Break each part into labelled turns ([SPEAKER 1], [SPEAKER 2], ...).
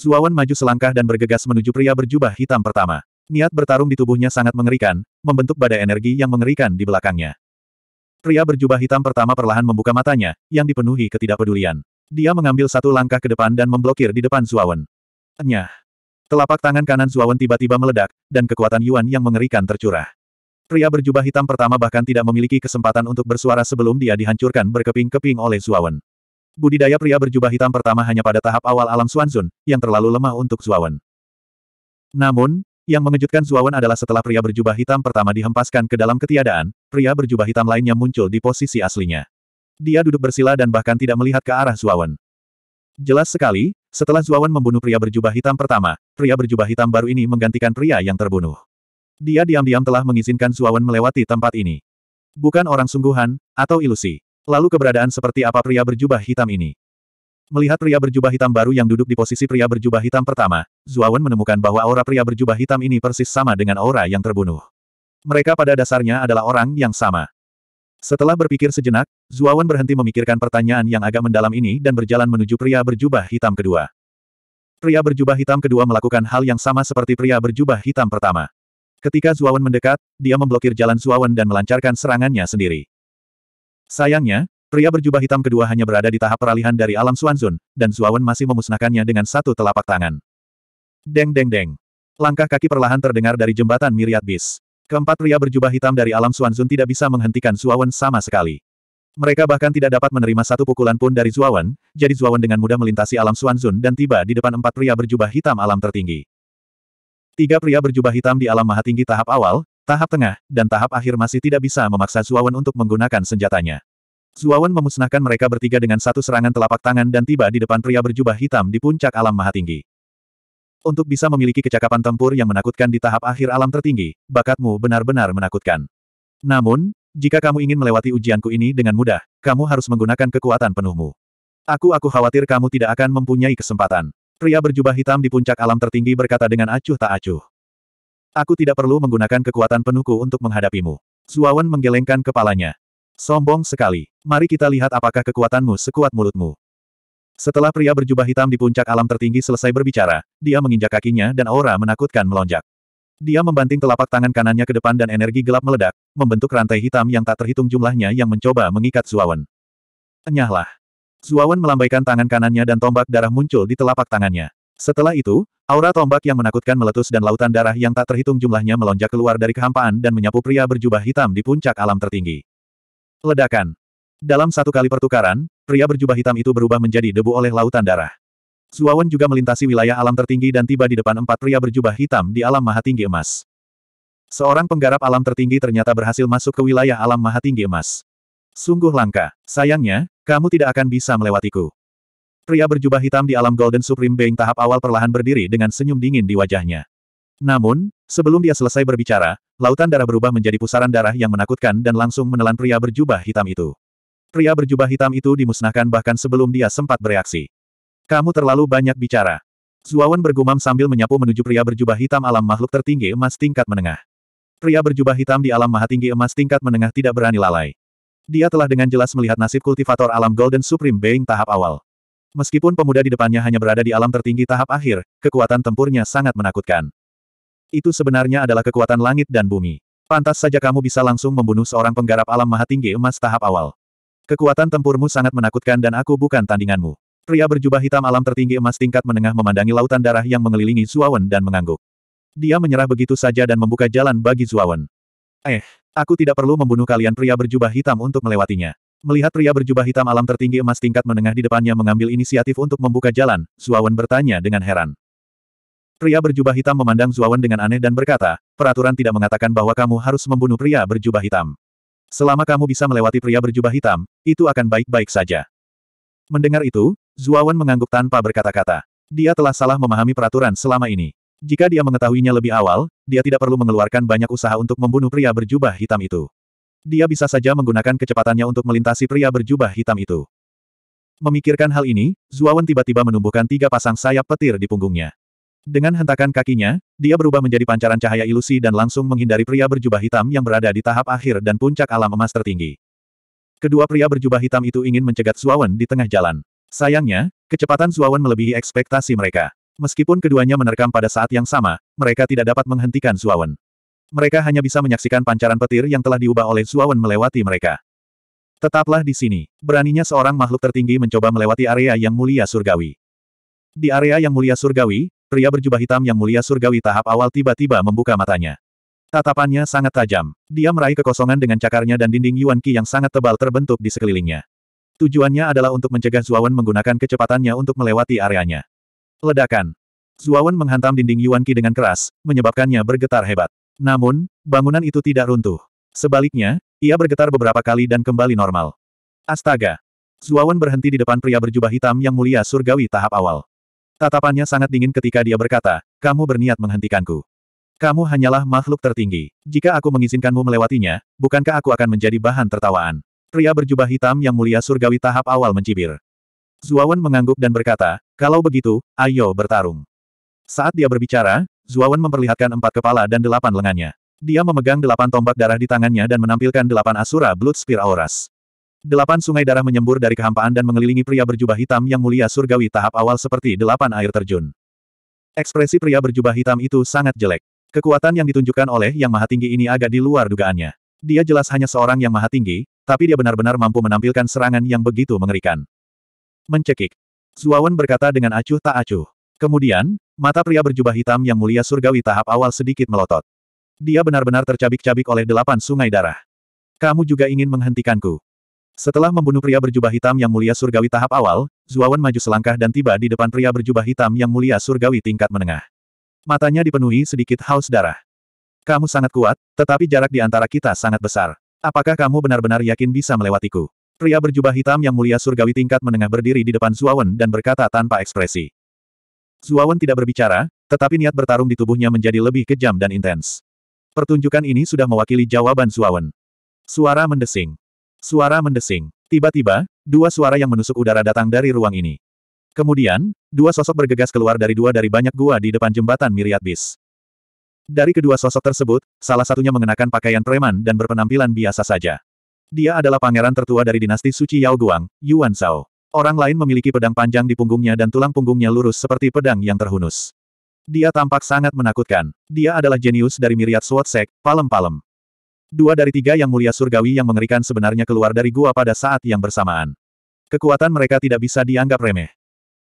[SPEAKER 1] Zuawan maju selangkah dan bergegas menuju pria berjubah hitam pertama. Niat bertarung di tubuhnya sangat mengerikan, membentuk badai energi yang mengerikan di belakangnya. Pria berjubah hitam pertama perlahan membuka matanya, yang dipenuhi ketidakpedulian. Dia mengambil satu langkah ke depan dan memblokir di depan Zuawan. Nyah. Telapak tangan kanan Zuawan tiba-tiba meledak, dan kekuatan Yuan yang mengerikan tercurah. Pria berjubah hitam pertama bahkan tidak memiliki kesempatan untuk bersuara sebelum dia dihancurkan berkeping-keping oleh Zuawan budidaya pria berjubah hitam pertama hanya pada tahap awal alam Suanzun, yang terlalu lemah untuk Zuawan. Namun, yang mengejutkan Zuawan adalah setelah pria berjubah hitam pertama dihempaskan ke dalam ketiadaan, pria berjubah hitam lainnya muncul di posisi aslinya. Dia duduk bersila dan bahkan tidak melihat ke arah Zuawan. Jelas sekali, setelah Zuawan membunuh pria berjubah hitam pertama, pria berjubah hitam baru ini menggantikan pria yang terbunuh. Dia diam-diam telah mengizinkan Zuawan melewati tempat ini. Bukan orang sungguhan, atau ilusi. Lalu keberadaan seperti apa pria berjubah hitam ini? Melihat pria berjubah hitam baru yang duduk di posisi pria berjubah hitam pertama, Zuawan menemukan bahwa aura pria berjubah hitam ini persis sama dengan aura yang terbunuh. Mereka pada dasarnya adalah orang yang sama. Setelah berpikir sejenak, Zuawan berhenti memikirkan pertanyaan yang agak mendalam ini dan berjalan menuju pria berjubah hitam kedua. Pria berjubah hitam kedua melakukan hal yang sama seperti pria berjubah hitam pertama. Ketika Zuawan mendekat, dia memblokir jalan Zuawan dan melancarkan serangannya sendiri. Sayangnya, pria berjubah hitam kedua hanya berada di tahap peralihan dari alam Suanzun, dan Zuawan masih memusnahkannya dengan satu telapak tangan. Deng deng deng. Langkah kaki perlahan terdengar dari jembatan Miriat Bis. Keempat pria berjubah hitam dari alam Suanzun tidak bisa menghentikan Zuawan sama sekali. Mereka bahkan tidak dapat menerima satu pukulan pun dari Zuawan, jadi Zuawan dengan mudah melintasi alam Suanzun dan tiba di depan empat pria berjubah hitam alam tertinggi. Tiga pria berjubah hitam di alam maha tinggi tahap awal, Tahap tengah, dan tahap akhir masih tidak bisa memaksa Zuawan untuk menggunakan senjatanya. Zuawan memusnahkan mereka bertiga dengan satu serangan telapak tangan dan tiba di depan pria berjubah hitam di puncak alam maha tinggi. Untuk bisa memiliki kecakapan tempur yang menakutkan di tahap akhir alam tertinggi, bakatmu benar-benar menakutkan. Namun, jika kamu ingin melewati ujianku ini dengan mudah, kamu harus menggunakan kekuatan penuhmu. Aku-aku khawatir kamu tidak akan mempunyai kesempatan. Pria berjubah hitam di puncak alam tertinggi berkata dengan acuh tak acuh. Aku tidak perlu menggunakan kekuatan penuhku untuk menghadapimu. Zuawan menggelengkan kepalanya. Sombong sekali. Mari kita lihat apakah kekuatanmu sekuat mulutmu. Setelah pria berjubah hitam di puncak alam tertinggi selesai berbicara, dia menginjak kakinya dan aura menakutkan melonjak. Dia membanting telapak tangan kanannya ke depan dan energi gelap meledak, membentuk rantai hitam yang tak terhitung jumlahnya yang mencoba mengikat Zuawan. Enyahlah. Zuawan melambaikan tangan kanannya dan tombak darah muncul di telapak tangannya. Setelah itu, aura tombak yang menakutkan meletus dan lautan darah yang tak terhitung jumlahnya melonjak keluar dari kehampaan dan menyapu pria berjubah hitam di puncak alam tertinggi. Ledakan. Dalam satu kali pertukaran, pria berjubah hitam itu berubah menjadi debu oleh lautan darah. Zuawan juga melintasi wilayah alam tertinggi dan tiba di depan empat pria berjubah hitam di alam maha tinggi emas. Seorang penggarap alam tertinggi ternyata berhasil masuk ke wilayah alam maha tinggi emas. Sungguh langka. Sayangnya, kamu tidak akan bisa melewatiku. Pria berjubah hitam di alam Golden Supreme Being tahap awal perlahan berdiri dengan senyum dingin di wajahnya. Namun, sebelum dia selesai berbicara, lautan darah berubah menjadi pusaran darah yang menakutkan dan langsung menelan pria berjubah hitam itu. Pria berjubah hitam itu dimusnahkan bahkan sebelum dia sempat bereaksi. Kamu terlalu banyak bicara. Zuawan bergumam sambil menyapu menuju pria berjubah hitam alam makhluk tertinggi emas tingkat menengah. Pria berjubah hitam di alam maha tinggi emas tingkat menengah tidak berani lalai. Dia telah dengan jelas melihat nasib kultivator alam Golden Supreme Being tahap awal. Meskipun pemuda di depannya hanya berada di alam tertinggi tahap akhir, kekuatan tempurnya sangat menakutkan. Itu sebenarnya adalah kekuatan langit dan bumi. Pantas saja kamu bisa langsung membunuh seorang penggarap alam maha tinggi emas tahap awal. Kekuatan tempurmu sangat menakutkan dan aku bukan tandinganmu. Pria berjubah hitam alam tertinggi emas tingkat menengah memandangi lautan darah yang mengelilingi Zuawan dan mengangguk. Dia menyerah begitu saja dan membuka jalan bagi Zuawan. Eh, aku tidak perlu membunuh kalian pria berjubah hitam untuk melewatinya. Melihat pria berjubah hitam alam tertinggi emas tingkat menengah di depannya mengambil inisiatif untuk membuka jalan, Zuawan bertanya dengan heran. Pria berjubah hitam memandang Zuawan dengan aneh dan berkata, peraturan tidak mengatakan bahwa kamu harus membunuh pria berjubah hitam. Selama kamu bisa melewati pria berjubah hitam, itu akan baik-baik saja. Mendengar itu, Zuawan mengangguk tanpa berkata-kata. Dia telah salah memahami peraturan selama ini. Jika dia mengetahuinya lebih awal, dia tidak perlu mengeluarkan banyak usaha untuk membunuh pria berjubah hitam itu. Dia bisa saja menggunakan kecepatannya untuk melintasi pria berjubah hitam itu. Memikirkan hal ini, Zuawan tiba-tiba menumbuhkan tiga pasang sayap petir di punggungnya. Dengan hentakan kakinya, dia berubah menjadi pancaran cahaya ilusi dan langsung menghindari pria berjubah hitam yang berada di tahap akhir dan puncak alam emas tertinggi. Kedua pria berjubah hitam itu ingin mencegat Zuawan di tengah jalan. Sayangnya, kecepatan Zuawan melebihi ekspektasi mereka. Meskipun keduanya menerkam pada saat yang sama, mereka tidak dapat menghentikan Zuawan. Mereka hanya bisa menyaksikan pancaran petir yang telah diubah oleh Zuawan melewati mereka. Tetaplah di sini. Beraninya seorang makhluk tertinggi mencoba melewati area yang mulia surgawi. Di area yang mulia surgawi, pria berjubah hitam yang mulia surgawi tahap awal tiba-tiba membuka matanya. Tatapannya sangat tajam. Dia meraih kekosongan dengan cakarnya dan dinding Yuan Qi yang sangat tebal terbentuk di sekelilingnya. Tujuannya adalah untuk mencegah Zuawan menggunakan kecepatannya untuk melewati areanya. Ledakan. Zuawan menghantam dinding Yuan Qi dengan keras, menyebabkannya bergetar hebat. Namun, bangunan itu tidak runtuh. Sebaliknya, ia bergetar beberapa kali dan kembali normal. Astaga! Zuawan berhenti di depan pria berjubah hitam yang mulia surgawi tahap awal. Tatapannya sangat dingin ketika dia berkata, kamu berniat menghentikanku. Kamu hanyalah makhluk tertinggi. Jika aku mengizinkanmu melewatinya, bukankah aku akan menjadi bahan tertawaan? Pria berjubah hitam yang mulia surgawi tahap awal mencibir. Zuawan mengangguk dan berkata, kalau begitu, ayo bertarung. Saat dia berbicara, Zuawan memperlihatkan empat kepala dan delapan lengannya. Dia memegang delapan tombak darah di tangannya dan menampilkan delapan asura Blood Spear Auras. Delapan sungai darah menyembur dari kehampaan dan mengelilingi pria berjubah hitam yang mulia surgawi tahap awal seperti delapan air terjun. Ekspresi pria berjubah hitam itu sangat jelek. Kekuatan yang ditunjukkan oleh Yang Maha Tinggi ini agak di luar dugaannya. Dia jelas hanya seorang yang maha tinggi, tapi dia benar-benar mampu menampilkan serangan yang begitu mengerikan. Mencekik. Zuawan berkata dengan acuh tak acuh. Kemudian, Mata pria berjubah hitam yang mulia surgawi tahap awal sedikit melotot. Dia benar-benar tercabik-cabik oleh delapan sungai darah. Kamu juga ingin menghentikanku. Setelah membunuh pria berjubah hitam yang mulia surgawi tahap awal, Zuawan maju selangkah dan tiba di depan pria berjubah hitam yang mulia surgawi tingkat menengah. Matanya dipenuhi sedikit haus darah. Kamu sangat kuat, tetapi jarak di antara kita sangat besar. Apakah kamu benar-benar yakin bisa melewatiku? Pria berjubah hitam yang mulia surgawi tingkat menengah berdiri di depan Zuawan dan berkata tanpa ekspresi. Zuawan tidak berbicara, tetapi niat bertarung di tubuhnya menjadi lebih kejam dan intens. Pertunjukan ini sudah mewakili jawaban Zuawan. Suara mendesing. Suara mendesing. Tiba-tiba, dua suara yang menusuk udara datang dari ruang ini. Kemudian, dua sosok bergegas keluar dari dua dari banyak gua di depan jembatan Miriad Bis. Dari kedua sosok tersebut, salah satunya mengenakan pakaian preman dan berpenampilan biasa saja. Dia adalah pangeran tertua dari dinasti suci Yao Guang, Yuan Shao. Orang lain memiliki pedang panjang di punggungnya dan tulang punggungnya lurus seperti pedang yang terhunus. Dia tampak sangat menakutkan. Dia adalah jenius dari miriat Swatsek, palem-palem. Dua dari tiga yang mulia surgawi yang mengerikan sebenarnya keluar dari gua pada saat yang bersamaan. Kekuatan mereka tidak bisa dianggap remeh.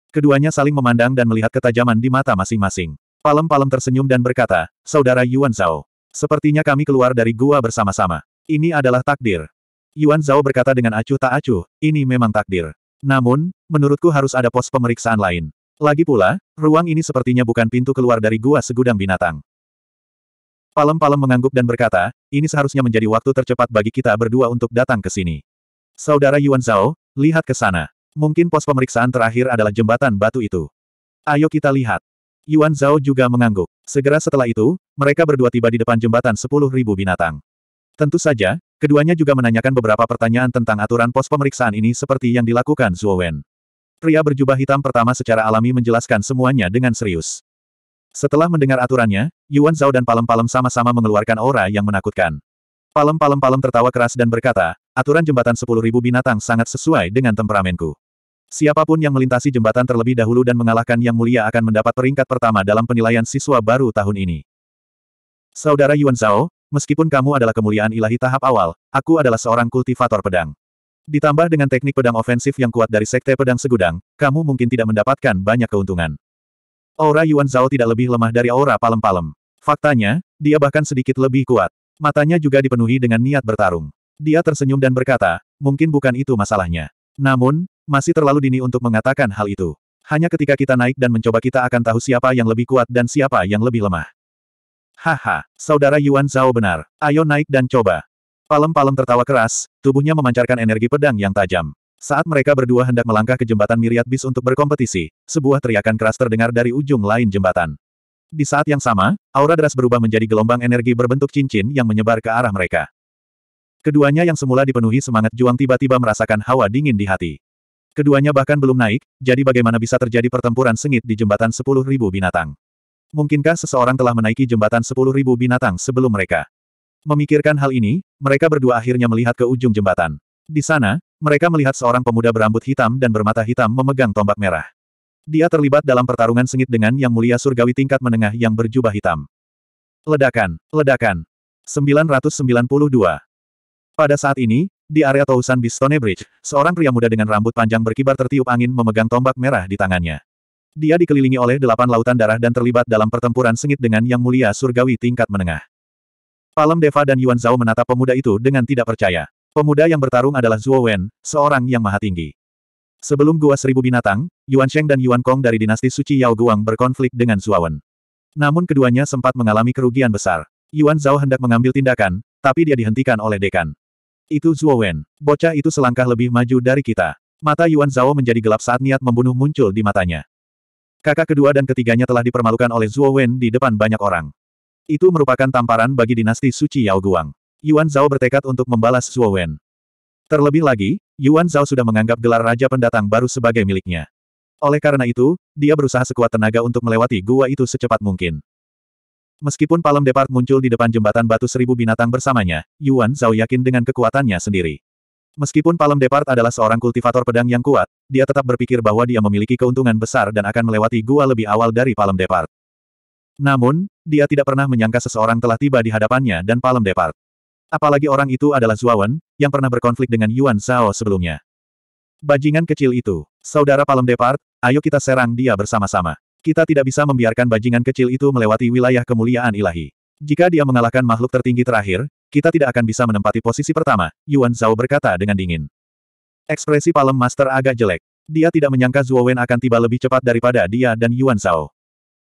[SPEAKER 1] Keduanya saling memandang dan melihat ketajaman di mata masing-masing. Palem-palem tersenyum dan berkata, Saudara Yuan Zhao, sepertinya kami keluar dari gua bersama-sama. Ini adalah takdir. Yuan Zhao berkata dengan acuh tak acuh, ini memang takdir. Namun, menurutku harus ada pos pemeriksaan lain. Lagi pula, ruang ini sepertinya bukan pintu keluar dari gua segudang binatang. Palem-palem mengangguk dan berkata, ini seharusnya menjadi waktu tercepat bagi kita berdua untuk datang ke sini. Saudara Yuan Zhao, lihat ke sana. Mungkin pos pemeriksaan terakhir adalah jembatan batu itu. Ayo kita lihat. Yuan Zhao juga mengangguk. Segera setelah itu, mereka berdua tiba di depan jembatan 10.000 binatang. Tentu saja, Keduanya juga menanyakan beberapa pertanyaan tentang aturan pos pemeriksaan ini seperti yang dilakukan Zhuo Wen. Pria berjubah hitam pertama secara alami menjelaskan semuanya dengan serius. Setelah mendengar aturannya, Yuan Zhao dan Palem-Palem sama-sama mengeluarkan aura yang menakutkan. Palem-Palem-Palem tertawa keras dan berkata, aturan jembatan 10.000 binatang sangat sesuai dengan temperamenku. Siapapun yang melintasi jembatan terlebih dahulu dan mengalahkan Yang Mulia akan mendapat peringkat pertama dalam penilaian siswa baru tahun ini. Saudara Yuan Zhao, Meskipun kamu adalah kemuliaan ilahi tahap awal, aku adalah seorang kultivator pedang. Ditambah dengan teknik pedang ofensif yang kuat dari Sekte Pedang Segudang, kamu mungkin tidak mendapatkan banyak keuntungan. Aura Yuan Zhao tidak lebih lemah dari aura palem-palem. Faktanya, dia bahkan sedikit lebih kuat. Matanya juga dipenuhi dengan niat bertarung. Dia tersenyum dan berkata, mungkin bukan itu masalahnya. Namun, masih terlalu dini untuk mengatakan hal itu. Hanya ketika kita naik dan mencoba kita akan tahu siapa yang lebih kuat dan siapa yang lebih lemah. Haha, saudara Yuan Zhao benar. Ayo naik dan coba. Palem-palem tertawa keras, tubuhnya memancarkan energi pedang yang tajam. Saat mereka berdua hendak melangkah ke jembatan miriat bis untuk berkompetisi, sebuah teriakan keras terdengar dari ujung lain jembatan. Di saat yang sama, aura deras berubah menjadi gelombang energi berbentuk cincin yang menyebar ke arah mereka. Keduanya yang semula dipenuhi semangat juang tiba-tiba merasakan hawa dingin di hati. Keduanya bahkan belum naik, jadi bagaimana bisa terjadi pertempuran sengit di jembatan 10.000 binatang. Mungkinkah seseorang telah menaiki jembatan sepuluh ribu binatang sebelum mereka? Memikirkan hal ini, mereka berdua akhirnya melihat ke ujung jembatan. Di sana, mereka melihat seorang pemuda berambut hitam dan bermata hitam memegang tombak merah. Dia terlibat dalam pertarungan sengit dengan Yang Mulia Surgawi tingkat menengah yang berjubah hitam. Ledakan, ledakan. 992. Pada saat ini, di area Tousan Bistone Bridge, seorang pria muda dengan rambut panjang berkibar tertiup angin memegang tombak merah di tangannya. Dia dikelilingi oleh delapan lautan darah dan terlibat dalam pertempuran sengit dengan Yang Mulia Surgawi tingkat menengah. Palem Deva dan Yuan Zhao menatap pemuda itu dengan tidak percaya. Pemuda yang bertarung adalah Zhuo Wen, seorang yang maha tinggi. Sebelum Gua Seribu Binatang, Yuan Sheng dan Yuan Kong dari dinasti Suci Yao Guang berkonflik dengan Zhuo Wen. Namun keduanya sempat mengalami kerugian besar. Yuan Zhao hendak mengambil tindakan, tapi dia dihentikan oleh dekan. Itu Zhuo Wen. Bocah itu selangkah lebih maju dari kita. Mata Yuan Zhao menjadi gelap saat niat membunuh muncul di matanya. Kakak kedua dan ketiganya telah dipermalukan oleh Zhuo Wen di depan banyak orang. Itu merupakan tamparan bagi dinasti suci Yao Guang. Yuan Zhao bertekad untuk membalas Zhuo Wen. Terlebih lagi, Yuan Zhao sudah menganggap gelar Raja Pendatang baru sebagai miliknya. Oleh karena itu, dia berusaha sekuat tenaga untuk melewati gua itu secepat mungkin. Meskipun Palem Depart muncul di depan jembatan batu seribu binatang bersamanya, Yuan Zhao yakin dengan kekuatannya sendiri. Meskipun Palem Depart adalah seorang kultivator pedang yang kuat, dia tetap berpikir bahwa dia memiliki keuntungan besar dan akan melewati gua lebih awal dari Palem Depart. Namun, dia tidak pernah menyangka seseorang telah tiba di hadapannya dan Palem Depart. Apalagi orang itu adalah Zuawan, yang pernah berkonflik dengan Yuan Zhao sebelumnya. Bajingan kecil itu, saudara Palem Depart, ayo kita serang dia bersama-sama. Kita tidak bisa membiarkan bajingan kecil itu melewati wilayah kemuliaan ilahi. Jika dia mengalahkan makhluk tertinggi terakhir, kita tidak akan bisa menempati posisi pertama, Yuan Zhao berkata dengan dingin. Ekspresi Palem Master agak jelek. Dia tidak menyangka Zhuo Wen akan tiba lebih cepat daripada dia dan Yuan Zhao.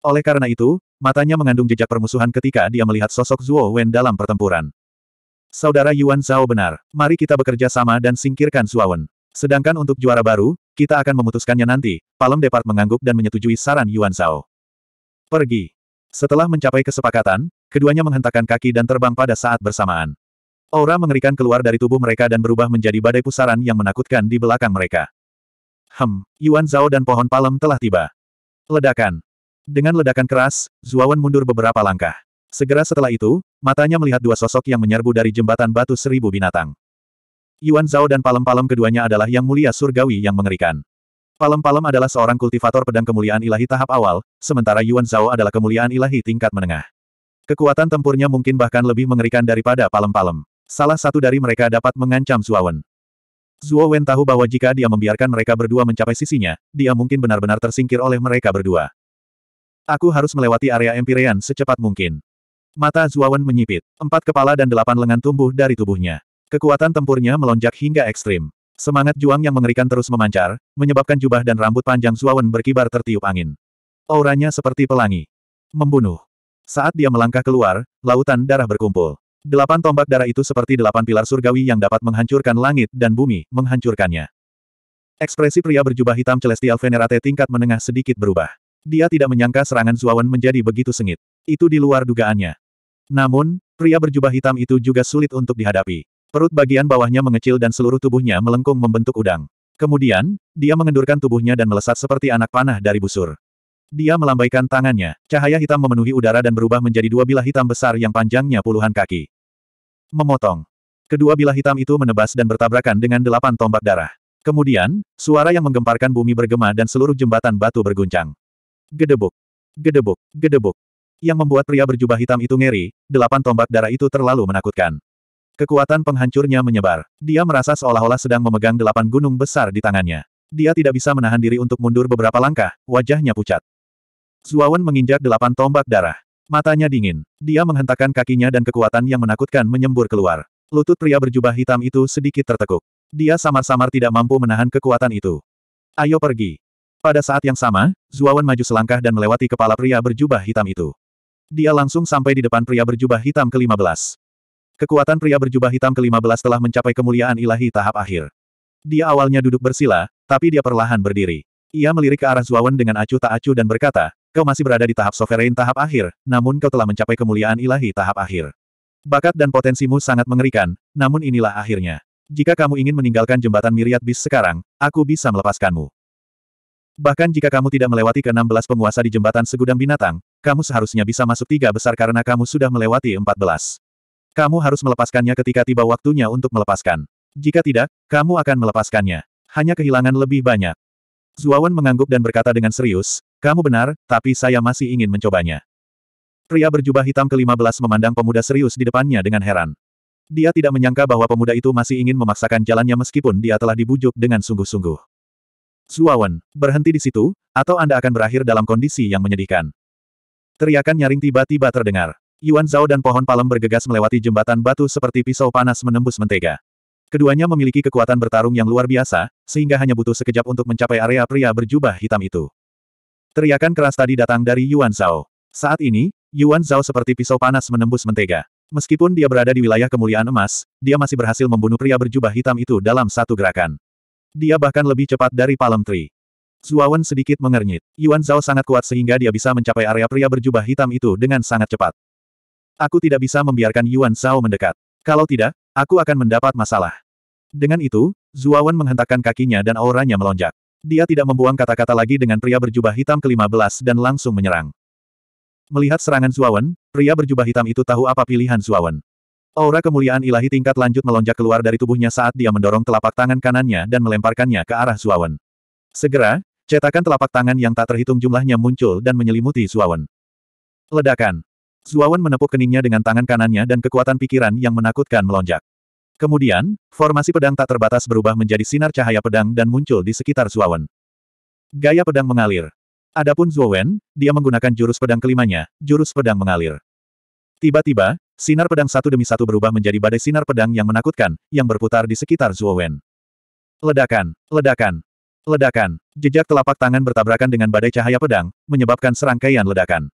[SPEAKER 1] Oleh karena itu, matanya mengandung jejak permusuhan ketika dia melihat sosok Zhuo Wen dalam pertempuran. Saudara Yuan Zhao benar, mari kita bekerja sama dan singkirkan Zhuo Wen. Sedangkan untuk juara baru, kita akan memutuskannya nanti, Palem Depart mengangguk dan menyetujui saran Yuan Zhao. Pergi. Setelah mencapai kesepakatan, Keduanya menghentakkan kaki dan terbang pada saat bersamaan. Aura mengerikan keluar dari tubuh mereka dan berubah menjadi badai pusaran yang menakutkan di belakang mereka. Hem, Yuan Zhao dan pohon palem telah tiba. Ledakan. Dengan ledakan keras, Zuawan mundur beberapa langkah. Segera setelah itu, matanya melihat dua sosok yang menyerbu dari jembatan batu seribu binatang. Yuan Zhao dan palem-palem keduanya adalah yang mulia surgawi yang mengerikan. Palem-palem adalah seorang kultivator pedang kemuliaan ilahi tahap awal, sementara Yuan Zhao adalah kemuliaan ilahi tingkat menengah. Kekuatan tempurnya mungkin bahkan lebih mengerikan daripada palem-palem. Salah satu dari mereka dapat mengancam Zuawan. Zuo tahu bahwa jika dia membiarkan mereka berdua mencapai sisinya, dia mungkin benar-benar tersingkir oleh mereka berdua. Aku harus melewati area Empyrean secepat mungkin. Mata Zuawan menyipit. Empat kepala dan delapan lengan tumbuh dari tubuhnya. Kekuatan tempurnya melonjak hingga ekstrim. Semangat juang yang mengerikan terus memancar, menyebabkan jubah dan rambut panjang Zuawan berkibar tertiup angin. Auranya seperti pelangi. Membunuh. Saat dia melangkah keluar, lautan darah berkumpul. Delapan tombak darah itu seperti delapan pilar surgawi yang dapat menghancurkan langit dan bumi, menghancurkannya. Ekspresi pria berjubah hitam Celestial Venerate tingkat menengah sedikit berubah. Dia tidak menyangka serangan Zuawan menjadi begitu sengit. Itu di luar dugaannya. Namun, pria berjubah hitam itu juga sulit untuk dihadapi. Perut bagian bawahnya mengecil dan seluruh tubuhnya melengkung membentuk udang. Kemudian, dia mengendurkan tubuhnya dan melesat seperti anak panah dari busur. Dia melambaikan tangannya, cahaya hitam memenuhi udara dan berubah menjadi dua bilah hitam besar yang panjangnya puluhan kaki. Memotong. Kedua bilah hitam itu menebas dan bertabrakan dengan delapan tombak darah. Kemudian, suara yang menggemparkan bumi bergema dan seluruh jembatan batu berguncang. Gedebuk. Gedebuk. Gedebuk. Yang membuat pria berjubah hitam itu ngeri, delapan tombak darah itu terlalu menakutkan. Kekuatan penghancurnya menyebar. Dia merasa seolah-olah sedang memegang delapan gunung besar di tangannya. Dia tidak bisa menahan diri untuk mundur beberapa langkah, wajahnya pucat. Zuawan menginjak delapan tombak darah. Matanya dingin. Dia menghentakkan kakinya dan kekuatan yang menakutkan menyembur keluar. Lutut pria berjubah hitam itu sedikit tertekuk. Dia samar-samar tidak mampu menahan kekuatan itu. Ayo pergi. Pada saat yang sama, Zuawan maju selangkah dan melewati kepala pria berjubah hitam itu. Dia langsung sampai di depan pria berjubah hitam ke-15. Kekuatan pria berjubah hitam ke-15 telah mencapai kemuliaan ilahi tahap akhir. Dia awalnya duduk bersila, tapi dia perlahan berdiri. Ia melirik ke arah Zuawan dengan acuh tak acuh dan berkata, Kau masih berada di tahap sovereign tahap akhir, namun kau telah mencapai kemuliaan ilahi tahap akhir. Bakat dan potensimu sangat mengerikan, namun inilah akhirnya. Jika kamu ingin meninggalkan jembatan miriat bis sekarang, aku bisa melepaskanmu. Bahkan jika kamu tidak melewati ke-16 penguasa di jembatan segudang binatang, kamu seharusnya bisa masuk tiga besar karena kamu sudah melewati 14. Kamu harus melepaskannya ketika tiba waktunya untuk melepaskan. Jika tidak, kamu akan melepaskannya. Hanya kehilangan lebih banyak. Zuawan mengangguk dan berkata dengan serius, kamu benar, tapi saya masih ingin mencobanya. Pria berjubah hitam ke-15 memandang pemuda serius di depannya dengan heran. Dia tidak menyangka bahwa pemuda itu masih ingin memaksakan jalannya meskipun dia telah dibujuk dengan sungguh-sungguh. Zuawan, berhenti di situ, atau Anda akan berakhir dalam kondisi yang menyedihkan. Teriakan nyaring tiba-tiba terdengar. Yuan Zhao dan pohon palem bergegas melewati jembatan batu seperti pisau panas menembus mentega. Keduanya memiliki kekuatan bertarung yang luar biasa, sehingga hanya butuh sekejap untuk mencapai area pria berjubah hitam itu. Teriakan keras tadi datang dari Yuan Zhao. Saat ini, Yuan Zhao seperti pisau panas menembus mentega. Meskipun dia berada di wilayah kemuliaan emas, dia masih berhasil membunuh pria berjubah hitam itu dalam satu gerakan. Dia bahkan lebih cepat dari Palm Tree. Zuawan sedikit mengernyit. Yuan Zhao sangat kuat sehingga dia bisa mencapai area pria berjubah hitam itu dengan sangat cepat. Aku tidak bisa membiarkan Yuan Zhao mendekat. Kalau tidak, aku akan mendapat masalah. Dengan itu, Zuawan menghentakkan kakinya dan auranya melonjak. Dia tidak membuang kata-kata lagi dengan pria berjubah hitam ke-15 dan langsung menyerang. Melihat serangan Zuawan, pria berjubah hitam itu tahu apa pilihan Zuawan. Aura kemuliaan ilahi tingkat lanjut melonjak keluar dari tubuhnya saat dia mendorong telapak tangan kanannya dan melemparkannya ke arah Zuawan. Segera, cetakan telapak tangan yang tak terhitung jumlahnya muncul dan menyelimuti Zuawan. Ledakan. Zuawan menepuk keningnya dengan tangan kanannya dan kekuatan pikiran yang menakutkan melonjak. Kemudian, formasi pedang tak terbatas berubah menjadi sinar cahaya pedang dan muncul di sekitar Zuowen. Gaya pedang mengalir. Adapun Zuowen, dia menggunakan jurus pedang kelimanya, jurus pedang mengalir. Tiba-tiba, sinar pedang satu demi satu berubah menjadi badai sinar pedang yang menakutkan, yang berputar di sekitar Zuowen. Ledakan, ledakan, ledakan. Jejak telapak tangan bertabrakan dengan badai cahaya pedang, menyebabkan serangkaian ledakan.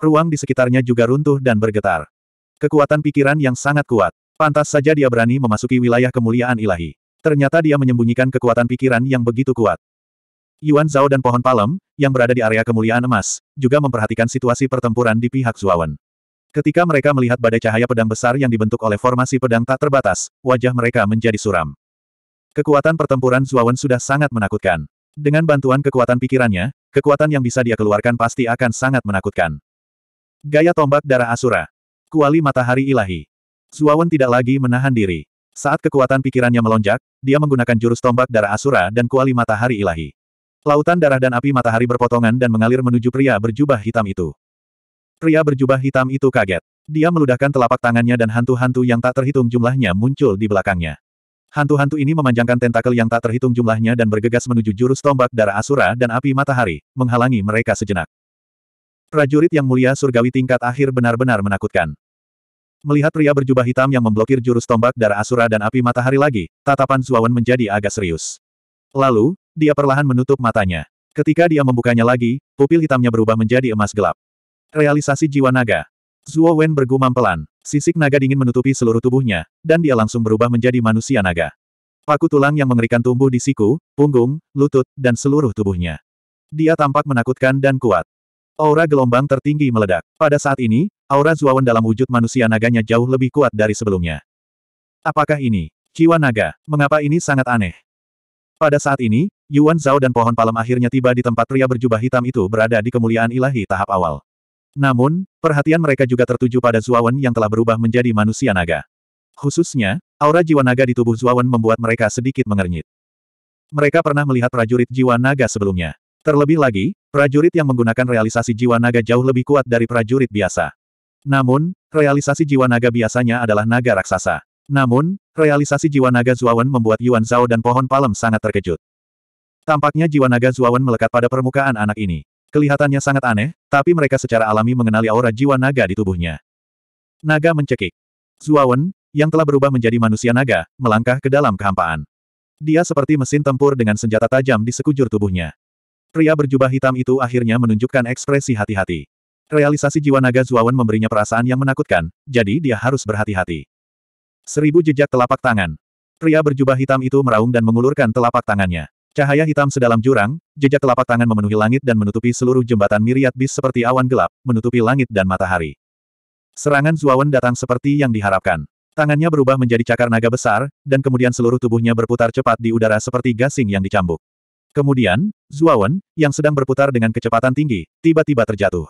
[SPEAKER 1] Ruang di sekitarnya juga runtuh dan bergetar. Kekuatan pikiran yang sangat kuat. Pantas saja dia berani memasuki wilayah kemuliaan ilahi. Ternyata dia menyembunyikan kekuatan pikiran yang begitu kuat. Yuan Zhao dan pohon palem, yang berada di area kemuliaan emas, juga memperhatikan situasi pertempuran di pihak Zuawan. Ketika mereka melihat badai cahaya pedang besar yang dibentuk oleh formasi pedang tak terbatas, wajah mereka menjadi suram. Kekuatan pertempuran Zuawan sudah sangat menakutkan. Dengan bantuan kekuatan pikirannya, kekuatan yang bisa dia keluarkan pasti akan sangat menakutkan. Gaya tombak darah Asura. Kuali matahari ilahi. Suawan tidak lagi menahan diri. Saat kekuatan pikirannya melonjak, dia menggunakan jurus tombak darah Asura dan kuali matahari ilahi. Lautan darah dan api matahari berpotongan dan mengalir menuju pria berjubah hitam itu. Pria berjubah hitam itu kaget. Dia meludahkan telapak tangannya dan hantu-hantu yang tak terhitung jumlahnya muncul di belakangnya. Hantu-hantu ini memanjangkan tentakel yang tak terhitung jumlahnya dan bergegas menuju jurus tombak darah Asura dan api matahari, menghalangi mereka sejenak. Prajurit yang mulia surgawi tingkat akhir benar-benar menakutkan. Melihat pria berjubah hitam yang memblokir jurus tombak darah Asura dan api matahari lagi, tatapan Zuawan menjadi agak serius. Lalu, dia perlahan menutup matanya. Ketika dia membukanya lagi, pupil hitamnya berubah menjadi emas gelap. Realisasi jiwa naga. Zuo Wen bergumam pelan. Sisik naga dingin menutupi seluruh tubuhnya, dan dia langsung berubah menjadi manusia naga. Paku tulang yang mengerikan tumbuh di siku, punggung, lutut, dan seluruh tubuhnya. Dia tampak menakutkan dan kuat. Aura gelombang tertinggi meledak. Pada saat ini, Aura Zuawan dalam wujud manusia naganya jauh lebih kuat dari sebelumnya. Apakah ini? Jiwa naga, mengapa ini sangat aneh? Pada saat ini, Yuan Zhao dan pohon palem akhirnya tiba di tempat pria berjubah hitam itu berada di kemuliaan ilahi tahap awal. Namun, perhatian mereka juga tertuju pada Zuawan yang telah berubah menjadi manusia naga. Khususnya, aura jiwa naga di tubuh Zuawan membuat mereka sedikit mengernyit. Mereka pernah melihat prajurit jiwa naga sebelumnya. Terlebih lagi, prajurit yang menggunakan realisasi jiwa naga jauh lebih kuat dari prajurit biasa. Namun, realisasi jiwa naga biasanya adalah naga raksasa. Namun, realisasi jiwa naga Zuawan membuat Yuan Zhao dan pohon palem sangat terkejut. Tampaknya jiwa naga Zuawan melekat pada permukaan anak ini. Kelihatannya sangat aneh, tapi mereka secara alami mengenali aura jiwa naga di tubuhnya. Naga mencekik. Zuawan, yang telah berubah menjadi manusia naga, melangkah ke dalam kehampaan. Dia seperti mesin tempur dengan senjata tajam di sekujur tubuhnya. Pria berjubah hitam itu akhirnya menunjukkan ekspresi hati-hati. Realisasi jiwa naga Zuawan memberinya perasaan yang menakutkan, jadi dia harus berhati-hati. Seribu jejak telapak tangan. Pria berjubah hitam itu meraung dan mengulurkan telapak tangannya. Cahaya hitam sedalam jurang, jejak telapak tangan memenuhi langit dan menutupi seluruh jembatan miriat bis seperti awan gelap, menutupi langit dan matahari. Serangan Zuawan datang seperti yang diharapkan. Tangannya berubah menjadi cakar naga besar, dan kemudian seluruh tubuhnya berputar cepat di udara seperti gasing yang dicambuk. Kemudian, Zuawan, yang sedang berputar dengan kecepatan tinggi, tiba-tiba terjatuh.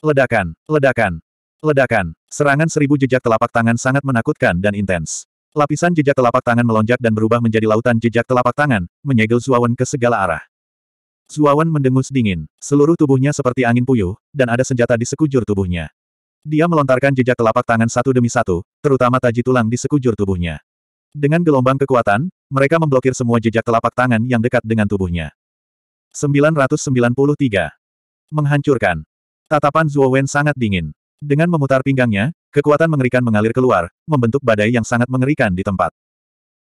[SPEAKER 1] Ledakan, ledakan, ledakan. Serangan seribu jejak telapak tangan sangat menakutkan dan intens. Lapisan jejak telapak tangan melonjak dan berubah menjadi lautan jejak telapak tangan, menyegel Zuawan ke segala arah. Zuawan mendengus dingin, seluruh tubuhnya seperti angin puyuh, dan ada senjata di sekujur tubuhnya. Dia melontarkan jejak telapak tangan satu demi satu, terutama taji tulang di sekujur tubuhnya. Dengan gelombang kekuatan, mereka memblokir semua jejak telapak tangan yang dekat dengan tubuhnya. 993. Menghancurkan. Tatapan Zuo Wen sangat dingin. Dengan memutar pinggangnya, kekuatan mengerikan mengalir keluar, membentuk badai yang sangat mengerikan di tempat.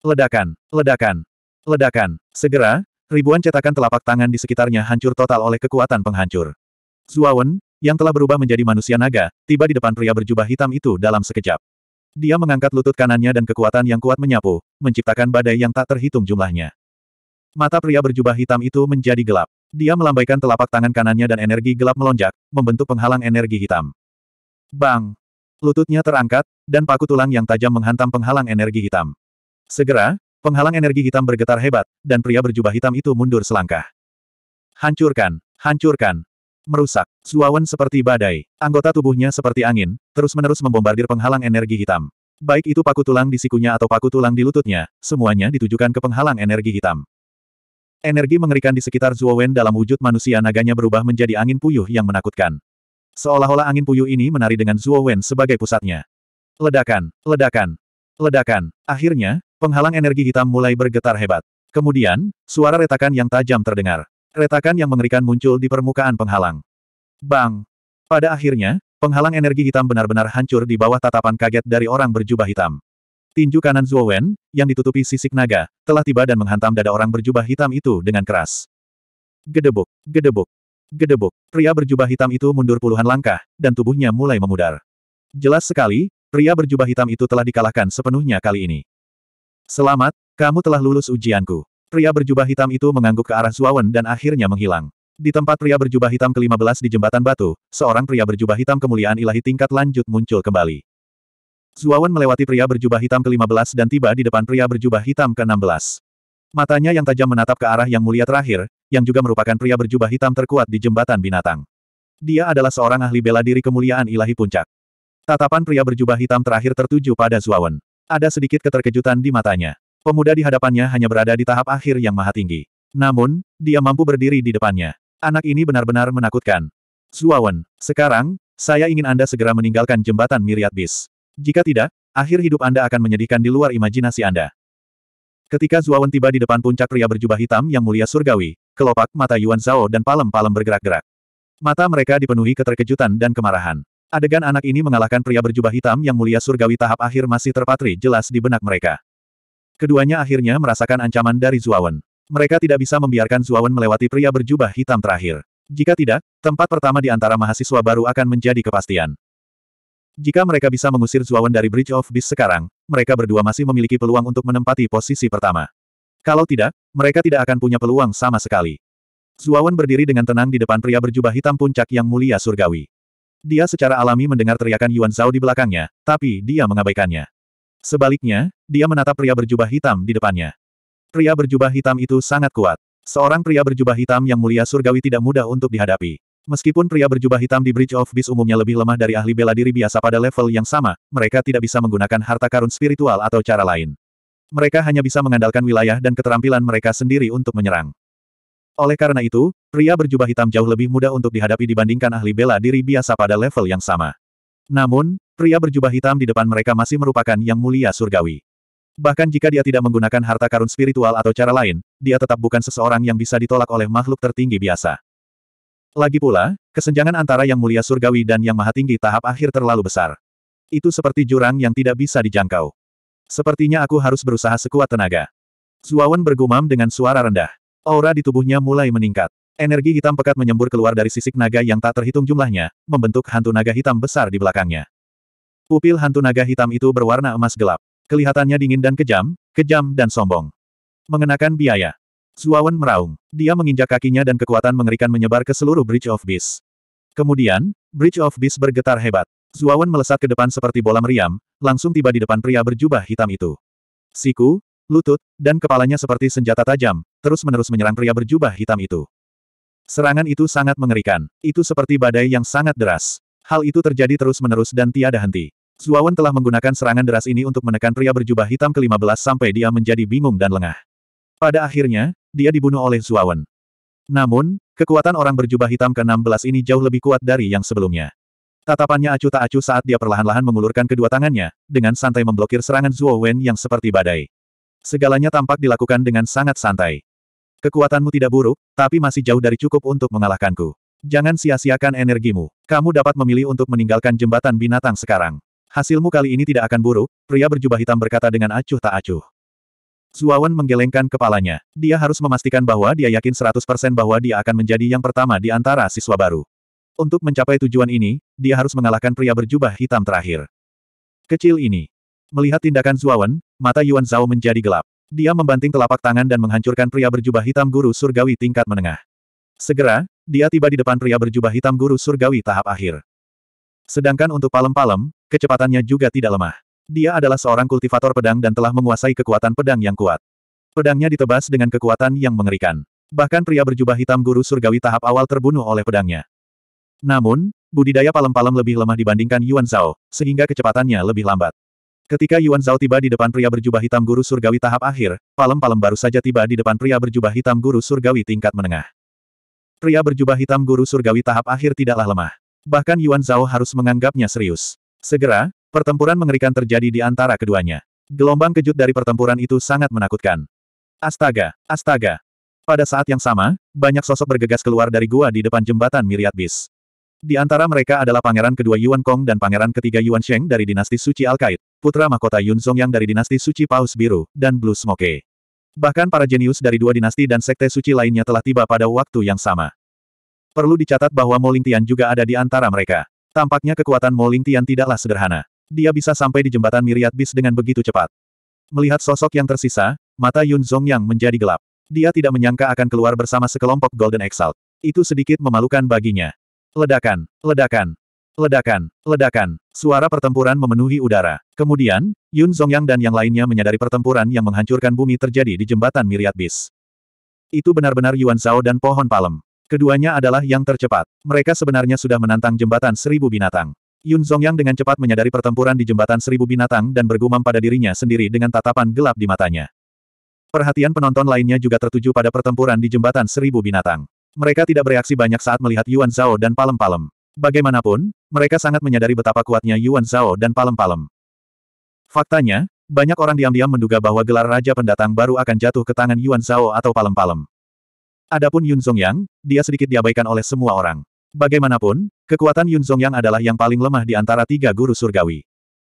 [SPEAKER 1] Ledakan, ledakan, ledakan. Segera, ribuan cetakan telapak tangan di sekitarnya hancur total oleh kekuatan penghancur. Wen, yang telah berubah menjadi manusia naga, tiba di depan pria berjubah hitam itu dalam sekejap. Dia mengangkat lutut kanannya dan kekuatan yang kuat menyapu, menciptakan badai yang tak terhitung jumlahnya. Mata pria berjubah hitam itu menjadi gelap. Dia melambaikan telapak tangan kanannya dan energi gelap melonjak, membentuk penghalang energi hitam. Bang! Lututnya terangkat, dan paku tulang yang tajam menghantam penghalang energi hitam. Segera, penghalang energi hitam bergetar hebat, dan pria berjubah hitam itu mundur selangkah. Hancurkan! Hancurkan! Merusak! Suawan seperti badai. Anggota tubuhnya seperti angin, terus-menerus membombardir penghalang energi hitam. Baik itu paku tulang di sikunya atau paku tulang di lututnya, semuanya ditujukan ke penghalang energi hitam. Energi mengerikan di sekitar Wen dalam wujud manusia naganya berubah menjadi angin puyuh yang menakutkan. Seolah-olah angin puyuh ini menari dengan Wen sebagai pusatnya. Ledakan, ledakan, ledakan. Akhirnya, penghalang energi hitam mulai bergetar hebat. Kemudian, suara retakan yang tajam terdengar. Retakan yang mengerikan muncul di permukaan penghalang. Bang! Pada akhirnya, penghalang energi hitam benar-benar hancur di bawah tatapan kaget dari orang berjubah hitam. Tinju kanan Zuo Wen, yang ditutupi sisik naga, telah tiba dan menghantam dada orang berjubah hitam itu dengan keras. Gedebuk, gedebuk, gedebuk. Pria berjubah hitam itu mundur puluhan langkah, dan tubuhnya mulai memudar. Jelas sekali, pria berjubah hitam itu telah dikalahkan sepenuhnya kali ini. Selamat, kamu telah lulus ujianku. Pria berjubah hitam itu mengangguk ke arah Zuo Wen dan akhirnya menghilang. Di tempat pria berjubah hitam ke-15 di jembatan batu, seorang pria berjubah hitam kemuliaan ilahi tingkat lanjut muncul kembali. Zuawan melewati pria berjubah hitam ke-15 dan tiba di depan pria berjubah hitam ke-16. Matanya yang tajam menatap ke arah yang mulia terakhir, yang juga merupakan pria berjubah hitam terkuat di jembatan binatang. Dia adalah seorang ahli bela diri kemuliaan ilahi puncak. Tatapan pria berjubah hitam terakhir tertuju pada Zuawan. Ada sedikit keterkejutan di matanya. Pemuda di hadapannya hanya berada di tahap akhir yang maha tinggi. Namun, dia mampu berdiri di depannya. Anak ini benar-benar menakutkan. Zuawan, sekarang, saya ingin Anda segera meninggalkan jembatan Miriat Bis. Jika tidak, akhir hidup Anda akan menyedihkan di luar imajinasi Anda. Ketika Zuawan tiba di depan puncak pria berjubah hitam yang mulia surgawi, kelopak mata Yuan Zhao dan palem-palem bergerak-gerak. Mata mereka dipenuhi keterkejutan dan kemarahan. Adegan anak ini mengalahkan pria berjubah hitam yang mulia surgawi tahap akhir masih terpatri jelas di benak mereka. Keduanya akhirnya merasakan ancaman dari Zuawan. Mereka tidak bisa membiarkan Zuawan melewati pria berjubah hitam terakhir. Jika tidak, tempat pertama di antara mahasiswa baru akan menjadi kepastian. Jika mereka bisa mengusir Zuawan dari Bridge of Beast sekarang, mereka berdua masih memiliki peluang untuk menempati posisi pertama. Kalau tidak, mereka tidak akan punya peluang sama sekali. Zuawan berdiri dengan tenang di depan pria berjubah hitam puncak yang mulia surgawi. Dia secara alami mendengar teriakan Yuan Zhao di belakangnya, tapi dia mengabaikannya. Sebaliknya, dia menatap pria berjubah hitam di depannya. Pria berjubah hitam itu sangat kuat. Seorang pria berjubah hitam yang mulia surgawi tidak mudah untuk dihadapi. Meskipun pria berjubah hitam di Bridge of Beast umumnya lebih lemah dari ahli bela diri biasa pada level yang sama, mereka tidak bisa menggunakan harta karun spiritual atau cara lain. Mereka hanya bisa mengandalkan wilayah dan keterampilan mereka sendiri untuk menyerang. Oleh karena itu, pria berjubah hitam jauh lebih mudah untuk dihadapi dibandingkan ahli bela diri biasa pada level yang sama. Namun, pria berjubah hitam di depan mereka masih merupakan yang mulia surgawi. Bahkan jika dia tidak menggunakan harta karun spiritual atau cara lain, dia tetap bukan seseorang yang bisa ditolak oleh makhluk tertinggi biasa. Lagi pula, kesenjangan antara yang mulia surgawi dan yang maha tinggi tahap akhir terlalu besar. Itu seperti jurang yang tidak bisa dijangkau. Sepertinya aku harus berusaha sekuat tenaga. Zuawan bergumam dengan suara rendah. Aura di tubuhnya mulai meningkat. Energi hitam pekat menyembur keluar dari sisik naga yang tak terhitung jumlahnya, membentuk hantu naga hitam besar di belakangnya. Pupil hantu naga hitam itu berwarna emas gelap. Kelihatannya dingin dan kejam, kejam dan sombong. Mengenakan biaya. Zuawan meraung. Dia menginjak kakinya dan kekuatan mengerikan menyebar ke seluruh Bridge of Beast. Kemudian, Bridge of Beast bergetar hebat. Zuawan melesat ke depan seperti bola meriam, langsung tiba di depan pria berjubah hitam itu. Siku, lutut, dan kepalanya seperti senjata tajam, terus-menerus menyerang pria berjubah hitam itu. Serangan itu sangat mengerikan. Itu seperti badai yang sangat deras. Hal itu terjadi terus-menerus dan tiada henti. Zuawan telah menggunakan serangan deras ini untuk menekan pria berjubah hitam ke-15 sampai dia menjadi bingung dan lengah. Pada akhirnya, dia dibunuh oleh Zuawan. Namun, kekuatan orang berjubah hitam ke-16 ini jauh lebih kuat dari yang sebelumnya. Tatapannya acuh tak acuh saat dia perlahan-lahan mengulurkan kedua tangannya, dengan santai memblokir serangan Zuo Wen yang seperti badai. Segalanya tampak dilakukan dengan sangat santai. Kekuatanmu tidak buruk, tapi masih jauh dari cukup untuk mengalahkanku. Jangan sia-siakan energimu. Kamu dapat memilih untuk meninggalkan jembatan binatang sekarang. Hasilmu kali ini tidak akan buruk, pria berjubah hitam berkata dengan acuh tak acuh. Suawan menggelengkan kepalanya. Dia harus memastikan bahwa dia yakin 100% bahwa dia akan menjadi yang pertama di antara siswa baru. Untuk mencapai tujuan ini, dia harus mengalahkan pria berjubah hitam terakhir. Kecil ini. Melihat tindakan Zuawan, mata Yuan Zhao menjadi gelap. Dia membanting telapak tangan dan menghancurkan pria berjubah hitam guru surgawi tingkat menengah. Segera, dia tiba di depan pria berjubah hitam guru surgawi tahap akhir. Sedangkan untuk palem-palem, kecepatannya juga tidak lemah. Dia adalah seorang kultivator pedang dan telah menguasai kekuatan pedang yang kuat. Pedangnya ditebas dengan kekuatan yang mengerikan. Bahkan pria berjubah hitam guru surgawi tahap awal terbunuh oleh pedangnya. Namun, budidaya palem-palem lebih lemah dibandingkan Yuan Zhao, sehingga kecepatannya lebih lambat. Ketika Yuan Zhao tiba di depan pria berjubah hitam guru surgawi tahap akhir, palem-palem baru saja tiba di depan pria berjubah hitam guru surgawi tingkat menengah. Pria berjubah hitam guru surgawi tahap akhir tidaklah lemah. Bahkan Yuan Zhao harus menganggapnya serius. Segera, Pertempuran mengerikan terjadi di antara keduanya. Gelombang kejut dari pertempuran itu sangat menakutkan. Astaga, astaga. Pada saat yang sama, banyak sosok bergegas keluar dari gua di depan jembatan Miriat Bis. Di antara mereka adalah pangeran kedua Yuan Kong dan pangeran ketiga Yuan Sheng dari dinasti suci Alkait, putra mahkota Yun yang dari dinasti suci Paus Biru, dan Blue Smoke. Bahkan para jenius dari dua dinasti dan sekte suci lainnya telah tiba pada waktu yang sama. Perlu dicatat bahwa Moling Tian juga ada di antara mereka. Tampaknya kekuatan Moling Tian tidaklah sederhana. Dia bisa sampai di jembatan miriat bis dengan begitu cepat. Melihat sosok yang tersisa, mata Yun Zong yang menjadi gelap. Dia tidak menyangka akan keluar bersama sekelompok Golden Exalt. Itu sedikit memalukan baginya. Ledakan, ledakan, ledakan, ledakan. Suara pertempuran memenuhi udara. Kemudian, Yun Zongyang dan yang lainnya menyadari pertempuran yang menghancurkan bumi terjadi di jembatan miriat bis. Itu benar-benar Yuan Zhao dan pohon palem. Keduanya adalah yang tercepat. Mereka sebenarnya sudah menantang jembatan seribu binatang. Yun Zhongyang dengan cepat menyadari pertempuran di jembatan seribu binatang dan bergumam pada dirinya sendiri dengan tatapan gelap di matanya. Perhatian penonton lainnya juga tertuju pada pertempuran di jembatan seribu binatang. Mereka tidak bereaksi banyak saat melihat Yuan Zhao dan Palem-Palem. Bagaimanapun, mereka sangat menyadari betapa kuatnya Yuan Zhao dan Palem-Palem. Faktanya, banyak orang diam-diam menduga bahwa gelar Raja Pendatang baru akan jatuh ke tangan Yuan Zhao atau Palem-Palem. Adapun Yun Zhongyang, dia sedikit diabaikan oleh semua orang. Bagaimanapun, kekuatan Yun yang adalah yang paling lemah di antara tiga guru surgawi.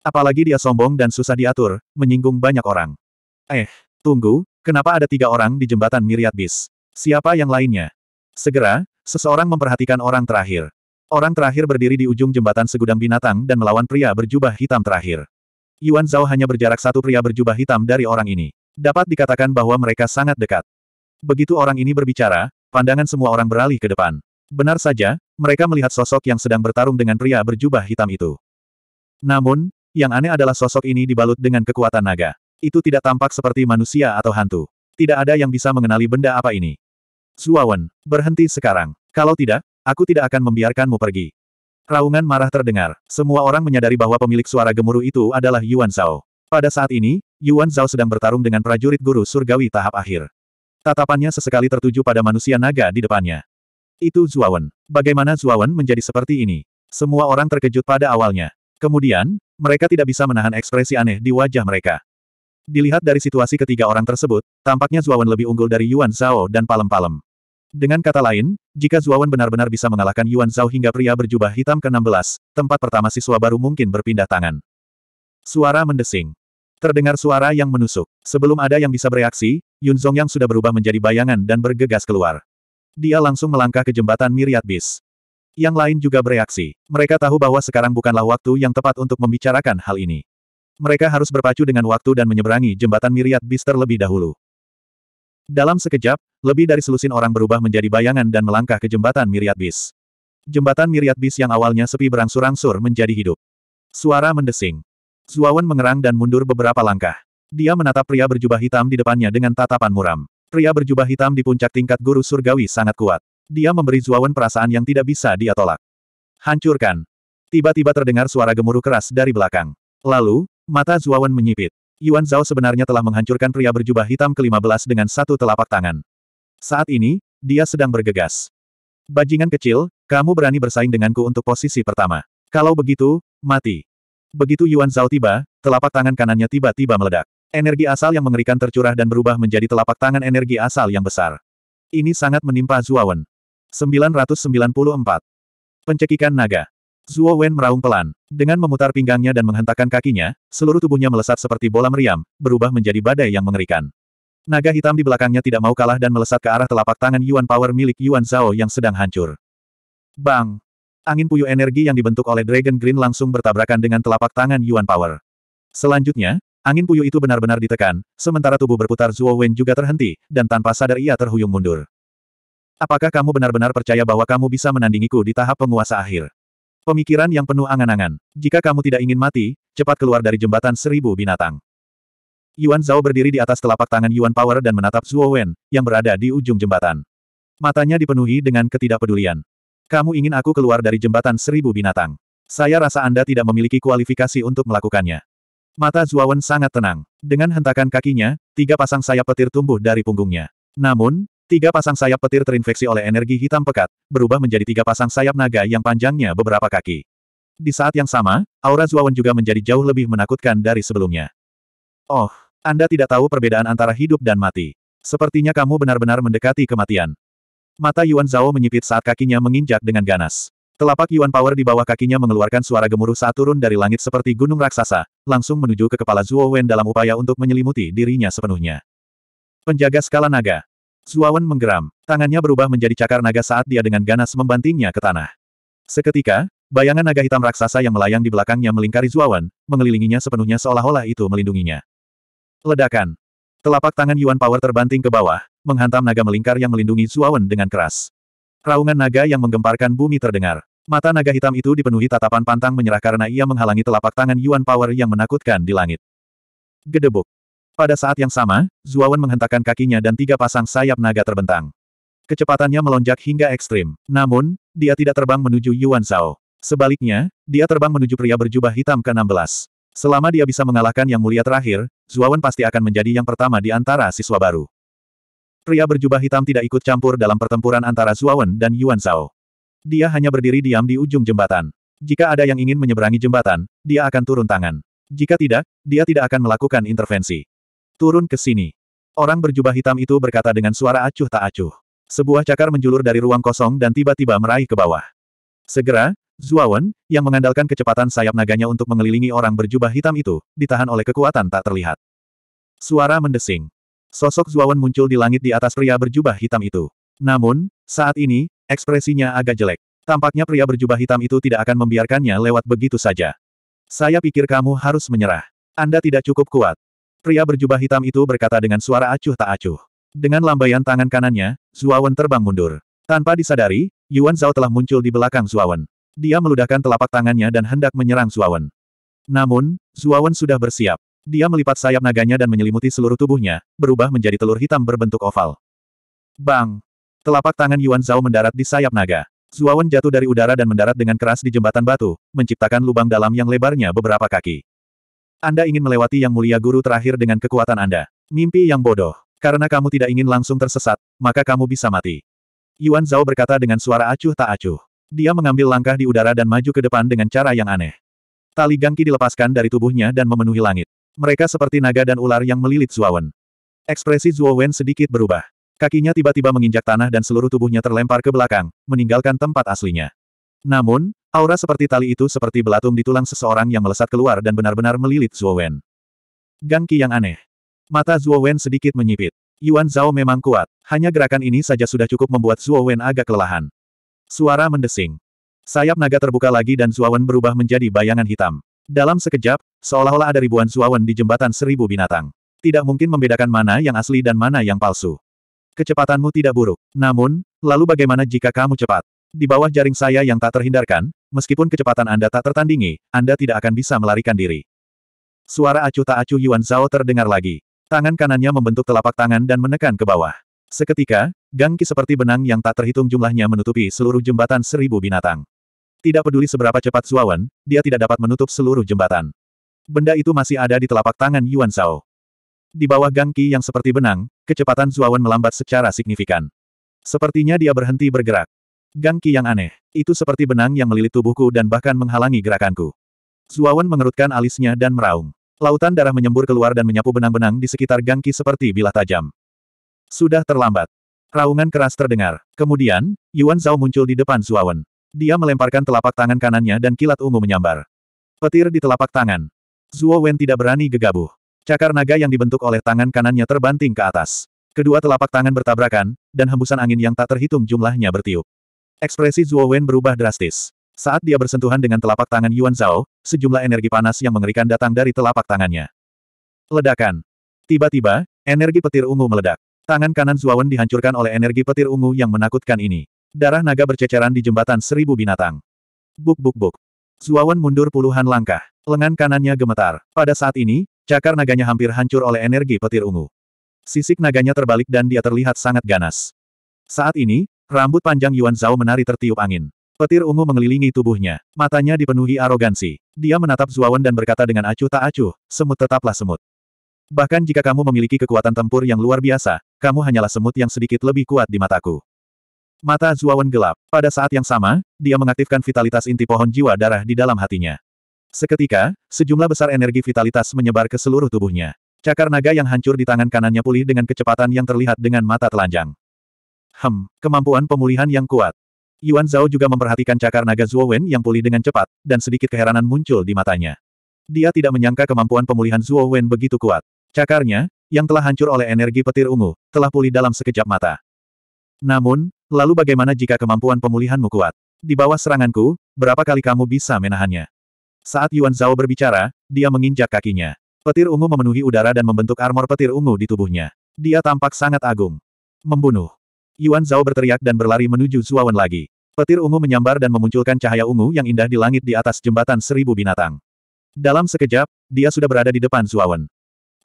[SPEAKER 1] Apalagi dia sombong dan susah diatur, menyinggung banyak orang. Eh, tunggu, kenapa ada tiga orang di jembatan Miriat Bis? Siapa yang lainnya? Segera, seseorang memperhatikan orang terakhir. Orang terakhir berdiri di ujung jembatan segudang binatang dan melawan pria berjubah hitam terakhir. Yuan Zhao hanya berjarak satu pria berjubah hitam dari orang ini. Dapat dikatakan bahwa mereka sangat dekat. Begitu orang ini berbicara, pandangan semua orang beralih ke depan. Benar saja, mereka melihat sosok yang sedang bertarung dengan pria berjubah hitam itu. Namun, yang aneh adalah sosok ini dibalut dengan kekuatan naga. Itu tidak tampak seperti manusia atau hantu. Tidak ada yang bisa mengenali benda apa ini. Zuawan, berhenti sekarang. Kalau tidak, aku tidak akan membiarkanmu pergi. Raungan marah terdengar. Semua orang menyadari bahwa pemilik suara gemuruh itu adalah Yuan Zhao. Pada saat ini, Yuan Zhao sedang bertarung dengan prajurit guru surgawi tahap akhir. Tatapannya sesekali tertuju pada manusia naga di depannya. Itu Zuawan. Bagaimana Zuawan menjadi seperti ini? Semua orang terkejut pada awalnya. Kemudian, mereka tidak bisa menahan ekspresi aneh di wajah mereka. Dilihat dari situasi ketiga orang tersebut, tampaknya Zuawan lebih unggul dari Yuan Zhao dan Palem-Palem. Dengan kata lain, jika Zuawan benar-benar bisa mengalahkan Yuan Zhao hingga pria berjubah hitam ke-16, tempat pertama siswa baru mungkin berpindah tangan. Suara mendesing. Terdengar suara yang menusuk. Sebelum ada yang bisa bereaksi, Yun Zhong yang sudah berubah menjadi bayangan dan bergegas keluar. Dia langsung melangkah ke jembatan Miriat Bis. Yang lain juga bereaksi. Mereka tahu bahwa sekarang bukanlah waktu yang tepat untuk membicarakan hal ini. Mereka harus berpacu dengan waktu dan menyeberangi jembatan Miriat Bis terlebih dahulu. Dalam sekejap, lebih dari selusin orang berubah menjadi bayangan dan melangkah ke jembatan Miriat Bis. Jembatan Miriat Bis yang awalnya sepi berangsur-angsur menjadi hidup. Suara mendesing. Zuawan mengerang dan mundur beberapa langkah. Dia menatap pria berjubah hitam di depannya dengan tatapan muram. Pria berjubah hitam di puncak tingkat guru surgawi sangat kuat. Dia memberi Zuawan perasaan yang tidak bisa dia tolak. Hancurkan. Tiba-tiba terdengar suara gemuruh keras dari belakang. Lalu, mata Zuawan menyipit. Yuan Zhao sebenarnya telah menghancurkan pria berjubah hitam ke-15 dengan satu telapak tangan. Saat ini, dia sedang bergegas. Bajingan kecil, kamu berani bersaing denganku untuk posisi pertama. Kalau begitu, mati. Begitu Yuan Zhao tiba, telapak tangan kanannya tiba-tiba meledak. Energi asal yang mengerikan tercurah dan berubah menjadi telapak tangan energi asal yang besar. Ini sangat menimpa Wen. 994. Pencekikan naga. Zuo Wen meraung pelan. Dengan memutar pinggangnya dan menghentakkan kakinya, seluruh tubuhnya melesat seperti bola meriam, berubah menjadi badai yang mengerikan. Naga hitam di belakangnya tidak mau kalah dan melesat ke arah telapak tangan Yuan Power milik Yuan Zhao yang sedang hancur. Bang! Angin puyuh energi yang dibentuk oleh Dragon Green langsung bertabrakan dengan telapak tangan Yuan Power. Selanjutnya, Angin puyuh itu benar-benar ditekan, sementara tubuh berputar Zuo Wen juga terhenti, dan tanpa sadar ia terhuyung mundur. Apakah kamu benar-benar percaya bahwa kamu bisa menandingiku di tahap penguasa akhir? Pemikiran yang penuh angan-angan. Jika kamu tidak ingin mati, cepat keluar dari jembatan seribu binatang. Yuan Zhao berdiri di atas telapak tangan Yuan Power dan menatap Zuo Wen, yang berada di ujung jembatan. Matanya dipenuhi dengan ketidakpedulian. Kamu ingin aku keluar dari jembatan seribu binatang. Saya rasa Anda tidak memiliki kualifikasi untuk melakukannya. Mata Zuawan sangat tenang. Dengan hentakan kakinya, tiga pasang sayap petir tumbuh dari punggungnya. Namun, tiga pasang sayap petir terinfeksi oleh energi hitam pekat, berubah menjadi tiga pasang sayap naga yang panjangnya beberapa kaki. Di saat yang sama, aura Zuawan juga menjadi jauh lebih menakutkan dari sebelumnya. Oh, Anda tidak tahu perbedaan antara hidup dan mati. Sepertinya kamu benar-benar mendekati kematian. Mata Yuan Zhao menyipit saat kakinya menginjak dengan ganas. Telapak Yuan Power di bawah kakinya mengeluarkan suara gemuruh saat turun dari langit seperti gunung raksasa, langsung menuju ke kepala Zuo Wen dalam upaya untuk menyelimuti dirinya sepenuhnya. Penjaga skala naga. Zuo Wen menggeram, tangannya berubah menjadi cakar naga saat dia dengan ganas membantingnya ke tanah. Seketika, bayangan naga hitam raksasa yang melayang di belakangnya melingkari Zuo Wen, mengelilinginya sepenuhnya seolah-olah itu melindunginya. Ledakan. Telapak tangan Yuan Power terbanting ke bawah, menghantam naga melingkar yang melindungi Wen dengan keras. Raungan naga yang menggemparkan bumi terdengar. Mata naga hitam itu dipenuhi tatapan pantang menyerah karena ia menghalangi telapak tangan Yuan Power yang menakutkan di langit. Gedebuk. Pada saat yang sama, Zuawan menghentakkan kakinya dan tiga pasang sayap naga terbentang. Kecepatannya melonjak hingga ekstrim. Namun, dia tidak terbang menuju Yuan Zhao. Sebaliknya, dia terbang menuju pria berjubah hitam ke-16. Selama dia bisa mengalahkan yang mulia terakhir, Zuawan pasti akan menjadi yang pertama di antara siswa baru. Pria berjubah hitam tidak ikut campur dalam pertempuran antara Zuawan dan Yuan Zhao. Dia hanya berdiri diam di ujung jembatan. Jika ada yang ingin menyeberangi jembatan, dia akan turun tangan. Jika tidak, dia tidak akan melakukan intervensi. Turun ke sini. Orang berjubah hitam itu berkata dengan suara acuh tak acuh. Sebuah cakar menjulur dari ruang kosong dan tiba-tiba meraih ke bawah. Segera, Zuawan, yang mengandalkan kecepatan sayap naganya untuk mengelilingi orang berjubah hitam itu, ditahan oleh kekuatan tak terlihat. Suara mendesing. Sosok Zuawan muncul di langit di atas pria berjubah hitam itu. Namun, saat ini, ekspresinya agak jelek. Tampaknya pria berjubah hitam itu tidak akan membiarkannya lewat begitu saja. Saya pikir kamu harus menyerah. Anda tidak cukup kuat. Pria berjubah hitam itu berkata dengan suara acuh tak acuh. Dengan lambaian tangan kanannya, Zuawan terbang mundur. Tanpa disadari, Yuan Zhao telah muncul di belakang Zuawan. Dia meludahkan telapak tangannya dan hendak menyerang Zuawan. Namun, Zuawan sudah bersiap. Dia melipat sayap naganya dan menyelimuti seluruh tubuhnya, berubah menjadi telur hitam berbentuk oval. Bang! Telapak tangan Yuan Zhao mendarat di sayap naga. Zuawan jatuh dari udara dan mendarat dengan keras di jembatan batu, menciptakan lubang dalam yang lebarnya beberapa kaki. Anda ingin melewati yang mulia guru terakhir dengan kekuatan Anda. Mimpi yang bodoh. Karena kamu tidak ingin langsung tersesat, maka kamu bisa mati. Yuan Zhao berkata dengan suara acuh tak acuh. Dia mengambil langkah di udara dan maju ke depan dengan cara yang aneh. Tali gangki dilepaskan dari tubuhnya dan memenuhi langit. Mereka seperti naga dan ular yang melilit Zuowen. Ekspresi Zuowen sedikit berubah. Kakinya tiba-tiba menginjak tanah dan seluruh tubuhnya terlempar ke belakang, meninggalkan tempat aslinya. Namun, aura seperti tali itu seperti belatung di tulang seseorang yang melesat keluar dan benar-benar melilit Zuowen. Gangki yang aneh. Mata Zuowen sedikit menyipit. Yuan Zhao memang kuat, hanya gerakan ini saja sudah cukup membuat Zuowen agak kelelahan. Suara mendesing. Sayap naga terbuka lagi dan Zuowen berubah menjadi bayangan hitam. Dalam sekejap, seolah-olah ada ribuan suawan di jembatan seribu binatang. Tidak mungkin membedakan mana yang asli dan mana yang palsu. Kecepatanmu tidak buruk. Namun, lalu bagaimana jika kamu cepat? Di bawah jaring saya yang tak terhindarkan, meskipun kecepatan Anda tak tertandingi, Anda tidak akan bisa melarikan diri. Suara acuh tak acuh Yuan Zhao terdengar lagi. Tangan kanannya membentuk telapak tangan dan menekan ke bawah. Seketika, gangki seperti benang yang tak terhitung jumlahnya menutupi seluruh jembatan seribu binatang. Tidak peduli seberapa cepat Zuawan, dia tidak dapat menutup seluruh jembatan. Benda itu masih ada di telapak tangan Yuan Shao. Di bawah gangki yang seperti benang, kecepatan Zuawan melambat secara signifikan. Sepertinya dia berhenti bergerak. Gangki yang aneh. Itu seperti benang yang melilit tubuhku dan bahkan menghalangi gerakanku. Zuawan mengerutkan alisnya dan meraung. Lautan darah menyembur keluar dan menyapu benang-benang di sekitar gangki seperti bilah tajam. Sudah terlambat. Raungan keras terdengar. Kemudian, Yuan Zhao muncul di depan Zuawan. Dia melemparkan telapak tangan kanannya dan kilat ungu menyambar. Petir di telapak tangan. Zuo Wen tidak berani gegabah. Cakar naga yang dibentuk oleh tangan kanannya terbanting ke atas. Kedua telapak tangan bertabrakan, dan hembusan angin yang tak terhitung jumlahnya bertiup. Ekspresi Zuo Wen berubah drastis. Saat dia bersentuhan dengan telapak tangan Yuan Zhao, sejumlah energi panas yang mengerikan datang dari telapak tangannya. Ledakan. Tiba-tiba, energi petir ungu meledak. Tangan kanan Zuo Wen dihancurkan oleh energi petir ungu yang menakutkan ini. Darah naga berceceran di jembatan seribu binatang. Buk buk buk. Zuawan mundur puluhan langkah. Lengan kanannya gemetar. Pada saat ini, cakar naganya hampir hancur oleh energi petir ungu. Sisik naganya terbalik dan dia terlihat sangat ganas. Saat ini, rambut panjang Yuan Zhao menari tertiup angin. Petir ungu mengelilingi tubuhnya. Matanya dipenuhi arogansi. Dia menatap Zuawan dan berkata dengan acuh tak acuh, semut tetaplah semut. Bahkan jika kamu memiliki kekuatan tempur yang luar biasa, kamu hanyalah semut yang sedikit lebih kuat di mataku. Mata Zuawan gelap. Pada saat yang sama, dia mengaktifkan vitalitas inti pohon jiwa darah di dalam hatinya. Seketika, sejumlah besar energi vitalitas menyebar ke seluruh tubuhnya. Cakar naga yang hancur di tangan kanannya pulih dengan kecepatan yang terlihat dengan mata telanjang. Hem, kemampuan pemulihan yang kuat. Yuan Zhao juga memperhatikan cakar naga Zuowen yang pulih dengan cepat, dan sedikit keheranan muncul di matanya. Dia tidak menyangka kemampuan pemulihan Zuowen begitu kuat. Cakarnya, yang telah hancur oleh energi petir ungu, telah pulih dalam sekejap mata. Namun, Lalu bagaimana jika kemampuan pemulihanmu kuat? Di bawah seranganku, berapa kali kamu bisa menahannya? Saat Yuan Zhao berbicara, dia menginjak kakinya. Petir ungu memenuhi udara dan membentuk armor petir ungu di tubuhnya. Dia tampak sangat agung. Membunuh. Yuan Zhao berteriak dan berlari menuju Zuawan lagi. Petir ungu menyambar dan memunculkan cahaya ungu yang indah di langit di atas jembatan seribu binatang. Dalam sekejap, dia sudah berada di depan Zuawan.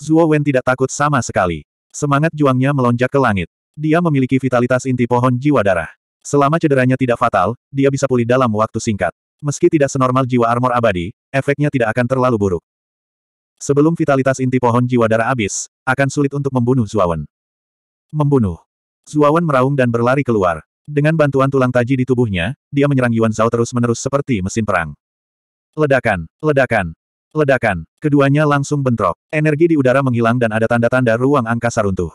[SPEAKER 1] Zuawan tidak takut sama sekali. Semangat juangnya melonjak ke langit. Dia memiliki vitalitas inti pohon jiwa darah. Selama cederanya tidak fatal, dia bisa pulih dalam waktu singkat. Meski tidak senormal jiwa armor abadi, efeknya tidak akan terlalu buruk. Sebelum vitalitas inti pohon jiwa darah habis, akan sulit untuk membunuh Zuawan. Membunuh. Zuawan meraung dan berlari keluar. Dengan bantuan tulang taji di tubuhnya, dia menyerang Yuan Zhao terus-menerus seperti mesin perang. Ledakan, ledakan, ledakan. Keduanya langsung bentrok. Energi di udara menghilang dan ada tanda-tanda ruang angkasa runtuh.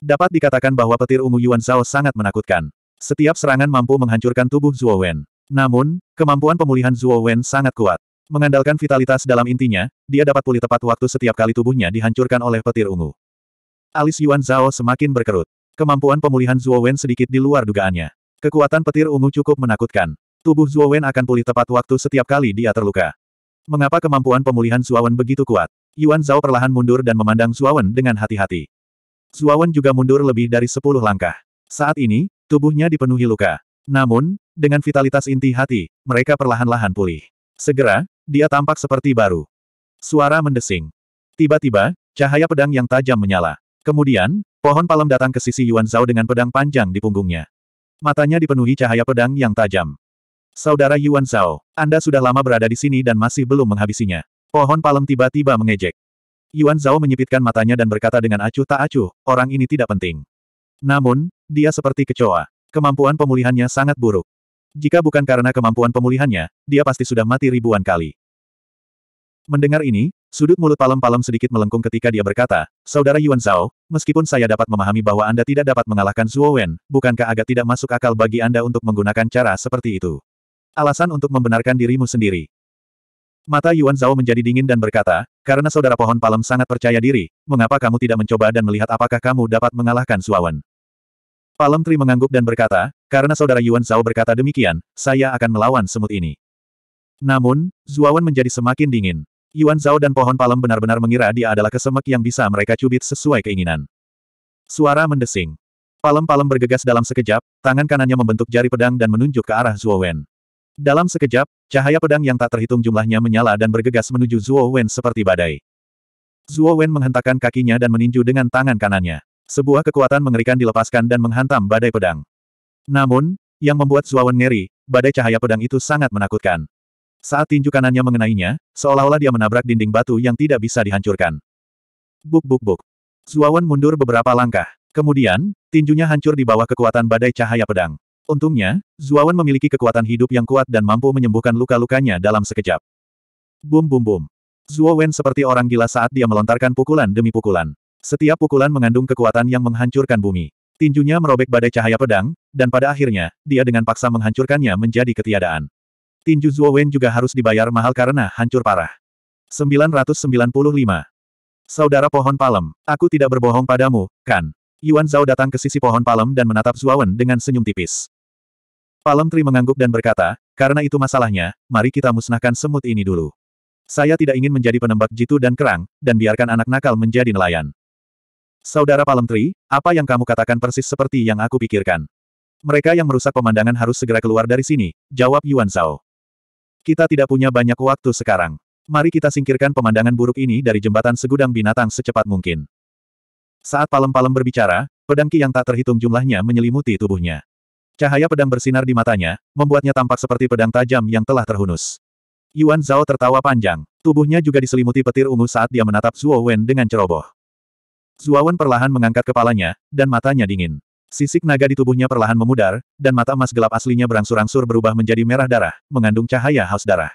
[SPEAKER 1] Dapat dikatakan bahwa petir ungu Yuan Zhao sangat menakutkan. Setiap serangan mampu menghancurkan tubuh Zhuo Wen. Namun, kemampuan pemulihan Zhuo Wen sangat kuat. Mengandalkan vitalitas dalam intinya, dia dapat pulih tepat waktu setiap kali tubuhnya dihancurkan oleh petir ungu. Alis Yuan Zhao semakin berkerut. Kemampuan pemulihan Zhuo Wen sedikit di luar dugaannya. Kekuatan petir ungu cukup menakutkan. Tubuh Zhuo Wen akan pulih tepat waktu setiap kali dia terluka. Mengapa kemampuan pemulihan Zhuo Wen begitu kuat? Yuan Zhao perlahan mundur dan memandang Zhuo Wen dengan hati-hati. Zuawan juga mundur lebih dari sepuluh langkah. Saat ini, tubuhnya dipenuhi luka. Namun, dengan vitalitas inti hati, mereka perlahan-lahan pulih. Segera, dia tampak seperti baru. Suara mendesing. Tiba-tiba, cahaya pedang yang tajam menyala. Kemudian, pohon palem datang ke sisi Yuan Zhao dengan pedang panjang di punggungnya. Matanya dipenuhi cahaya pedang yang tajam. Saudara Yuan Zhao, Anda sudah lama berada di sini dan masih belum menghabisinya. Pohon palem tiba-tiba mengejek. Yuan Zhao menyipitkan matanya dan berkata dengan acuh tak acuh, orang ini tidak penting. Namun, dia seperti kecoa. Kemampuan pemulihannya sangat buruk. Jika bukan karena kemampuan pemulihannya, dia pasti sudah mati ribuan kali. Mendengar ini, sudut mulut palem-palem sedikit melengkung ketika dia berkata, Saudara Yuan Zhao, meskipun saya dapat memahami bahwa Anda tidak dapat mengalahkan Zhuo Wen, bukankah agak tidak masuk akal bagi Anda untuk menggunakan cara seperti itu? Alasan untuk membenarkan dirimu sendiri. Mata Yuan Zhao menjadi dingin dan berkata, karena saudara pohon palem sangat percaya diri, mengapa kamu tidak mencoba dan melihat apakah kamu dapat mengalahkan Suawan? Palem Tri mengangguk dan berkata, karena saudara Yuan Zhao berkata demikian, saya akan melawan semut ini. Namun, Zuawan menjadi semakin dingin. Yuan Zhao dan pohon palem benar-benar mengira dia adalah kesemek yang bisa mereka cubit sesuai keinginan. Suara mendesing. Palem-palem bergegas dalam sekejap, tangan kanannya membentuk jari pedang dan menunjuk ke arah Zuowen. Dalam sekejap, cahaya pedang yang tak terhitung jumlahnya menyala dan bergegas menuju Zuo Wen seperti badai. Zuo Wen menghentakkan kakinya dan meninju dengan tangan kanannya. Sebuah kekuatan mengerikan dilepaskan dan menghantam badai pedang. Namun, yang membuat Zuo Wen ngeri, badai cahaya pedang itu sangat menakutkan. Saat tinju kanannya mengenainya, seolah-olah dia menabrak dinding batu yang tidak bisa dihancurkan. Buk buk buk. Wen mundur beberapa langkah. Kemudian, tinjunya hancur di bawah kekuatan badai cahaya pedang. Untungnya, Zuawan memiliki kekuatan hidup yang kuat dan mampu menyembuhkan luka-lukanya dalam sekejap. Bum bum bum. Zuawan seperti orang gila saat dia melontarkan pukulan demi pukulan. Setiap pukulan mengandung kekuatan yang menghancurkan bumi. Tinjunya merobek badai cahaya pedang, dan pada akhirnya, dia dengan paksa menghancurkannya menjadi ketiadaan. Tinju Zuowen juga harus dibayar mahal karena hancur parah. 995. Saudara pohon palem, aku tidak berbohong padamu, kan? Yuan Zhao datang ke sisi pohon palem dan menatap Zuawan dengan senyum tipis. Palem Tri mengangguk dan berkata, karena itu masalahnya, mari kita musnahkan semut ini dulu. Saya tidak ingin menjadi penembak jitu dan kerang, dan biarkan anak nakal menjadi nelayan. Saudara Palem Tri, apa yang kamu katakan persis seperti yang aku pikirkan. Mereka yang merusak pemandangan harus segera keluar dari sini, jawab Yuan Zhao. Kita tidak punya banyak waktu sekarang. Mari kita singkirkan pemandangan buruk ini dari jembatan segudang binatang secepat mungkin. Saat palem-palem berbicara, pedangki yang tak terhitung jumlahnya menyelimuti tubuhnya. Cahaya pedang bersinar di matanya, membuatnya tampak seperti pedang tajam yang telah terhunus. Yuan Zhao tertawa panjang. Tubuhnya juga diselimuti petir ungu saat dia menatap Zuo Wen dengan ceroboh. Zuo Wen perlahan mengangkat kepalanya, dan matanya dingin. Sisik naga di tubuhnya perlahan memudar, dan mata emas gelap aslinya berangsur-angsur berubah menjadi merah darah, mengandung cahaya haus darah.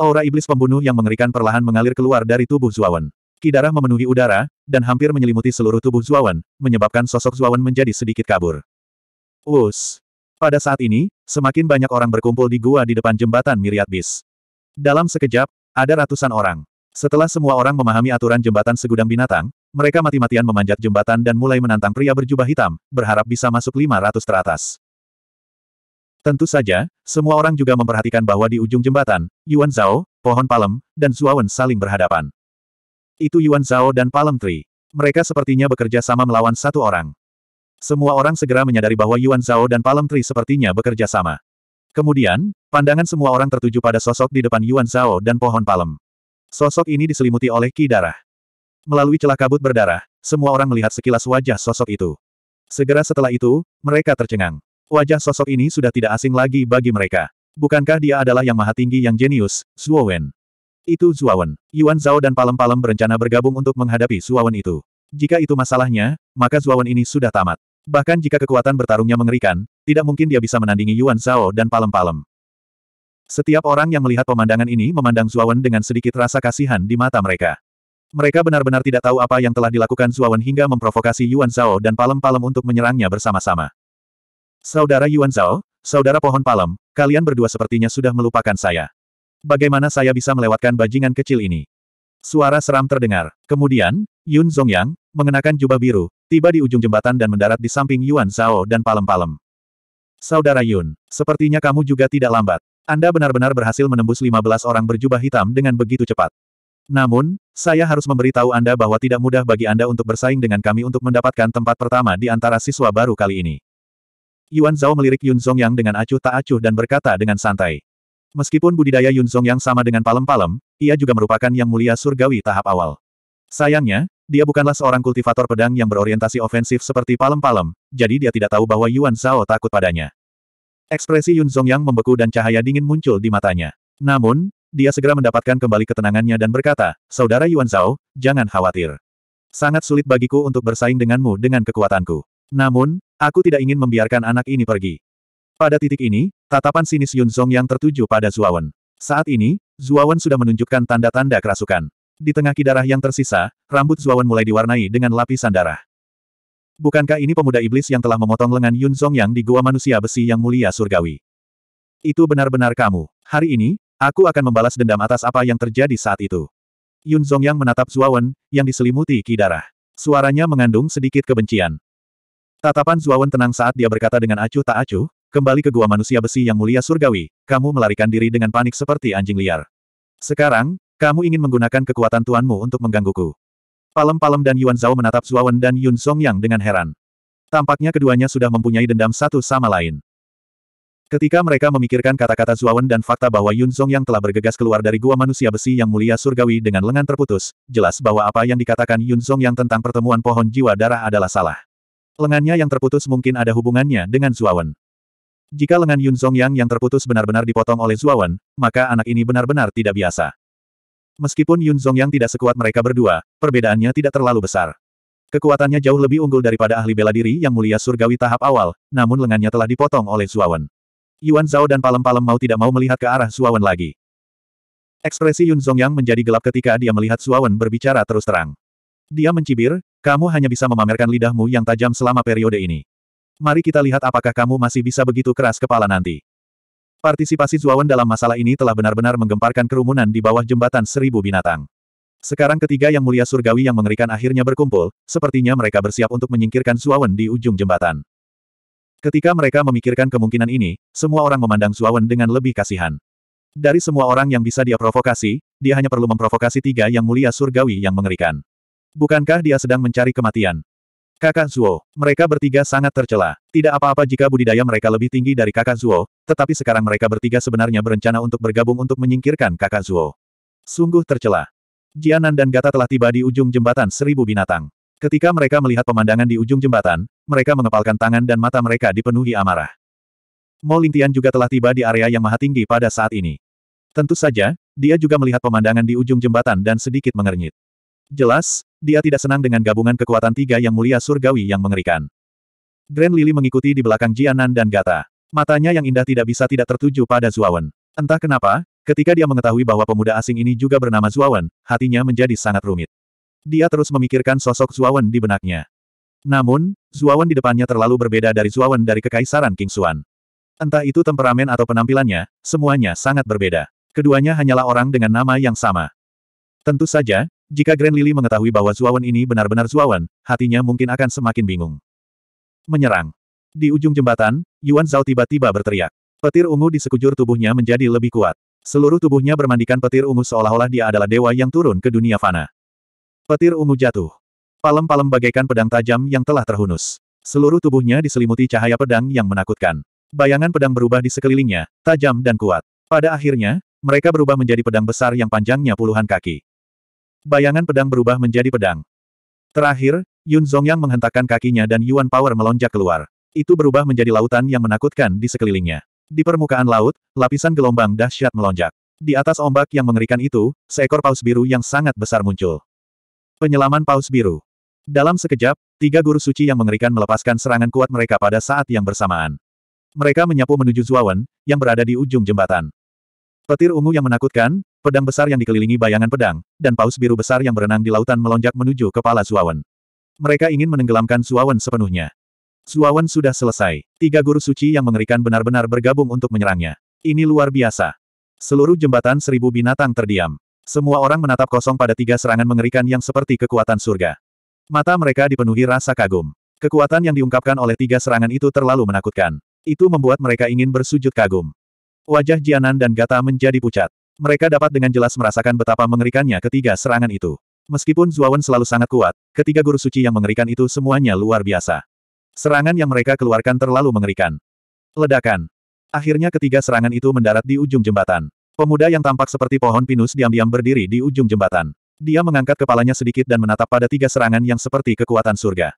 [SPEAKER 1] Aura iblis pembunuh yang mengerikan perlahan mengalir keluar dari tubuh Zuawan. Kidarah memenuhi udara, dan hampir menyelimuti seluruh tubuh Wen, menyebabkan sosok Wen menjadi sedikit kabur. Us. Pada saat ini, semakin banyak orang berkumpul di gua di depan jembatan Miriat Bis. Dalam sekejap, ada ratusan orang. Setelah semua orang memahami aturan jembatan segudang binatang, mereka mati-matian memanjat jembatan dan mulai menantang pria berjubah hitam, berharap bisa masuk 500 teratas. Tentu saja, semua orang juga memperhatikan bahwa di ujung jembatan, Yuan Zhao, pohon palem, dan Zuawan saling berhadapan. Itu Yuan Zhao dan Palem Tree. Mereka sepertinya bekerja sama melawan satu orang. Semua orang segera menyadari bahwa Yuan Zhao dan Palm Tree sepertinya bekerja sama. Kemudian, pandangan semua orang tertuju pada sosok di depan Yuan Zhao dan pohon palem. Sosok ini diselimuti oleh ki darah. Melalui celah kabut berdarah, semua orang melihat sekilas wajah sosok itu. Segera setelah itu, mereka tercengang. Wajah sosok ini sudah tidak asing lagi bagi mereka. Bukankah dia adalah yang maha tinggi yang jenius, Wen? Itu Wen. Yuan Zhao dan Palem-Palem berencana bergabung untuk menghadapi Wen itu. Jika itu masalahnya, maka Wen ini sudah tamat. Bahkan jika kekuatan bertarungnya mengerikan, tidak mungkin dia bisa menandingi Yuan Zhao dan palem-palem. Setiap orang yang melihat pemandangan ini memandang Zuawan dengan sedikit rasa kasihan di mata mereka. Mereka benar-benar tidak tahu apa yang telah dilakukan Zuawan hingga memprovokasi Yuan Zhao dan palem-palem untuk menyerangnya bersama-sama. Saudara Yuan Zhao, saudara pohon palem, kalian berdua sepertinya sudah melupakan saya. Bagaimana saya bisa melewatkan bajingan kecil ini? Suara seram terdengar. Kemudian, Yun Zhongyang, mengenakan jubah biru, tiba di ujung jembatan dan mendarat di samping Yuan Zhao dan palem-palem. Saudara Yun, sepertinya kamu juga tidak lambat. Anda benar-benar berhasil menembus 15 orang berjubah hitam dengan begitu cepat. Namun, saya harus memberitahu Anda bahwa tidak mudah bagi Anda untuk bersaing dengan kami untuk mendapatkan tempat pertama di antara siswa baru kali ini. Yuan Zhao melirik Yun Zhongyang dengan acuh tak acuh dan berkata dengan santai. Meskipun budidaya Yun Zhongyang sama dengan palem-palem, ia juga merupakan yang mulia surgawi tahap awal. Sayangnya, dia bukanlah seorang kultivator pedang yang berorientasi ofensif seperti palem-palem, jadi dia tidak tahu bahwa Yuan Zhao takut padanya. Ekspresi Yun Zhongyang membeku dan cahaya dingin muncul di matanya. Namun, dia segera mendapatkan kembali ketenangannya dan berkata, Saudara Yuan Zhao, jangan khawatir. Sangat sulit bagiku untuk bersaing denganmu dengan kekuatanku. Namun, aku tidak ingin membiarkan anak ini pergi. Pada titik ini, tatapan sinis Yun Zhongyang yang tertuju pada Zuawan. Saat ini, Zuawan sudah menunjukkan tanda-tanda kerasukan. Di tengah kidarah yang tersisa, rambut Zuawan mulai diwarnai dengan lapisan darah. Bukankah ini pemuda iblis yang telah memotong lengan Yun Zhongyang di gua manusia besi yang mulia surgawi? Itu benar-benar kamu. Hari ini, aku akan membalas dendam atas apa yang terjadi saat itu. Yun Zhongyang menatap Zuawan, yang diselimuti kidarah. Suaranya mengandung sedikit kebencian. Tatapan Zuawan tenang saat dia berkata dengan acuh tak acuh, kembali ke gua manusia besi yang mulia surgawi, kamu melarikan diri dengan panik seperti anjing liar. Sekarang, kamu ingin menggunakan kekuatan tuanmu untuk menggangguku. Palem-Palem dan Yuan Zhao menatap Zuawan dan Yun Song Yang dengan heran. Tampaknya keduanya sudah mempunyai dendam satu sama lain. Ketika mereka memikirkan kata-kata Zuawan dan fakta bahwa Yun Song Yang telah bergegas keluar dari gua manusia besi yang mulia surgawi dengan lengan terputus, jelas bahwa apa yang dikatakan Yun Song Yang tentang pertemuan pohon jiwa darah adalah salah. Lengannya yang terputus mungkin ada hubungannya dengan Zuawan. Jika lengan Yun Songyang yang terputus benar-benar dipotong oleh Zuawan, maka anak ini benar-benar tidak biasa. Meskipun Yun yang tidak sekuat mereka berdua, perbedaannya tidak terlalu besar. Kekuatannya jauh lebih unggul daripada ahli bela diri yang mulia surgawi tahap awal, namun lengannya telah dipotong oleh Zuawan. Yuan Zhao dan palem-palem mau tidak mau melihat ke arah Zuawan lagi. Ekspresi Yun yang menjadi gelap ketika dia melihat Zuawan berbicara terus terang. Dia mencibir, kamu hanya bisa memamerkan lidahmu yang tajam selama periode ini. Mari kita lihat apakah kamu masih bisa begitu keras kepala nanti. Partisipasi Zuawan dalam masalah ini telah benar-benar menggemparkan kerumunan di bawah jembatan seribu binatang. Sekarang ketiga yang mulia surgawi yang mengerikan akhirnya berkumpul, sepertinya mereka bersiap untuk menyingkirkan Zuawan di ujung jembatan. Ketika mereka memikirkan kemungkinan ini, semua orang memandang Zuawan dengan lebih kasihan. Dari semua orang yang bisa dia provokasi, dia hanya perlu memprovokasi tiga yang mulia surgawi yang mengerikan. Bukankah dia sedang mencari kematian? Kakak Zuo, mereka bertiga sangat tercela. Tidak apa-apa jika budidaya mereka lebih tinggi dari kakak Zuo, tetapi sekarang mereka bertiga sebenarnya berencana untuk bergabung untuk menyingkirkan kakak Zuo. Sungguh tercela. Jianan dan Gata telah tiba di ujung jembatan seribu binatang. Ketika mereka melihat pemandangan di ujung jembatan, mereka mengepalkan tangan dan mata mereka dipenuhi amarah. Mo Lingtian juga telah tiba di area yang maha tinggi pada saat ini. Tentu saja, dia juga melihat pemandangan di ujung jembatan dan sedikit mengernyit. Jelas, dia tidak senang dengan gabungan kekuatan tiga yang mulia surgawi yang mengerikan. Grand Lily mengikuti di belakang Jianan dan Gata. Matanya yang indah tidak bisa tidak tertuju pada Zuawan. Entah kenapa, ketika dia mengetahui bahwa pemuda asing ini juga bernama Zuawan, hatinya menjadi sangat rumit. Dia terus memikirkan sosok Zuawan di benaknya. Namun, Zuawan di depannya terlalu berbeda dari Zuawan dari Kekaisaran King Xuan. Entah itu temperamen atau penampilannya, semuanya sangat berbeda. Keduanya hanyalah orang dengan nama yang sama. Tentu saja, jika Grand Lily mengetahui bahwa Zuawan ini benar-benar Zuawan, hatinya mungkin akan semakin bingung. Menyerang. Di ujung jembatan, Yuan Zhao tiba-tiba berteriak. Petir ungu di sekujur tubuhnya menjadi lebih kuat. Seluruh tubuhnya bermandikan petir ungu seolah-olah dia adalah dewa yang turun ke dunia fana. Petir ungu jatuh. Palem-palem bagaikan pedang tajam yang telah terhunus. Seluruh tubuhnya diselimuti cahaya pedang yang menakutkan. Bayangan pedang berubah di sekelilingnya, tajam dan kuat. Pada akhirnya, mereka berubah menjadi pedang besar yang panjangnya puluhan kaki. Bayangan pedang berubah menjadi pedang. Terakhir, Yun Zongyang menghentakkan kakinya dan Yuan Power melonjak keluar. Itu berubah menjadi lautan yang menakutkan di sekelilingnya. Di permukaan laut, lapisan gelombang dahsyat melonjak. Di atas ombak yang mengerikan itu, seekor paus biru yang sangat besar muncul. Penyelaman paus biru. Dalam sekejap, tiga guru suci yang mengerikan melepaskan serangan kuat mereka pada saat yang bersamaan. Mereka menyapu menuju Zuawan, yang berada di ujung jembatan. Petir ungu yang menakutkan, Pedang besar yang dikelilingi bayangan pedang, dan paus biru besar yang berenang di lautan melonjak menuju kepala Suawan. Mereka ingin menenggelamkan Suawan sepenuhnya. Suawan sudah selesai. Tiga guru suci yang mengerikan benar-benar bergabung untuk menyerangnya. Ini luar biasa. Seluruh jembatan seribu binatang terdiam. Semua orang menatap kosong pada tiga serangan mengerikan yang seperti kekuatan surga. Mata mereka dipenuhi rasa kagum. Kekuatan yang diungkapkan oleh tiga serangan itu terlalu menakutkan. Itu membuat mereka ingin bersujud kagum. Wajah Jianan dan Gata menjadi pucat. Mereka dapat dengan jelas merasakan betapa mengerikannya ketiga serangan itu. Meskipun Zuawan selalu sangat kuat, ketiga guru suci yang mengerikan itu semuanya luar biasa. Serangan yang mereka keluarkan terlalu mengerikan. Ledakan. Akhirnya ketiga serangan itu mendarat di ujung jembatan. Pemuda yang tampak seperti pohon pinus diam-diam berdiri di ujung jembatan. Dia mengangkat kepalanya sedikit dan menatap pada tiga serangan yang seperti kekuatan surga.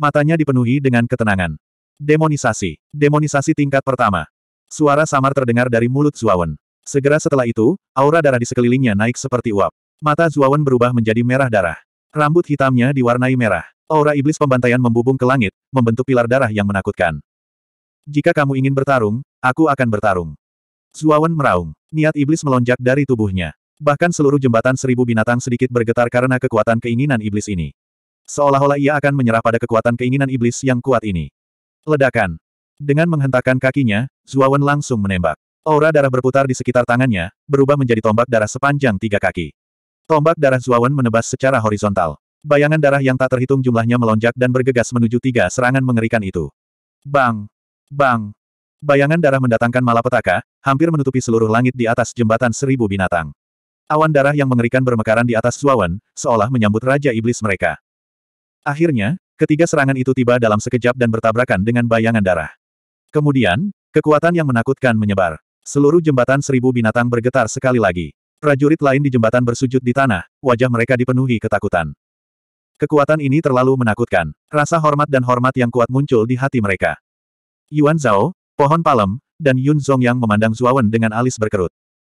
[SPEAKER 1] Matanya dipenuhi dengan ketenangan. Demonisasi. Demonisasi tingkat pertama. Suara samar terdengar dari mulut Zuawan. Segera setelah itu, aura darah di sekelilingnya naik seperti uap. Mata Zuawan berubah menjadi merah darah. Rambut hitamnya diwarnai merah. Aura iblis pembantaian membubung ke langit, membentuk pilar darah yang menakutkan. Jika kamu ingin bertarung, aku akan bertarung. Zuawan meraung. Niat iblis melonjak dari tubuhnya. Bahkan seluruh jembatan seribu binatang sedikit bergetar karena kekuatan keinginan iblis ini. Seolah-olah ia akan menyerah pada kekuatan keinginan iblis yang kuat ini. Ledakan. Dengan menghentakkan kakinya, Zuawan langsung menembak. Aura darah berputar di sekitar tangannya, berubah menjadi tombak darah sepanjang tiga kaki. Tombak darah Zuawan menebas secara horizontal. Bayangan darah yang tak terhitung jumlahnya melonjak dan bergegas menuju tiga serangan mengerikan itu. Bang! Bang! Bayangan darah mendatangkan malapetaka, hampir menutupi seluruh langit di atas jembatan seribu binatang. Awan darah yang mengerikan bermekaran di atas Zuawan, seolah menyambut Raja Iblis mereka. Akhirnya, ketiga serangan itu tiba dalam sekejap dan bertabrakan dengan bayangan darah. Kemudian, kekuatan yang menakutkan menyebar. Seluruh jembatan seribu binatang bergetar sekali lagi. Prajurit lain di jembatan bersujud di tanah, wajah mereka dipenuhi ketakutan. Kekuatan ini terlalu menakutkan. Rasa hormat dan hormat yang kuat muncul di hati mereka. Yuan Zhao, pohon palem, dan Yun Zhongyang memandang Zuawan dengan alis berkerut.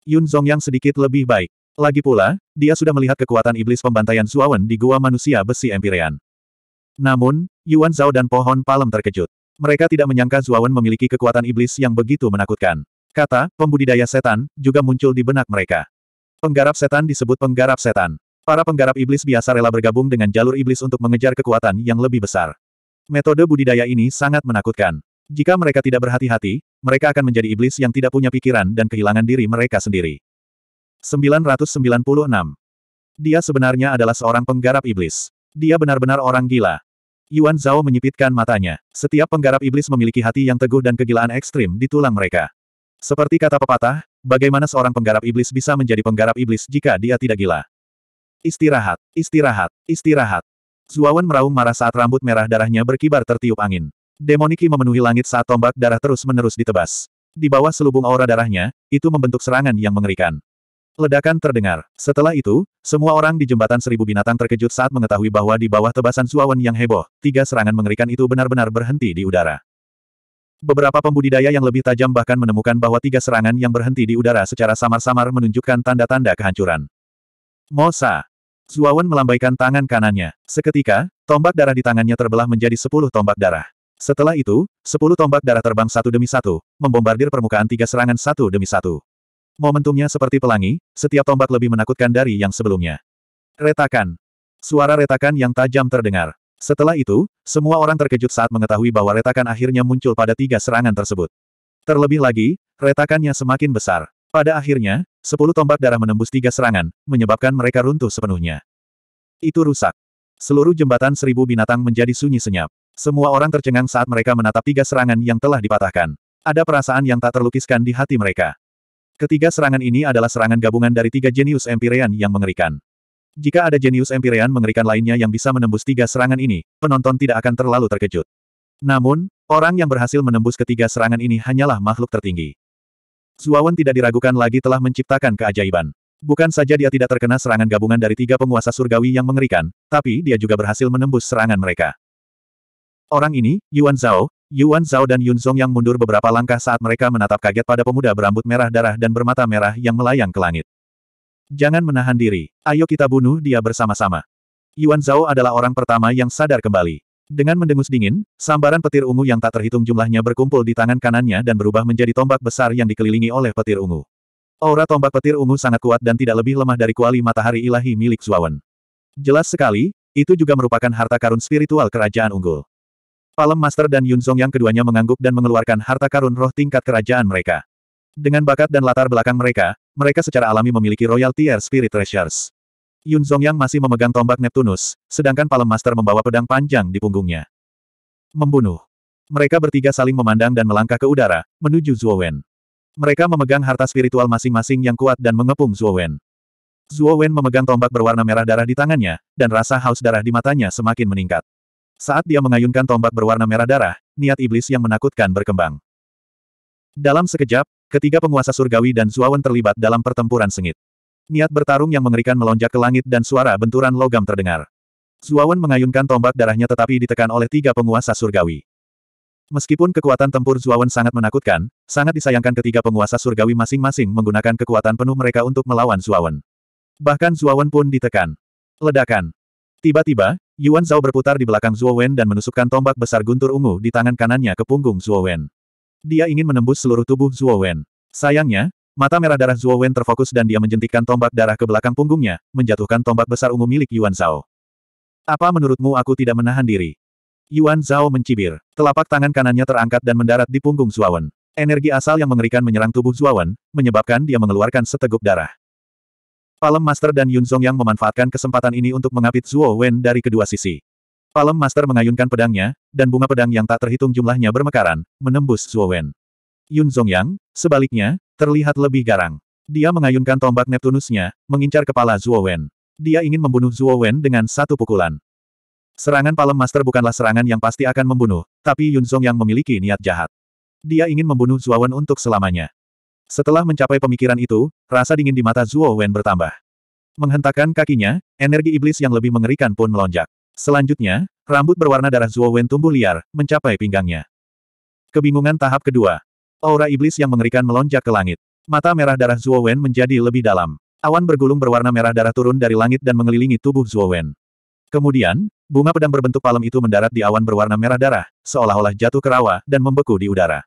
[SPEAKER 1] Yun Zhongyang sedikit lebih baik. Lagi pula, dia sudah melihat kekuatan iblis pembantaian Zuawan di gua manusia besi Empirean. Namun, Yuan Zhao dan pohon palem terkejut. Mereka tidak menyangka Zuawan memiliki kekuatan iblis yang begitu menakutkan. Kata, pembudidaya setan, juga muncul di benak mereka. Penggarap setan disebut penggarap setan. Para penggarap iblis biasa rela bergabung dengan jalur iblis untuk mengejar kekuatan yang lebih besar. Metode budidaya ini sangat menakutkan. Jika mereka tidak berhati-hati, mereka akan menjadi iblis yang tidak punya pikiran dan kehilangan diri mereka sendiri. 996. Dia sebenarnya adalah seorang penggarap iblis. Dia benar-benar orang gila. Yuan Zhao menyipitkan matanya. Setiap penggarap iblis memiliki hati yang teguh dan kegilaan ekstrim di tulang mereka. Seperti kata pepatah, bagaimana seorang penggarap iblis bisa menjadi penggarap iblis jika dia tidak gila? Istirahat, istirahat, istirahat. Zuawan meraung marah saat rambut merah darahnya berkibar tertiup angin. Demoniki memenuhi langit saat tombak darah terus-menerus ditebas. Di bawah selubung aura darahnya, itu membentuk serangan yang mengerikan. Ledakan terdengar. Setelah itu, semua orang di Jembatan Seribu Binatang terkejut saat mengetahui bahwa di bawah tebasan Zuawan yang heboh, tiga serangan mengerikan itu benar-benar berhenti di udara. Beberapa pembudidaya yang lebih tajam bahkan menemukan bahwa tiga serangan yang berhenti di udara secara samar-samar menunjukkan tanda-tanda kehancuran. Mosa! Zuawan melambaikan tangan kanannya. Seketika, tombak darah di tangannya terbelah menjadi sepuluh tombak darah. Setelah itu, sepuluh tombak darah terbang satu demi satu, membombardir permukaan tiga serangan satu demi satu. Momentumnya seperti pelangi, setiap tombak lebih menakutkan dari yang sebelumnya. Retakan. Suara retakan yang tajam terdengar. Setelah itu, semua orang terkejut saat mengetahui bahwa retakan akhirnya muncul pada tiga serangan tersebut. Terlebih lagi, retakannya semakin besar. Pada akhirnya, sepuluh tombak darah menembus tiga serangan, menyebabkan mereka runtuh sepenuhnya. Itu rusak. Seluruh jembatan seribu binatang menjadi sunyi senyap. Semua orang tercengang saat mereka menatap tiga serangan yang telah dipatahkan. Ada perasaan yang tak terlukiskan di hati mereka. Ketiga serangan ini adalah serangan gabungan dari tiga jenius Empyrean yang mengerikan. Jika ada jenius Empyrean mengerikan lainnya yang bisa menembus tiga serangan ini, penonton tidak akan terlalu terkejut. Namun, orang yang berhasil menembus ketiga serangan ini hanyalah makhluk tertinggi. Zuawan tidak diragukan lagi telah menciptakan keajaiban. Bukan saja dia tidak terkena serangan gabungan dari tiga penguasa surgawi yang mengerikan, tapi dia juga berhasil menembus serangan mereka. Orang ini, Yuan Zhao, Yuan Zhao dan Yun Zhong yang mundur beberapa langkah saat mereka menatap kaget pada pemuda berambut merah darah dan bermata merah yang melayang ke langit. Jangan menahan diri. Ayo kita bunuh dia bersama-sama. Yuan Zhao adalah orang pertama yang sadar kembali. Dengan mendengus dingin, sambaran petir ungu yang tak terhitung jumlahnya berkumpul di tangan kanannya dan berubah menjadi tombak besar yang dikelilingi oleh petir ungu. Aura tombak petir ungu sangat kuat dan tidak lebih lemah dari kuali matahari ilahi milik Zuawan. Jelas sekali, itu juga merupakan harta karun spiritual kerajaan unggul. Palem Master dan Yun Zong yang keduanya mengangguk dan mengeluarkan harta karun roh tingkat kerajaan mereka. Dengan bakat dan latar belakang mereka, mereka secara alami memiliki Royal Tier Spirit Treasures. Yun Zongyang masih memegang tombak Neptunus, sedangkan Palem Master membawa pedang panjang di punggungnya. Membunuh. Mereka bertiga saling memandang dan melangkah ke udara, menuju Wen. Mereka memegang harta spiritual masing-masing yang kuat dan mengepung Wen. Zuo Wen memegang tombak berwarna merah darah di tangannya, dan rasa haus darah di matanya semakin meningkat. Saat dia mengayunkan tombak berwarna merah darah, niat iblis yang menakutkan berkembang. Dalam sekejap, Ketiga penguasa surgawi dan Zuawan terlibat dalam pertempuran sengit. Niat bertarung yang mengerikan melonjak ke langit dan suara benturan logam terdengar. Zuawan mengayunkan tombak darahnya tetapi ditekan oleh tiga penguasa surgawi. Meskipun kekuatan tempur Zuawan sangat menakutkan, sangat disayangkan ketiga penguasa surgawi masing-masing menggunakan kekuatan penuh mereka untuk melawan Zuawan. Bahkan Zuawan pun ditekan. Ledakan. Tiba-tiba, Yuan Zhao berputar di belakang Zuowen dan menusukkan tombak besar guntur ungu di tangan kanannya ke punggung Zuowen. Dia ingin menembus seluruh tubuh Zuo Wen. Sayangnya, mata merah darah Zuo Wen terfokus dan dia menjentikkan tombak darah ke belakang punggungnya, menjatuhkan tombak besar ungu milik Yuan Zhao. Apa menurutmu aku tidak menahan diri? Yuan Zhao mencibir. Telapak tangan kanannya terangkat dan mendarat di punggung Zuo Wen. Energi asal yang mengerikan menyerang tubuh Zuo Wen, menyebabkan dia mengeluarkan seteguk darah. Palem Master dan Yun Zhong yang memanfaatkan kesempatan ini untuk mengapit Zuo Wen dari kedua sisi. Palem Master mengayunkan pedangnya, dan bunga pedang yang tak terhitung jumlahnya bermekaran, menembus Wen. Yun Zhongyang, sebaliknya, terlihat lebih garang. Dia mengayunkan tombak Neptunusnya, mengincar kepala Wen. Dia ingin membunuh Wen dengan satu pukulan. Serangan Palem Master bukanlah serangan yang pasti akan membunuh, tapi Yun Zhongyang memiliki niat jahat. Dia ingin membunuh Wen untuk selamanya. Setelah mencapai pemikiran itu, rasa dingin di mata Zuo Wen bertambah. Menghentakkan kakinya, energi iblis yang lebih mengerikan pun melonjak. Selanjutnya, rambut berwarna darah Zuo Wen tumbuh liar, mencapai pinggangnya. Kebingungan tahap kedua. Aura iblis yang mengerikan melonjak ke langit. Mata merah darah Zuo Wen menjadi lebih dalam. Awan bergulung berwarna merah darah turun dari langit dan mengelilingi tubuh Zuo Wen. Kemudian, bunga pedang berbentuk palem itu mendarat di awan berwarna merah darah, seolah-olah jatuh ke rawa dan membeku di udara.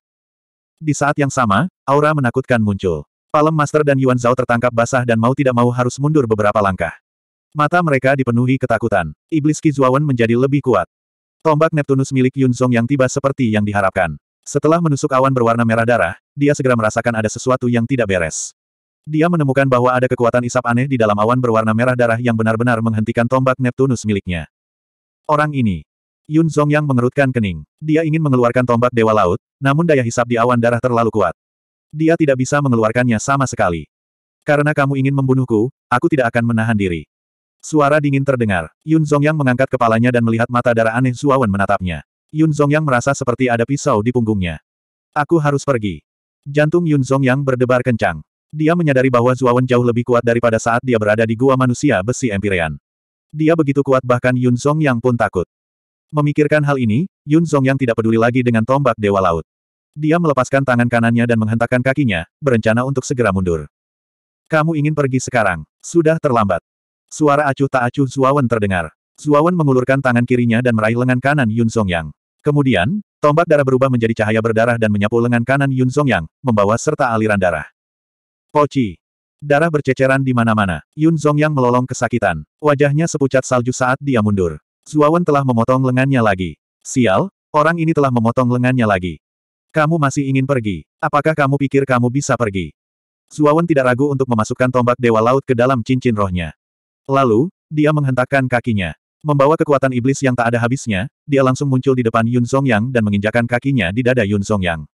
[SPEAKER 1] Di saat yang sama, aura menakutkan muncul. Palem Master dan Yuan Zhao tertangkap basah dan mau tidak mau harus mundur beberapa langkah. Mata mereka dipenuhi ketakutan. Iblis Kizuawan menjadi lebih kuat. Tombak Neptunus milik Yun Song yang tiba seperti yang diharapkan. Setelah menusuk awan berwarna merah darah, dia segera merasakan ada sesuatu yang tidak beres. Dia menemukan bahwa ada kekuatan isap aneh di dalam awan berwarna merah darah yang benar-benar menghentikan tombak Neptunus miliknya. Orang ini. Yun Zong yang mengerutkan kening. Dia ingin mengeluarkan tombak Dewa Laut, namun daya hisap di awan darah terlalu kuat. Dia tidak bisa mengeluarkannya sama sekali. Karena kamu ingin membunuhku, aku tidak akan menahan diri. Suara dingin terdengar. Yun Zhongyang mengangkat kepalanya dan melihat mata darah aneh Zuawan menatapnya. Yun Zhongyang merasa seperti ada pisau di punggungnya. Aku harus pergi. Jantung Yun Zhongyang berdebar kencang. Dia menyadari bahwa Zuawan jauh lebih kuat daripada saat dia berada di gua manusia besi Empirean. Dia begitu kuat bahkan Yun Zhongyang pun takut. Memikirkan hal ini, Yun Zhongyang tidak peduli lagi dengan tombak Dewa Laut. Dia melepaskan tangan kanannya dan menghentakkan kakinya, berencana untuk segera mundur. Kamu ingin pergi sekarang. Sudah terlambat. Suara acuh tak acuh Zuawan terdengar. Zuawan mengulurkan tangan kirinya dan meraih lengan kanan Yun Songyang. Kemudian, tombak darah berubah menjadi cahaya berdarah dan menyapu lengan kanan Yun Songyang, membawa serta aliran darah. Poci. Darah berceceran di mana-mana. Yun Songyang melolong kesakitan. Wajahnya sepucat salju saat dia mundur. Zuawan telah memotong lengannya lagi. Sial, orang ini telah memotong lengannya lagi. Kamu masih ingin pergi. Apakah kamu pikir kamu bisa pergi? Zuawan tidak ragu untuk memasukkan tombak Dewa Laut ke dalam cincin rohnya. Lalu, dia menghentakkan kakinya. Membawa kekuatan iblis yang tak ada habisnya, dia langsung muncul di depan Yun Yang dan menginjakan kakinya di dada Yun Yang.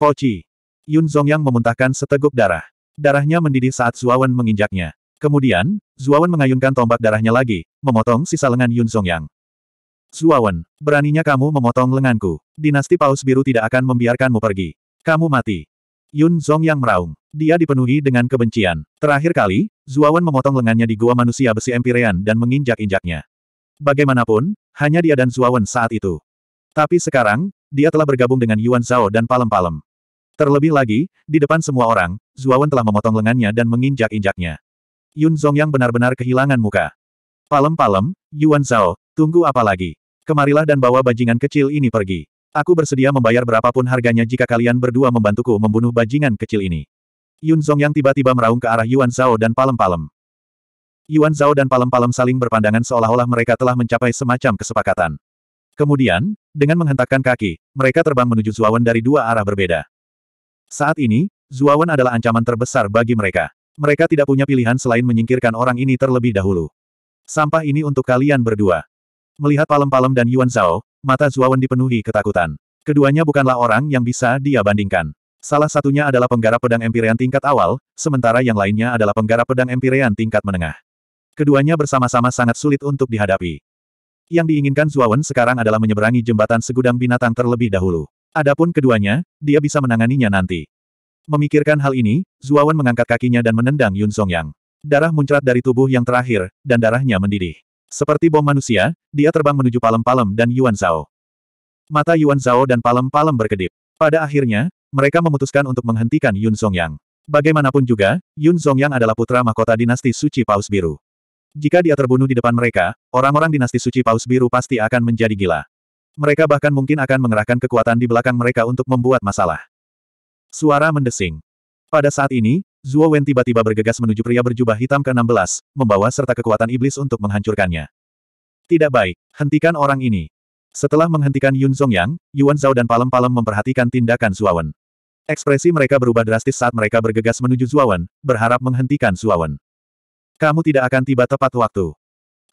[SPEAKER 1] Poci! Yun Yang memuntahkan seteguk darah. Darahnya mendidih saat Zuawan menginjaknya. Kemudian, Zuawan mengayunkan tombak darahnya lagi, memotong sisa lengan Yun Yang. Zuawan, beraninya kamu memotong lenganku. Dinasti Paus Biru tidak akan membiarkanmu pergi. Kamu mati. Yun Zong yang meraung. Dia dipenuhi dengan kebencian. Terakhir kali, Zuawan memotong lengannya di gua manusia besi Empyrean dan menginjak-injaknya. Bagaimanapun, hanya dia dan Zuawan saat itu. Tapi sekarang, dia telah bergabung dengan Yuan Zhao dan Palem-Palem. Terlebih lagi, di depan semua orang, Zuawan telah memotong lengannya dan menginjak-injaknya. Yun Zong yang benar-benar kehilangan muka. Palem-Palem, Yuan Zhao, tunggu apa lagi? Kemarilah dan bawa bajingan kecil ini pergi. Aku bersedia membayar berapapun harganya jika kalian berdua membantuku membunuh bajingan kecil ini. Yun Zong yang tiba-tiba meraung ke arah Yuan Zhao dan Palem-Palem. Yuan Zhao dan Palem-Palem saling berpandangan seolah-olah mereka telah mencapai semacam kesepakatan. Kemudian, dengan menghentakkan kaki, mereka terbang menuju Zuawan dari dua arah berbeda. Saat ini, Zuawan adalah ancaman terbesar bagi mereka. Mereka tidak punya pilihan selain menyingkirkan orang ini terlebih dahulu. Sampah ini untuk kalian berdua. Melihat palem-palem dan Yuan Zhao, Mata Zuawan dipenuhi ketakutan. Keduanya bukanlah orang yang bisa dia bandingkan. Salah satunya adalah penggarap pedang empirean tingkat awal, sementara yang lainnya adalah penggarap pedang empirean tingkat menengah. Keduanya bersama-sama sangat sulit untuk dihadapi. Yang diinginkan Zuawan sekarang adalah menyeberangi jembatan segudang binatang terlebih dahulu. Adapun keduanya, dia bisa menanganinya nanti. Memikirkan hal ini, Zuawan mengangkat kakinya dan menendang Yun Song Yang. Darah muncrat dari tubuh yang terakhir, dan darahnya mendidih. Seperti bom manusia, dia terbang menuju palem-palem dan Yuan Zhao. Mata Yuan Zhao dan palem-palem berkedip. Pada akhirnya, mereka memutuskan untuk menghentikan Yun Zhongyang. Bagaimanapun juga, Yun Zhongyang adalah putra mahkota dinasti Suci Paus Biru. Jika dia terbunuh di depan mereka, orang-orang dinasti Suci Paus Biru pasti akan menjadi gila. Mereka bahkan mungkin akan mengerahkan kekuatan di belakang mereka untuk membuat masalah. Suara mendesing. Pada saat ini, Zuo Wen tiba-tiba bergegas menuju pria berjubah hitam ke-16, membawa serta kekuatan iblis untuk menghancurkannya. Tidak baik, hentikan orang ini. Setelah menghentikan Yun Zhongyang, Yuan Zhao dan Palem-Palem memperhatikan tindakan Wen. Ekspresi mereka berubah drastis saat mereka bergegas menuju Wen, berharap menghentikan Wen. Kamu tidak akan tiba tepat waktu.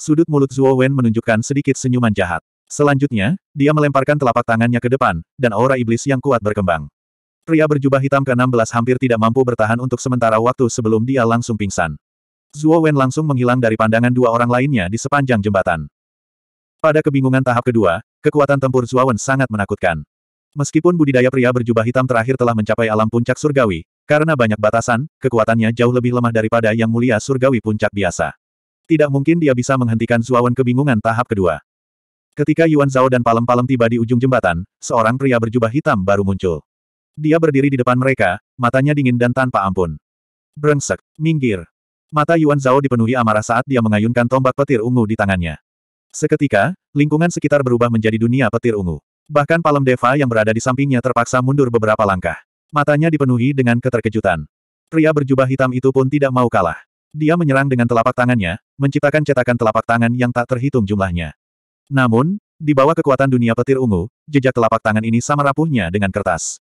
[SPEAKER 1] Sudut mulut Zuo Wen menunjukkan sedikit senyuman jahat. Selanjutnya, dia melemparkan telapak tangannya ke depan, dan aura iblis yang kuat berkembang. Pria berjubah hitam ke-16 hampir tidak mampu bertahan untuk sementara waktu sebelum dia langsung pingsan. Zuo Wen langsung menghilang dari pandangan dua orang lainnya di sepanjang jembatan. Pada kebingungan tahap kedua, kekuatan tempur Zuo Wen sangat menakutkan. Meskipun budidaya pria berjubah hitam terakhir telah mencapai alam puncak surgawi, karena banyak batasan, kekuatannya jauh lebih lemah daripada yang mulia surgawi puncak biasa. Tidak mungkin dia bisa menghentikan Zuo Wen kebingungan tahap kedua. Ketika Yuan Zhao dan Palem-Palem tiba di ujung jembatan, seorang pria berjubah hitam baru muncul. Dia berdiri di depan mereka, matanya dingin dan tanpa ampun. Brengsek, minggir. Mata Yuan Zhao dipenuhi amarah saat dia mengayunkan tombak petir ungu di tangannya. Seketika, lingkungan sekitar berubah menjadi dunia petir ungu. Bahkan Palem Deva yang berada di sampingnya terpaksa mundur beberapa langkah. Matanya dipenuhi dengan keterkejutan. Pria berjubah hitam itu pun tidak mau kalah. Dia menyerang dengan telapak tangannya, menciptakan cetakan telapak tangan yang tak terhitung jumlahnya. Namun, di bawah kekuatan dunia petir ungu, jejak telapak tangan ini sama rapuhnya dengan kertas.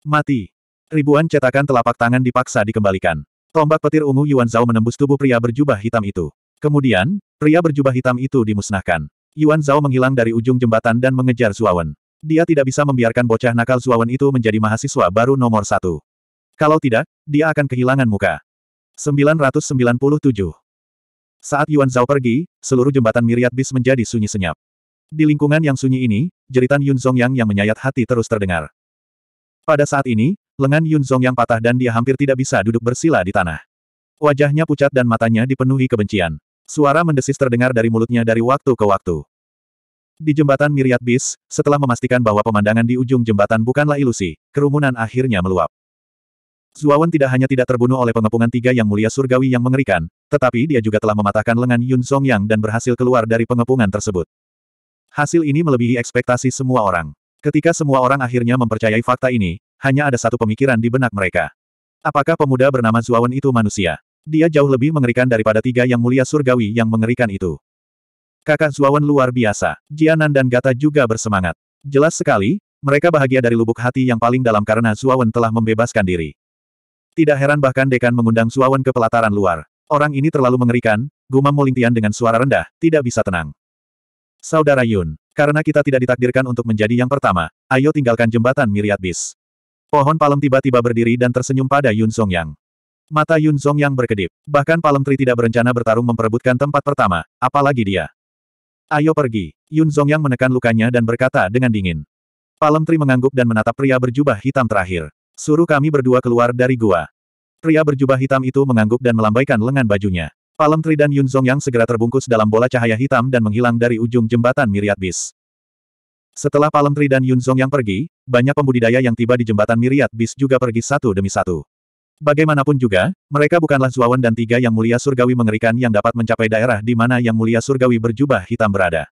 [SPEAKER 1] Mati. Ribuan cetakan telapak tangan dipaksa dikembalikan. Tombak petir ungu Yuan Zhao menembus tubuh pria berjubah hitam itu. Kemudian, pria berjubah hitam itu dimusnahkan. Yuan Zhao menghilang dari ujung jembatan dan mengejar Zuawan. Dia tidak bisa membiarkan bocah nakal Zuawan itu menjadi mahasiswa baru nomor satu. Kalau tidak, dia akan kehilangan muka. 997 Saat Yuan Zhao pergi, seluruh jembatan Miriat Bis menjadi sunyi senyap. Di lingkungan yang sunyi ini, jeritan Yun yang yang menyayat hati terus terdengar. Pada saat ini, lengan Yun Zong yang patah dan dia hampir tidak bisa duduk bersila di tanah. Wajahnya pucat dan matanya dipenuhi kebencian. Suara mendesis terdengar dari mulutnya dari waktu ke waktu. Di jembatan Miriat Bis, setelah memastikan bahwa pemandangan di ujung jembatan bukanlah ilusi, kerumunan akhirnya meluap. Zuawan tidak hanya tidak terbunuh oleh pengepungan tiga yang mulia surgawi yang mengerikan, tetapi dia juga telah mematahkan lengan Yun Song Yang dan berhasil keluar dari pengepungan tersebut. Hasil ini melebihi ekspektasi semua orang. Ketika semua orang akhirnya mempercayai fakta ini, hanya ada satu pemikiran di benak mereka. Apakah pemuda bernama Zuawan itu manusia? Dia jauh lebih mengerikan daripada tiga yang mulia surgawi yang mengerikan itu. Kakak Zuawan luar biasa. Jianan dan Gata juga bersemangat. Jelas sekali, mereka bahagia dari lubuk hati yang paling dalam karena Zuawan telah membebaskan diri. Tidak heran bahkan Dekan mengundang Zuawan ke pelataran luar. Orang ini terlalu mengerikan, gumam Molingtian dengan suara rendah, tidak bisa tenang. Saudara Yun, karena kita tidak ditakdirkan untuk menjadi yang pertama, ayo tinggalkan jembatan miriat bis. Pohon palem tiba-tiba berdiri dan tersenyum pada Yun Songyang. Mata Yun Songyang berkedip. Bahkan Palem Tri tidak berencana bertarung memperebutkan tempat pertama, apalagi dia. Ayo pergi. Yun Songyang menekan lukanya dan berkata dengan dingin. Palem Tri mengangguk dan menatap pria berjubah hitam terakhir. Suruh kami berdua keluar dari gua. Pria berjubah hitam itu mengangguk dan melambaikan lengan bajunya. Palem Tri dan Yun yang segera terbungkus dalam bola cahaya hitam dan menghilang dari ujung jembatan Miriat Bis. Setelah Palem Tri dan Yun yang pergi, banyak pembudidaya yang tiba di jembatan Miriat Bis juga pergi satu demi satu. Bagaimanapun juga, mereka bukanlah Zuawan dan tiga yang mulia surgawi mengerikan yang dapat mencapai daerah di mana yang mulia surgawi berjubah hitam berada.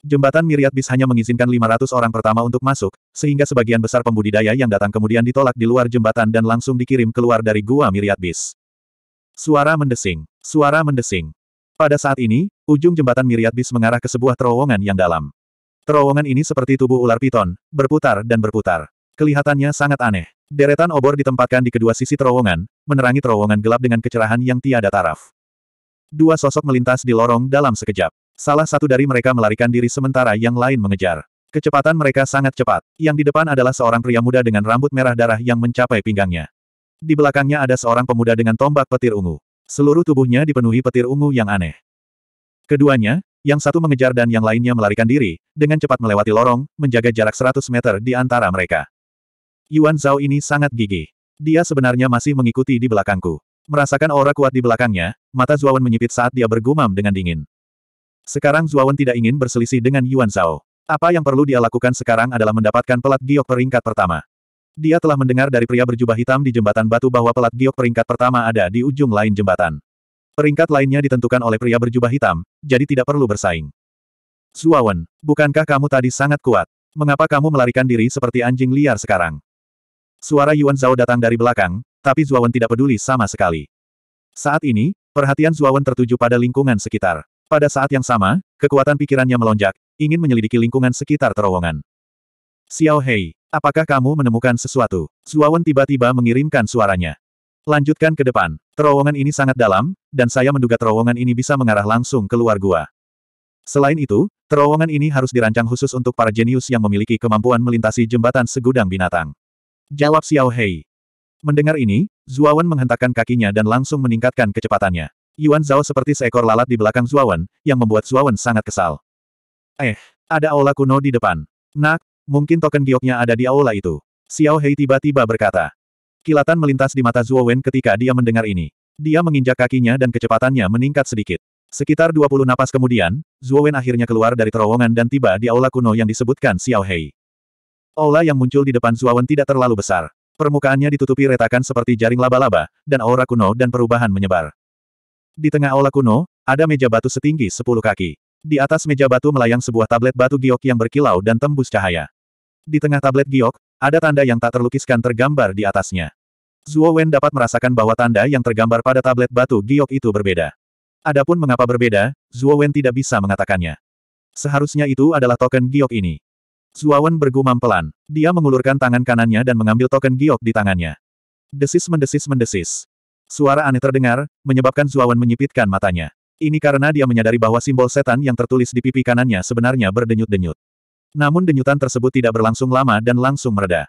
[SPEAKER 1] Jembatan Miriat Bis hanya mengizinkan 500 orang pertama untuk masuk, sehingga sebagian besar pembudidaya yang datang kemudian ditolak di luar jembatan dan langsung dikirim keluar dari gua Miriat Bis. Suara mendesing. Suara mendesing. Pada saat ini, ujung jembatan miriat bis mengarah ke sebuah terowongan yang dalam. Terowongan ini seperti tubuh ular piton, berputar dan berputar. Kelihatannya sangat aneh. Deretan obor ditempatkan di kedua sisi terowongan, menerangi terowongan gelap dengan kecerahan yang tiada taraf. Dua sosok melintas di lorong dalam sekejap. Salah satu dari mereka melarikan diri sementara yang lain mengejar. Kecepatan mereka sangat cepat. Yang di depan adalah seorang pria muda dengan rambut merah darah yang mencapai pinggangnya. Di belakangnya ada seorang pemuda dengan tombak petir ungu. Seluruh tubuhnya dipenuhi petir ungu yang aneh. Keduanya, yang satu mengejar dan yang lainnya melarikan diri, dengan cepat melewati lorong, menjaga jarak 100 meter di antara mereka. Yuan Zhao ini sangat gigih. Dia sebenarnya masih mengikuti di belakangku. Merasakan aura kuat di belakangnya, mata Zuawan menyipit saat dia bergumam dengan dingin. Sekarang Zuawan tidak ingin berselisih dengan Yuan Zhao. Apa yang perlu dia lakukan sekarang adalah mendapatkan pelat giok peringkat pertama. Dia telah mendengar dari pria berjubah hitam di jembatan batu bahwa pelat giok peringkat pertama ada di ujung lain jembatan. Peringkat lainnya ditentukan oleh pria berjubah hitam, jadi tidak perlu bersaing. Zuawan, bukankah kamu tadi sangat kuat? Mengapa kamu melarikan diri seperti anjing liar sekarang? Suara Yuan Zhao datang dari belakang, tapi Zuawan tidak peduli sama sekali. Saat ini, perhatian Zuawan tertuju pada lingkungan sekitar. Pada saat yang sama, kekuatan pikirannya melonjak, ingin menyelidiki lingkungan sekitar terowongan. Xiao Hei, Apakah kamu menemukan sesuatu? Zuawan tiba-tiba mengirimkan suaranya. Lanjutkan ke depan. Terowongan ini sangat dalam, dan saya menduga terowongan ini bisa mengarah langsung keluar gua. Selain itu, terowongan ini harus dirancang khusus untuk para jenius yang memiliki kemampuan melintasi jembatan segudang binatang. Jawab Xiao Hei. Mendengar ini, Zuawan menghentakkan kakinya dan langsung meningkatkan kecepatannya. Yuan Zhao seperti seekor lalat di belakang Zuawan, yang membuat Zuawan sangat kesal. Eh, ada aula kuno di depan. Nak, Mungkin token gioknya ada di aula itu. Xiao Hei tiba-tiba berkata. Kilatan melintas di mata Zhuo Wen ketika dia mendengar ini. Dia menginjak kakinya dan kecepatannya meningkat sedikit. Sekitar 20 napas kemudian, Zhuo Wen akhirnya keluar dari terowongan dan tiba di aula kuno yang disebutkan Xiao Hei. Aula yang muncul di depan Zhuo Wen tidak terlalu besar. Permukaannya ditutupi retakan seperti jaring laba-laba, dan aura kuno dan perubahan menyebar. Di tengah aula kuno, ada meja batu setinggi 10 kaki. Di atas meja batu melayang sebuah tablet batu giok yang berkilau dan tembus cahaya. Di tengah tablet giok, ada tanda yang tak terlukiskan tergambar di atasnya. Zuo Wen dapat merasakan bahwa tanda yang tergambar pada tablet batu giok itu berbeda. Adapun mengapa berbeda, Zuo Wen tidak bisa mengatakannya. Seharusnya itu adalah token giok ini. Zuo Wen bergumam pelan. Dia mengulurkan tangan kanannya dan mengambil token giok di tangannya. Desis mendesis mendesis. Suara aneh terdengar, menyebabkan Zuo Wen menyipitkan matanya. Ini karena dia menyadari bahwa simbol setan yang tertulis di pipi kanannya sebenarnya berdenyut-denyut. Namun denyutan tersebut tidak berlangsung lama dan langsung mereda.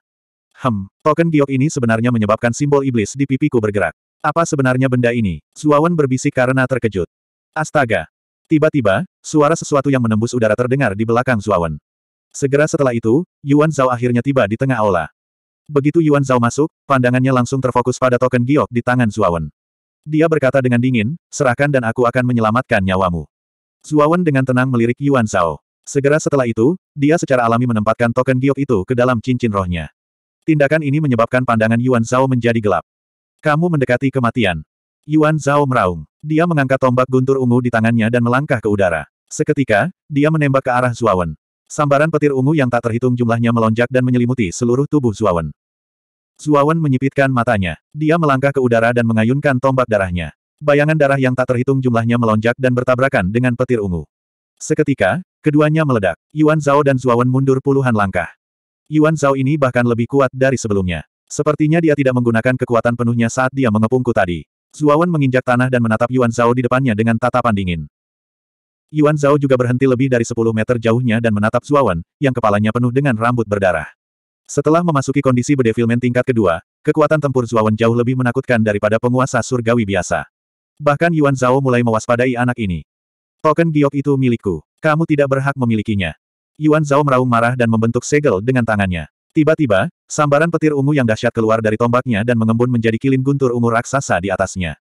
[SPEAKER 1] Hem, token giok ini sebenarnya menyebabkan simbol iblis di pipiku bergerak. Apa sebenarnya benda ini? Zuawan berbisik karena terkejut. Astaga! Tiba-tiba, suara sesuatu yang menembus udara terdengar di belakang Zuawan. Segera setelah itu, Yuan Zhao akhirnya tiba di tengah aula. Begitu Yuan Zhao masuk, pandangannya langsung terfokus pada token giok di tangan Zuawan. Dia berkata dengan dingin, serahkan dan aku akan menyelamatkan nyawamu. Zuawan dengan tenang melirik Yuan Zhao. Segera setelah itu, dia secara alami menempatkan token giok itu ke dalam cincin rohnya. Tindakan ini menyebabkan pandangan Yuan Zhao menjadi gelap. Kamu mendekati kematian. Yuan Zhao meraung. Dia mengangkat tombak guntur ungu di tangannya dan melangkah ke udara. Seketika, dia menembak ke arah Zuawan. Sambaran petir ungu yang tak terhitung jumlahnya melonjak dan menyelimuti seluruh tubuh Zuawan. Zuawan menyipitkan matanya. Dia melangkah ke udara dan mengayunkan tombak darahnya. Bayangan darah yang tak terhitung jumlahnya melonjak dan bertabrakan dengan petir ungu. Seketika, keduanya meledak. Yuan Zhao dan Zuawan mundur puluhan langkah. Yuan Zhao ini bahkan lebih kuat dari sebelumnya. Sepertinya dia tidak menggunakan kekuatan penuhnya saat dia mengepungku tadi. Zuawan menginjak tanah dan menatap Yuan Zhao di depannya dengan tatapan dingin. Yuan Zhao juga berhenti lebih dari 10 meter jauhnya dan menatap Zuawan, yang kepalanya penuh dengan rambut berdarah. Setelah memasuki kondisi bedevilment tingkat kedua, kekuatan tempur Zuawan jauh lebih menakutkan daripada penguasa surgawi biasa. Bahkan Yuan Zhao mulai mewaspadai anak ini. Token giok itu milikku. Kamu tidak berhak memilikinya. Yuan Zhao meraung marah dan membentuk segel dengan tangannya. Tiba-tiba, sambaran petir ungu yang dahsyat keluar dari tombaknya dan mengembun menjadi kilin guntur ungu raksasa di atasnya.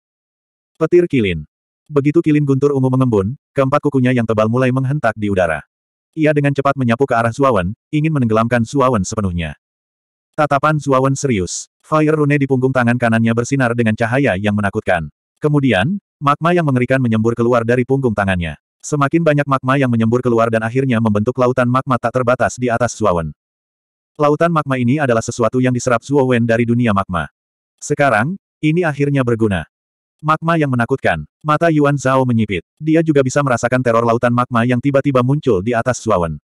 [SPEAKER 1] Petir kilin. Begitu kilin guntur ungu mengembun, keempat kukunya yang tebal mulai menghentak di udara. Ia dengan cepat menyapu ke arah Zuawan, ingin menenggelamkan Zuawan sepenuhnya. Tatapan Zuawan serius. Fire Rune di punggung tangan kanannya bersinar dengan cahaya yang menakutkan. Kemudian, magma yang mengerikan menyembur keluar dari punggung tangannya. Semakin banyak magma yang menyembur keluar dan akhirnya membentuk lautan magma tak terbatas di atas Zuawan. Lautan magma ini adalah sesuatu yang diserap Zuawan dari dunia magma. Sekarang, ini akhirnya berguna. Magma yang menakutkan. Mata Yuan Zhao menyipit. Dia juga bisa merasakan teror lautan magma yang tiba-tiba muncul di atas Zuawan.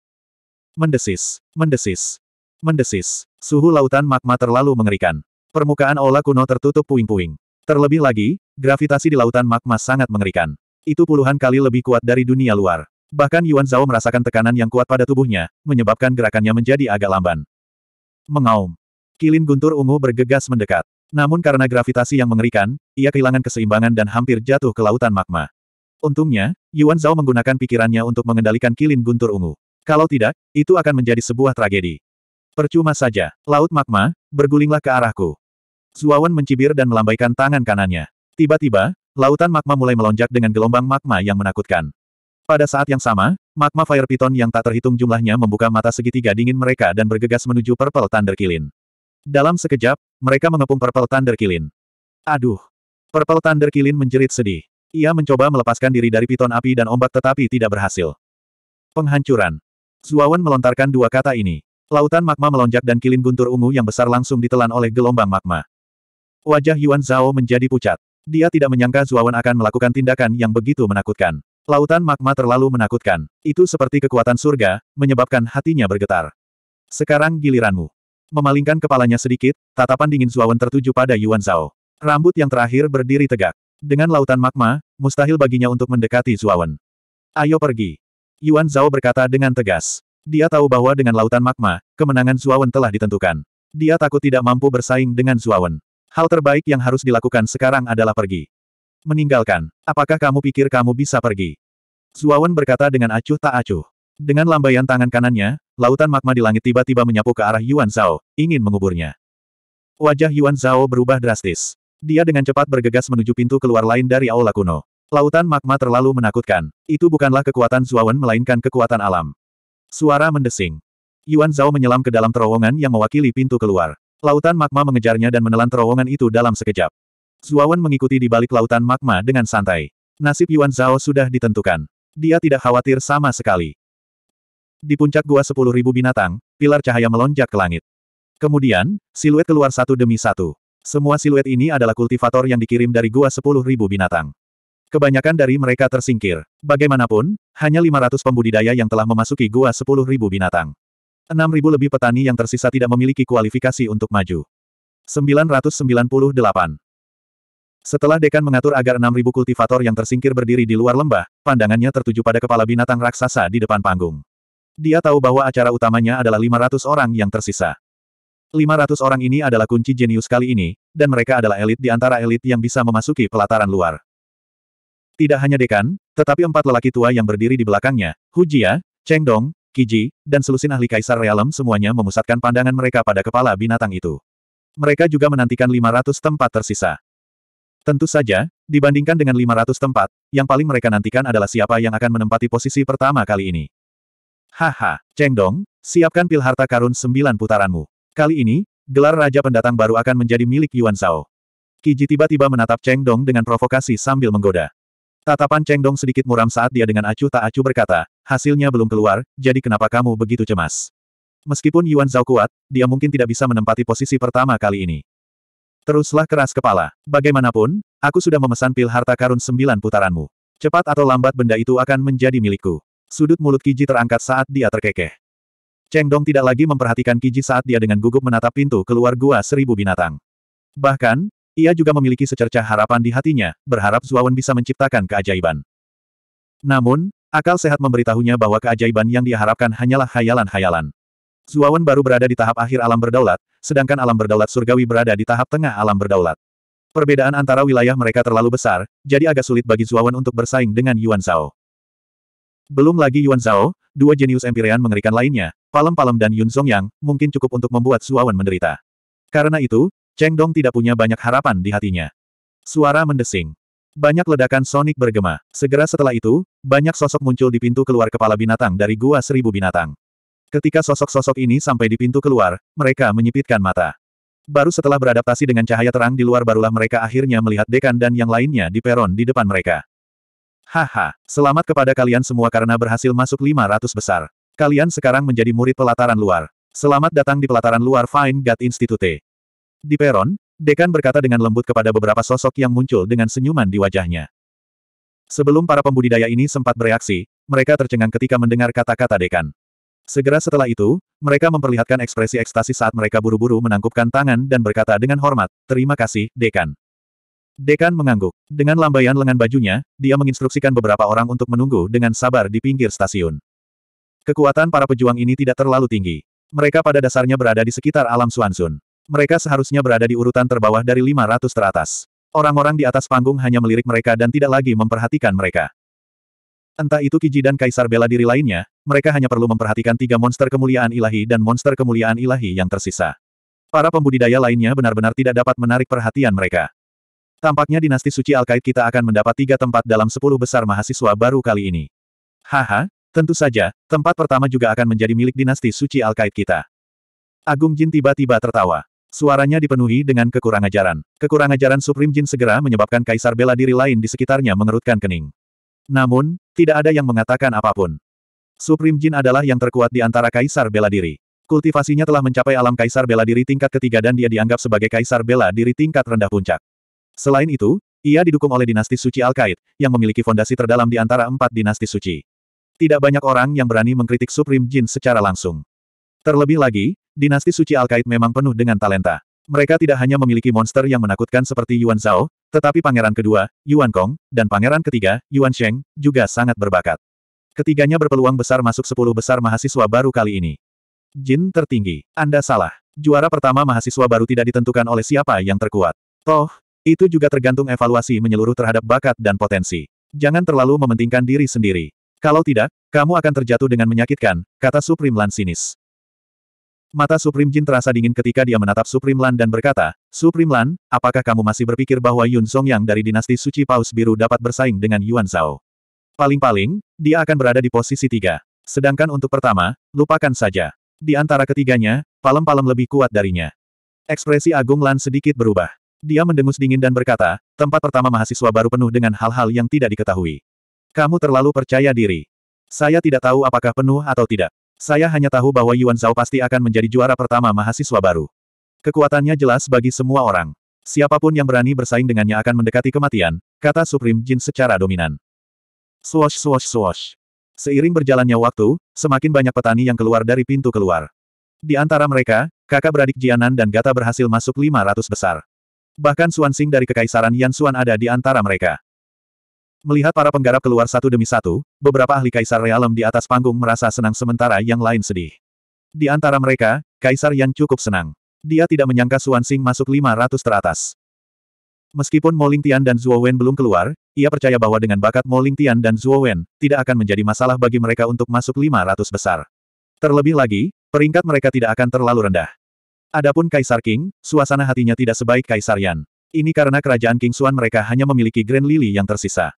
[SPEAKER 1] Mendesis. Mendesis. Mendesis. Suhu lautan magma terlalu mengerikan. Permukaan aula kuno tertutup puing-puing. Terlebih lagi, gravitasi di lautan magma sangat mengerikan. Itu puluhan kali lebih kuat dari dunia luar. Bahkan Yuan Zhao merasakan tekanan yang kuat pada tubuhnya, menyebabkan gerakannya menjadi agak lamban. Mengaum. Kilin guntur ungu bergegas mendekat. Namun karena gravitasi yang mengerikan, ia kehilangan keseimbangan dan hampir jatuh ke lautan magma. Untungnya, Yuan Zhao menggunakan pikirannya untuk mengendalikan kilin guntur ungu. Kalau tidak, itu akan menjadi sebuah tragedi. Percuma saja, laut magma, bergulinglah ke arahku. Zuawan mencibir dan melambaikan tangan kanannya. Tiba-tiba, lautan magma mulai melonjak dengan gelombang magma yang menakutkan. Pada saat yang sama, magma fire piton yang tak terhitung jumlahnya membuka mata segitiga dingin mereka dan bergegas menuju purple thunder kilin. Dalam sekejap, mereka mengepung Purple Thunder Kilin. Aduh! Purple Thunder Kilin menjerit sedih. Ia mencoba melepaskan diri dari piton api dan ombak tetapi tidak berhasil. Penghancuran. Zuawan melontarkan dua kata ini. Lautan magma melonjak dan kilin guntur ungu yang besar langsung ditelan oleh gelombang magma. Wajah Yuan Zhao menjadi pucat. Dia tidak menyangka Zuawan akan melakukan tindakan yang begitu menakutkan. Lautan magma terlalu menakutkan. Itu seperti kekuatan surga, menyebabkan hatinya bergetar. Sekarang giliranmu. Memalingkan kepalanya sedikit, tatapan dingin Zuawan tertuju pada Yuan Zhao. Rambut yang terakhir berdiri tegak. Dengan lautan magma, mustahil baginya untuk mendekati Zuawan. Ayo pergi. Yuan Zhao berkata dengan tegas. Dia tahu bahwa dengan lautan magma, kemenangan Zuawan telah ditentukan. Dia takut tidak mampu bersaing dengan Zuawan. Hal terbaik yang harus dilakukan sekarang adalah pergi. Meninggalkan. Apakah kamu pikir kamu bisa pergi? Zuawan berkata dengan acuh tak acuh. Dengan lambaian tangan kanannya, Lautan magma di langit tiba-tiba menyapu ke arah Yuan Zhao, ingin menguburnya. Wajah Yuan Zhao berubah drastis. Dia dengan cepat bergegas menuju pintu keluar lain dari aula kuno. Lautan magma terlalu menakutkan. Itu bukanlah kekuatan Zuawan melainkan kekuatan alam. Suara mendesing. Yuan Zhao menyelam ke dalam terowongan yang mewakili pintu keluar. Lautan magma mengejarnya dan menelan terowongan itu dalam sekejap. Zuawan mengikuti di balik lautan magma dengan santai. Nasib Yuan Zhao sudah ditentukan. Dia tidak khawatir sama sekali. Di puncak gua sepuluh ribu binatang, pilar cahaya melonjak ke langit. Kemudian, siluet keluar satu demi satu. Semua siluet ini adalah kultivator yang dikirim dari gua sepuluh ribu binatang. Kebanyakan dari mereka tersingkir. Bagaimanapun, hanya 500 pembudidaya yang telah memasuki gua sepuluh ribu binatang. Enam ribu lebih petani yang tersisa tidak memiliki kualifikasi untuk maju. 998. Setelah Dekan mengatur agar 6.000 kultivator yang tersingkir berdiri di luar lembah, pandangannya tertuju pada kepala binatang raksasa di depan panggung. Dia tahu bahwa acara utamanya adalah 500 orang yang tersisa. 500 orang ini adalah kunci jenius kali ini, dan mereka adalah elit di antara elit yang bisa memasuki pelataran luar. Tidak hanya dekan, tetapi empat lelaki tua yang berdiri di belakangnya, Hu Jia, Cheng Dong, Qi Ji, dan selusin ahli kaisar realem semuanya memusatkan pandangan mereka pada kepala binatang itu. Mereka juga menantikan 500 tempat tersisa. Tentu saja, dibandingkan dengan 500 tempat, yang paling mereka nantikan adalah siapa yang akan menempati posisi pertama kali ini. Haha, Cheng Dong, siapkan pil harta karun sembilan putaranmu. Kali ini, gelar Raja Pendatang baru akan menjadi milik Yuan Zhao. Kiji tiba-tiba menatap Cheng Dong dengan provokasi sambil menggoda. Tatapan Cheng Dong sedikit muram saat dia dengan acuh tak acuh berkata, hasilnya belum keluar, jadi kenapa kamu begitu cemas? Meskipun Yuan Zhao kuat, dia mungkin tidak bisa menempati posisi pertama kali ini. Teruslah keras kepala. Bagaimanapun, aku sudah memesan pil harta karun sembilan putaranmu. Cepat atau lambat benda itu akan menjadi milikku. Sudut mulut Kiji terangkat saat dia terkekeh. Cheng Dong tidak lagi memperhatikan Kiji saat dia dengan gugup menatap pintu keluar gua seribu binatang. Bahkan, ia juga memiliki secercah harapan di hatinya, berharap Zuawan bisa menciptakan keajaiban. Namun, akal sehat memberitahunya bahwa keajaiban yang diharapkan hanyalah hayalan-hayalan. Zuawan baru berada di tahap akhir alam berdaulat, sedangkan alam berdaulat surgawi berada di tahap tengah alam berdaulat. Perbedaan antara wilayah mereka terlalu besar, jadi agak sulit bagi Zuawan untuk bersaing dengan Yuan Zhao. Belum lagi Yuan Zhao, dua jenius Empyrean mengerikan lainnya, Palem-Palem dan Yun Songyang, mungkin cukup untuk membuat Suawan menderita. Karena itu, Cheng Dong tidak punya banyak harapan di hatinya. Suara mendesing. Banyak ledakan sonik bergema. Segera setelah itu, banyak sosok muncul di pintu keluar kepala binatang dari Gua Seribu Binatang. Ketika sosok-sosok ini sampai di pintu keluar, mereka menyipitkan mata. Baru setelah beradaptasi dengan cahaya terang di luar barulah mereka akhirnya melihat Dekan dan yang lainnya di peron di depan mereka. Haha, selamat kepada kalian semua karena berhasil masuk 500 besar. Kalian sekarang menjadi murid pelataran luar. Selamat datang di pelataran luar Fine God Institute. Di peron, Dekan berkata dengan lembut kepada beberapa sosok yang muncul dengan senyuman di wajahnya. Sebelum para pembudidaya ini sempat bereaksi, mereka tercengang ketika mendengar kata-kata Dekan. Segera setelah itu, mereka memperlihatkan ekspresi ekstasi saat mereka buru-buru menangkupkan tangan dan berkata dengan hormat, Terima kasih, Dekan. Dekan mengangguk. Dengan lambaian lengan bajunya, dia menginstruksikan beberapa orang untuk menunggu dengan sabar di pinggir stasiun. Kekuatan para pejuang ini tidak terlalu tinggi. Mereka pada dasarnya berada di sekitar alam Suansun. Mereka seharusnya berada di urutan terbawah dari 500 teratas. Orang-orang di atas panggung hanya melirik mereka dan tidak lagi memperhatikan mereka. Entah itu Kiji dan Kaisar bela diri lainnya, mereka hanya perlu memperhatikan tiga monster kemuliaan ilahi dan monster kemuliaan ilahi yang tersisa. Para pembudidaya lainnya benar-benar tidak dapat menarik perhatian mereka. Tampaknya dinasti suci Alkait kita akan mendapat tiga tempat dalam sepuluh besar mahasiswa baru kali ini. Haha, tentu saja, tempat pertama juga akan menjadi milik dinasti suci Alkait kita. Agung Jin tiba-tiba tertawa. Suaranya dipenuhi dengan kekurangajaran. Kekurangajaran Supreme Jin segera menyebabkan kaisar bela diri lain di sekitarnya mengerutkan kening. Namun, tidak ada yang mengatakan apapun. Supreme Jin adalah yang terkuat di antara kaisar bela diri. Kultivasinya telah mencapai alam kaisar bela diri tingkat ketiga dan dia dianggap sebagai kaisar bela diri tingkat rendah puncak. Selain itu, ia didukung oleh dinasti suci Al-Qaid, yang memiliki fondasi terdalam di antara empat dinasti suci. Tidak banyak orang yang berani mengkritik Supreme Jin secara langsung. Terlebih lagi, dinasti suci Al-Qaid memang penuh dengan talenta. Mereka tidak hanya memiliki monster yang menakutkan seperti Yuan Zhao, tetapi pangeran kedua, Yuan Kong, dan pangeran ketiga, Yuan Sheng, juga sangat berbakat. Ketiganya berpeluang besar masuk sepuluh besar mahasiswa baru kali ini. Jin tertinggi. Anda salah. Juara pertama mahasiswa baru tidak ditentukan oleh siapa yang terkuat. Toh, itu juga tergantung evaluasi menyeluruh terhadap bakat dan potensi. Jangan terlalu mementingkan diri sendiri. Kalau tidak, kamu akan terjatuh dengan menyakitkan, kata Supreme Lan sinis. Mata Supreme Jin terasa dingin ketika dia menatap Supreme Lan dan berkata, Supreme Lan, apakah kamu masih berpikir bahwa Yun Song Yang dari dinasti Suci Paus Biru dapat bersaing dengan Yuan Zhao? Paling-paling, dia akan berada di posisi tiga. Sedangkan untuk pertama, lupakan saja. Di antara ketiganya, palem-palem lebih kuat darinya. Ekspresi Agung Lan sedikit berubah. Dia mendengus dingin dan berkata, tempat pertama mahasiswa baru penuh dengan hal-hal yang tidak diketahui. Kamu terlalu percaya diri. Saya tidak tahu apakah penuh atau tidak. Saya hanya tahu bahwa Yuan Zhao pasti akan menjadi juara pertama mahasiswa baru. Kekuatannya jelas bagi semua orang. Siapapun yang berani bersaing dengannya akan mendekati kematian, kata Supreme Jin secara dominan. Swosh swosh swosh. Seiring berjalannya waktu, semakin banyak petani yang keluar dari pintu keluar. Di antara mereka, kakak beradik Jianan dan Gata berhasil masuk 500 besar. Bahkan Xuanxing dari Kekaisaran Yan Xuan ada di antara mereka. Melihat para penggarap keluar satu demi satu, beberapa ahli Kaisar Realem di atas panggung merasa senang sementara yang lain sedih. Di antara mereka, Kaisar Yan cukup senang. Dia tidak menyangka Xuanxing masuk 500 teratas. Meskipun Mo Lingtian dan Zhuo Wen belum keluar, ia percaya bahwa dengan bakat Mo Lingtian dan Zhuo Wen, tidak akan menjadi masalah bagi mereka untuk masuk 500 besar. Terlebih lagi, peringkat mereka tidak akan terlalu rendah. Adapun Kaisar King, suasana hatinya tidak sebaik Kaisar Yan. Ini karena kerajaan King Suan mereka hanya memiliki Grand Lily yang tersisa.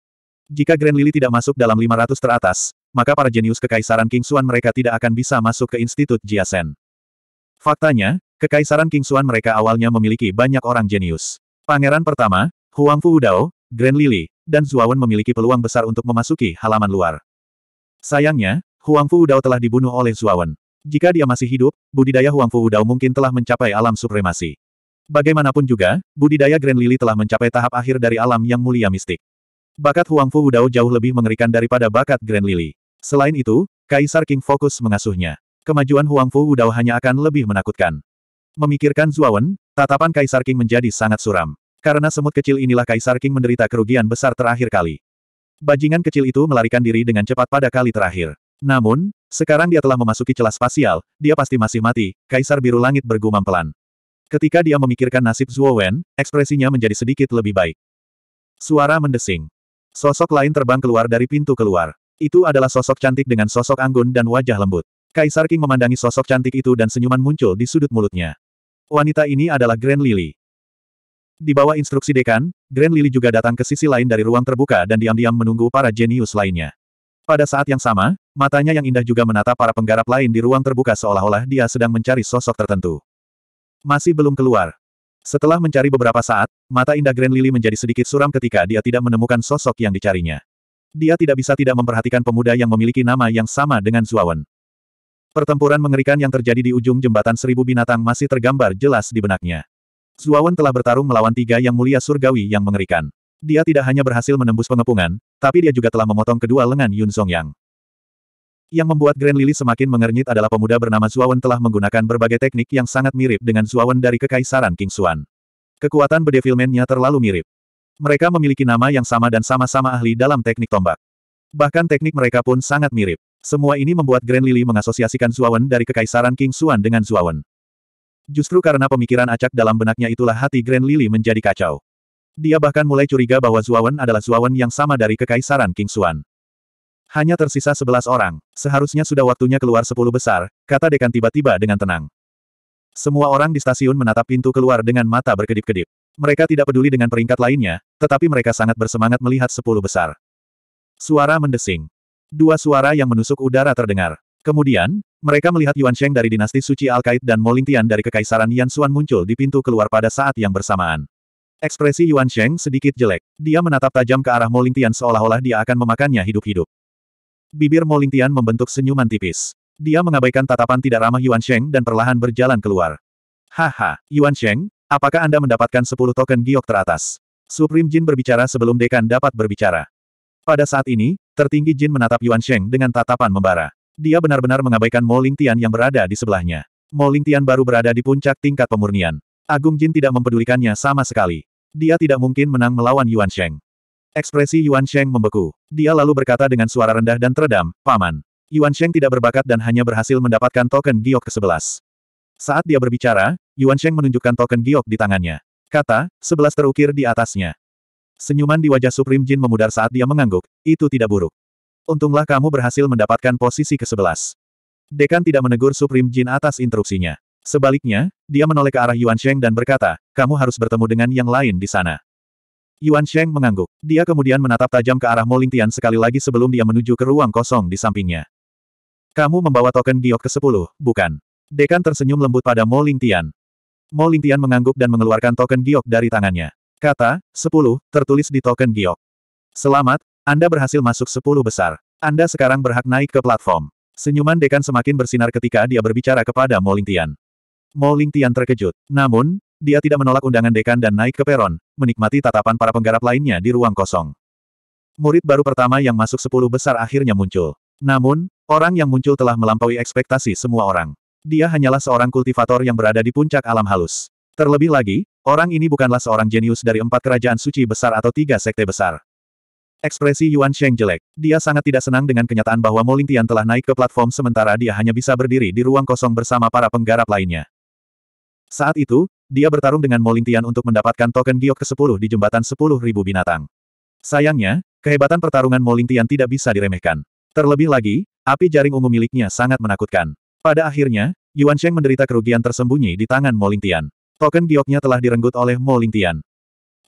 [SPEAKER 1] Jika Grand Lily tidak masuk dalam 500 teratas, maka para jenius kekaisaran King Suan mereka tidak akan bisa masuk ke Institut Jiasen. Faktanya, kekaisaran King Suan mereka awalnya memiliki banyak orang jenius. Pangeran pertama, Huang Fu Udao, Grand Lily, dan Zuawan memiliki peluang besar untuk memasuki halaman luar. Sayangnya, Huang Fu Udao telah dibunuh oleh Zuawan. Jika dia masih hidup, budidaya Huang Fu Udao mungkin telah mencapai alam supremasi. Bagaimanapun juga, budidaya Grand Lily telah mencapai tahap akhir dari alam yang mulia mistik. Bakat Huang Fu Udao jauh lebih mengerikan daripada bakat Grand Lily. Selain itu, Kaisar King fokus mengasuhnya. Kemajuan Huang Fu Udao hanya akan lebih menakutkan. Memikirkan Zuawan, tatapan Kaisar King menjadi sangat suram. Karena semut kecil inilah Kaisar King menderita kerugian besar terakhir kali. Bajingan kecil itu melarikan diri dengan cepat pada kali terakhir. Namun, sekarang dia telah memasuki celah spasial, dia pasti masih mati, Kaisar Biru Langit bergumam pelan. Ketika dia memikirkan nasib Zhuo Wen, ekspresinya menjadi sedikit lebih baik. Suara mendesing. Sosok lain terbang keluar dari pintu keluar. Itu adalah sosok cantik dengan sosok anggun dan wajah lembut. Kaisar King memandangi sosok cantik itu dan senyuman muncul di sudut mulutnya. Wanita ini adalah Grand Lily. Di bawah instruksi dekan, Grand Lily juga datang ke sisi lain dari ruang terbuka dan diam-diam menunggu para jenius lainnya. Pada saat yang sama, matanya yang indah juga menatap para penggarap lain di ruang terbuka seolah-olah dia sedang mencari sosok tertentu. Masih belum keluar. Setelah mencari beberapa saat, mata indah Grand Lily menjadi sedikit suram ketika dia tidak menemukan sosok yang dicarinya. Dia tidak bisa tidak memperhatikan pemuda yang memiliki nama yang sama dengan Zuawan. Pertempuran mengerikan yang terjadi di ujung jembatan seribu binatang masih tergambar jelas di benaknya. Zuawan telah bertarung melawan tiga yang mulia surgawi yang mengerikan. Dia tidak hanya berhasil menembus pengepungan, tapi dia juga telah memotong kedua lengan Yun Songyang. Yang membuat Grand Lily semakin mengernyit adalah pemuda bernama Zuawan telah menggunakan berbagai teknik yang sangat mirip dengan Zuawan dari Kekaisaran King Suan. Kekuatan bedevilmennya terlalu mirip. Mereka memiliki nama yang sama dan sama-sama ahli dalam teknik tombak. Bahkan teknik mereka pun sangat mirip. Semua ini membuat Grand Lily mengasosiasikan Zuawan dari Kekaisaran King Suan dengan Zuawan. Justru karena pemikiran acak dalam benaknya itulah hati Grand Lily menjadi kacau. Dia bahkan mulai curiga bahwa Zuawan adalah Zuawan yang sama dari Kekaisaran King Xuan. Hanya tersisa sebelas orang, seharusnya sudah waktunya keluar sepuluh besar, kata Dekan tiba-tiba dengan tenang. Semua orang di stasiun menatap pintu keluar dengan mata berkedip-kedip. Mereka tidak peduli dengan peringkat lainnya, tetapi mereka sangat bersemangat melihat sepuluh besar. Suara mendesing. Dua suara yang menusuk udara terdengar. Kemudian, mereka melihat Yuan Sheng dari dinasti suci al Alkait dan Molintian dari Kekaisaran Yan Xuan muncul di pintu keluar pada saat yang bersamaan. Ekspresi Yuan Sheng sedikit jelek. Dia menatap tajam ke arah Molingtian seolah-olah dia akan memakannya hidup-hidup. Bibir Molingtian membentuk senyuman tipis. Dia mengabaikan tatapan tidak ramah Yuan Sheng dan perlahan berjalan keluar. Haha, Yuan Sheng, apakah Anda mendapatkan 10 token giok teratas? Supreme Jin berbicara sebelum dekan dapat berbicara. Pada saat ini, tertinggi Jin menatap Yuan Sheng dengan tatapan membara. Dia benar-benar mengabaikan Mo Lingtian yang berada di sebelahnya. Mo Lingtian baru berada di puncak tingkat pemurnian. Agung Jin tidak mempedulikannya sama sekali. Dia tidak mungkin menang melawan Yuan Sheng. Ekspresi Yuan Sheng membeku. Dia lalu berkata dengan suara rendah dan teredam, Paman. Yuan Sheng tidak berbakat dan hanya berhasil mendapatkan token giok ke-11. Saat dia berbicara, Yuan Sheng menunjukkan token giok di tangannya. Kata, sebelas terukir di atasnya. Senyuman di wajah Supreme Jin memudar saat dia mengangguk, itu tidak buruk. Untunglah kamu berhasil mendapatkan posisi ke-11. Dekan tidak menegur Supreme Jin atas instruksinya. Sebaliknya, dia menoleh ke arah Yuan Sheng dan berkata, kamu harus bertemu dengan yang lain di sana. Yuan Sheng mengangguk. Dia kemudian menatap tajam ke arah Ling Tian sekali lagi sebelum dia menuju ke ruang kosong di sampingnya. Kamu membawa token giok ke-10, bukan? Dekan tersenyum lembut pada Ling Tian. Ling Tian mengangguk dan mengeluarkan token giok dari tangannya. Kata, 10, tertulis di token giok. Selamat, Anda berhasil masuk 10 besar. Anda sekarang berhak naik ke platform. Senyuman Dekan semakin bersinar ketika dia berbicara kepada Ling Tian. Mo Tian terkejut. Namun, dia tidak menolak undangan dekan dan naik ke peron, menikmati tatapan para penggarap lainnya di ruang kosong. Murid baru pertama yang masuk sepuluh besar akhirnya muncul. Namun, orang yang muncul telah melampaui ekspektasi semua orang. Dia hanyalah seorang kultivator yang berada di puncak alam halus. Terlebih lagi, orang ini bukanlah seorang jenius dari empat kerajaan suci besar atau tiga sekte besar. Ekspresi Yuan Sheng jelek. Dia sangat tidak senang dengan kenyataan bahwa Tian telah naik ke platform sementara dia hanya bisa berdiri di ruang kosong bersama para penggarap lainnya. Saat itu, dia bertarung dengan Molintian untuk mendapatkan token giok ke-10 di jembatan 10.000 binatang. Sayangnya, kehebatan pertarungan Molintian tidak bisa diremehkan. Terlebih lagi, api jaring ungu miliknya sangat menakutkan. Pada akhirnya, Yuan Sheng menderita kerugian tersembunyi di tangan Molintian. Token gioknya telah direnggut oleh Molintian.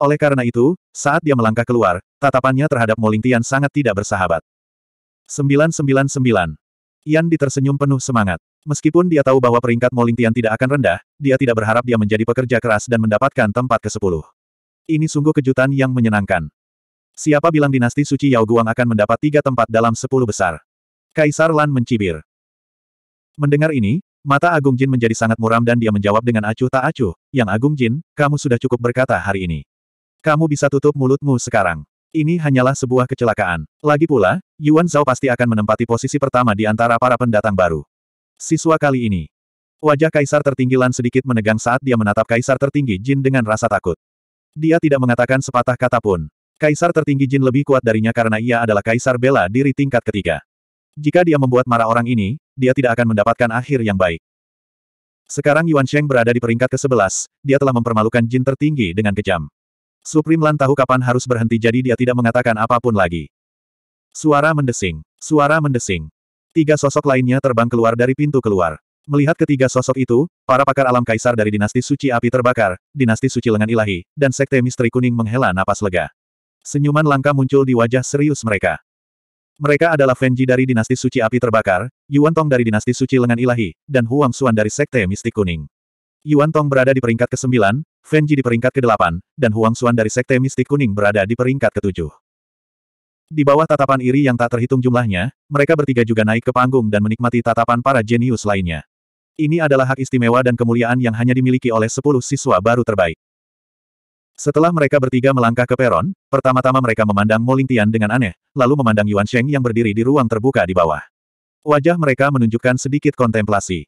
[SPEAKER 1] Oleh karena itu, saat dia melangkah keluar, tatapannya terhadap Molintian sangat tidak bersahabat. 999. Yan tersenyum penuh semangat. Meskipun dia tahu bahwa peringkat Moling Tian tidak akan rendah, dia tidak berharap dia menjadi pekerja keras dan mendapatkan tempat ke-10. Ini sungguh kejutan yang menyenangkan. Siapa bilang dinasti suci Yao Guang akan mendapat tiga tempat dalam sepuluh besar? Kaisar Lan mencibir. Mendengar ini, mata Agung Jin menjadi sangat muram dan dia menjawab dengan acuh tak acuh, Yang Agung Jin, kamu sudah cukup berkata hari ini. Kamu bisa tutup mulutmu sekarang. Ini hanyalah sebuah kecelakaan. Lagi pula, Yuan Zhao pasti akan menempati posisi pertama di antara para pendatang baru. Siswa kali ini. Wajah Kaisar tertinggi sedikit menegang saat dia menatap Kaisar tertinggi Jin dengan rasa takut. Dia tidak mengatakan sepatah kata pun. Kaisar tertinggi Jin lebih kuat darinya karena ia adalah Kaisar bela diri tingkat ketiga. Jika dia membuat marah orang ini, dia tidak akan mendapatkan akhir yang baik. Sekarang Yuan Sheng berada di peringkat ke-11, dia telah mempermalukan jin tertinggi dengan kejam. Supreme Lan tahu kapan harus berhenti jadi dia tidak mengatakan apapun lagi. Suara mendesing. Suara mendesing. Tiga sosok lainnya terbang keluar dari pintu keluar. Melihat ketiga sosok itu, para pakar alam kaisar dari dinasti suci api terbakar, dinasti suci lengan ilahi, dan sekte misteri kuning menghela napas lega. Senyuman langka muncul di wajah serius mereka. Mereka adalah Fenji dari dinasti suci api terbakar, Yuan Tong dari dinasti suci lengan ilahi, dan Huang Xuan dari sekte mistik kuning. Yuan Tong berada di peringkat ke-9, Fenji di peringkat ke-8, dan Huang Xuan dari Sekte Mistik Kuning berada di peringkat ke-7. Di bawah tatapan iri yang tak terhitung jumlahnya, mereka bertiga juga naik ke panggung dan menikmati tatapan para jenius lainnya. Ini adalah hak istimewa dan kemuliaan yang hanya dimiliki oleh 10 siswa baru terbaik. Setelah mereka bertiga melangkah ke peron, pertama-tama mereka memandang Mo Lingtian dengan aneh, lalu memandang Yuan Sheng yang berdiri di ruang terbuka di bawah. Wajah mereka menunjukkan sedikit kontemplasi.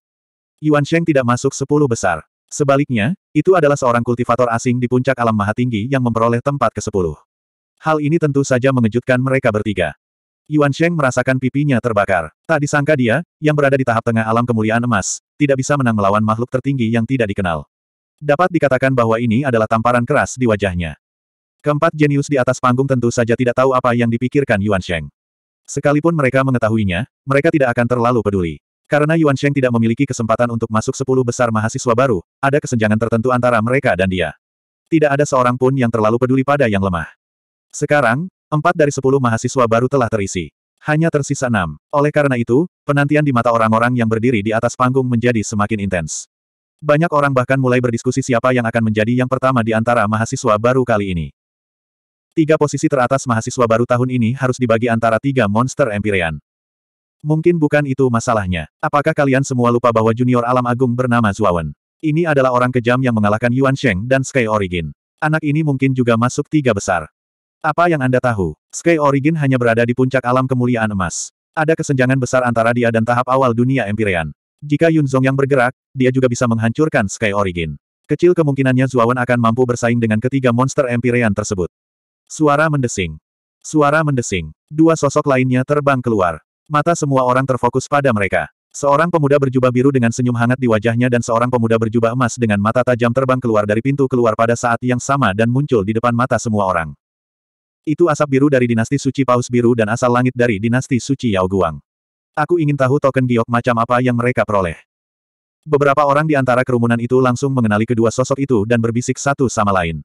[SPEAKER 1] Yuan Sheng tidak masuk sepuluh besar. Sebaliknya, itu adalah seorang kultivator asing di puncak alam maha tinggi yang memperoleh tempat ke-10. Hal ini tentu saja mengejutkan mereka bertiga. Yuan Sheng merasakan pipinya terbakar. Tak disangka dia, yang berada di tahap tengah alam kemuliaan emas, tidak bisa menang melawan makhluk tertinggi yang tidak dikenal. Dapat dikatakan bahwa ini adalah tamparan keras di wajahnya. Keempat jenius di atas panggung tentu saja tidak tahu apa yang dipikirkan Yuan Sheng. Sekalipun mereka mengetahuinya, mereka tidak akan terlalu peduli. Karena Yuan Sheng tidak memiliki kesempatan untuk masuk sepuluh besar mahasiswa baru, ada kesenjangan tertentu antara mereka dan dia. Tidak ada seorang pun yang terlalu peduli pada yang lemah. Sekarang, empat dari sepuluh mahasiswa baru telah terisi. Hanya tersisa enam. Oleh karena itu, penantian di mata orang-orang yang berdiri di atas panggung menjadi semakin intens. Banyak orang bahkan mulai berdiskusi siapa yang akan menjadi yang pertama di antara mahasiswa baru kali ini. Tiga posisi teratas mahasiswa baru tahun ini harus dibagi antara tiga monster Empyrean. Mungkin bukan itu masalahnya. Apakah kalian semua lupa bahwa junior alam agung bernama Zuawan? Ini adalah orang kejam yang mengalahkan Yuan Sheng dan Sky Origin. Anak ini mungkin juga masuk tiga besar. Apa yang Anda tahu? Sky Origin hanya berada di puncak alam kemuliaan emas. Ada kesenjangan besar antara dia dan tahap awal dunia Empyrean. Jika Yun Zhong yang bergerak, dia juga bisa menghancurkan Sky Origin. Kecil kemungkinannya Zuawan akan mampu bersaing dengan ketiga monster Empyrean tersebut. Suara mendesing. Suara mendesing. Dua sosok lainnya terbang keluar. Mata semua orang terfokus pada mereka. Seorang pemuda berjubah biru dengan senyum hangat di wajahnya dan seorang pemuda berjubah emas dengan mata tajam terbang keluar dari pintu keluar pada saat yang sama dan muncul di depan mata semua orang. Itu asap biru dari dinasti suci Paus Biru dan asal langit dari dinasti suci Yao Guang. Aku ingin tahu token giok macam apa yang mereka peroleh. Beberapa orang di antara kerumunan itu langsung mengenali kedua sosok itu dan berbisik satu sama lain.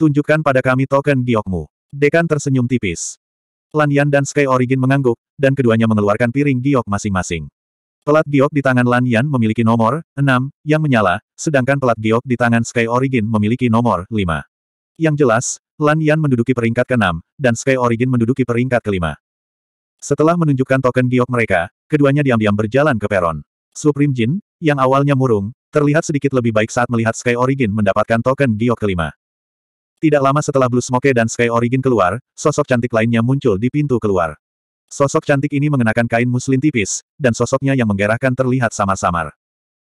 [SPEAKER 1] Tunjukkan pada kami token giokmu. Dekan tersenyum tipis. Lan Yan dan Sky Origin mengangguk, dan keduanya mengeluarkan piring giok masing-masing. Pelat giok di tangan Lan Yan memiliki nomor 6 yang menyala, sedangkan pelat giok di tangan Sky Origin memiliki nomor 5. Yang jelas, Lan Yan menduduki peringkat ke-6, dan Sky Origin menduduki peringkat ke-5. Setelah menunjukkan token giok mereka, keduanya diam-diam berjalan ke peron. Supreme Jin, yang awalnya murung, terlihat sedikit lebih baik saat melihat Sky Origin mendapatkan token giok kelima. Tidak lama setelah Blue Smoke dan Sky Origin keluar, sosok cantik lainnya muncul di pintu keluar. Sosok cantik ini mengenakan kain muslin tipis, dan sosoknya yang menggerahkan terlihat samar-samar.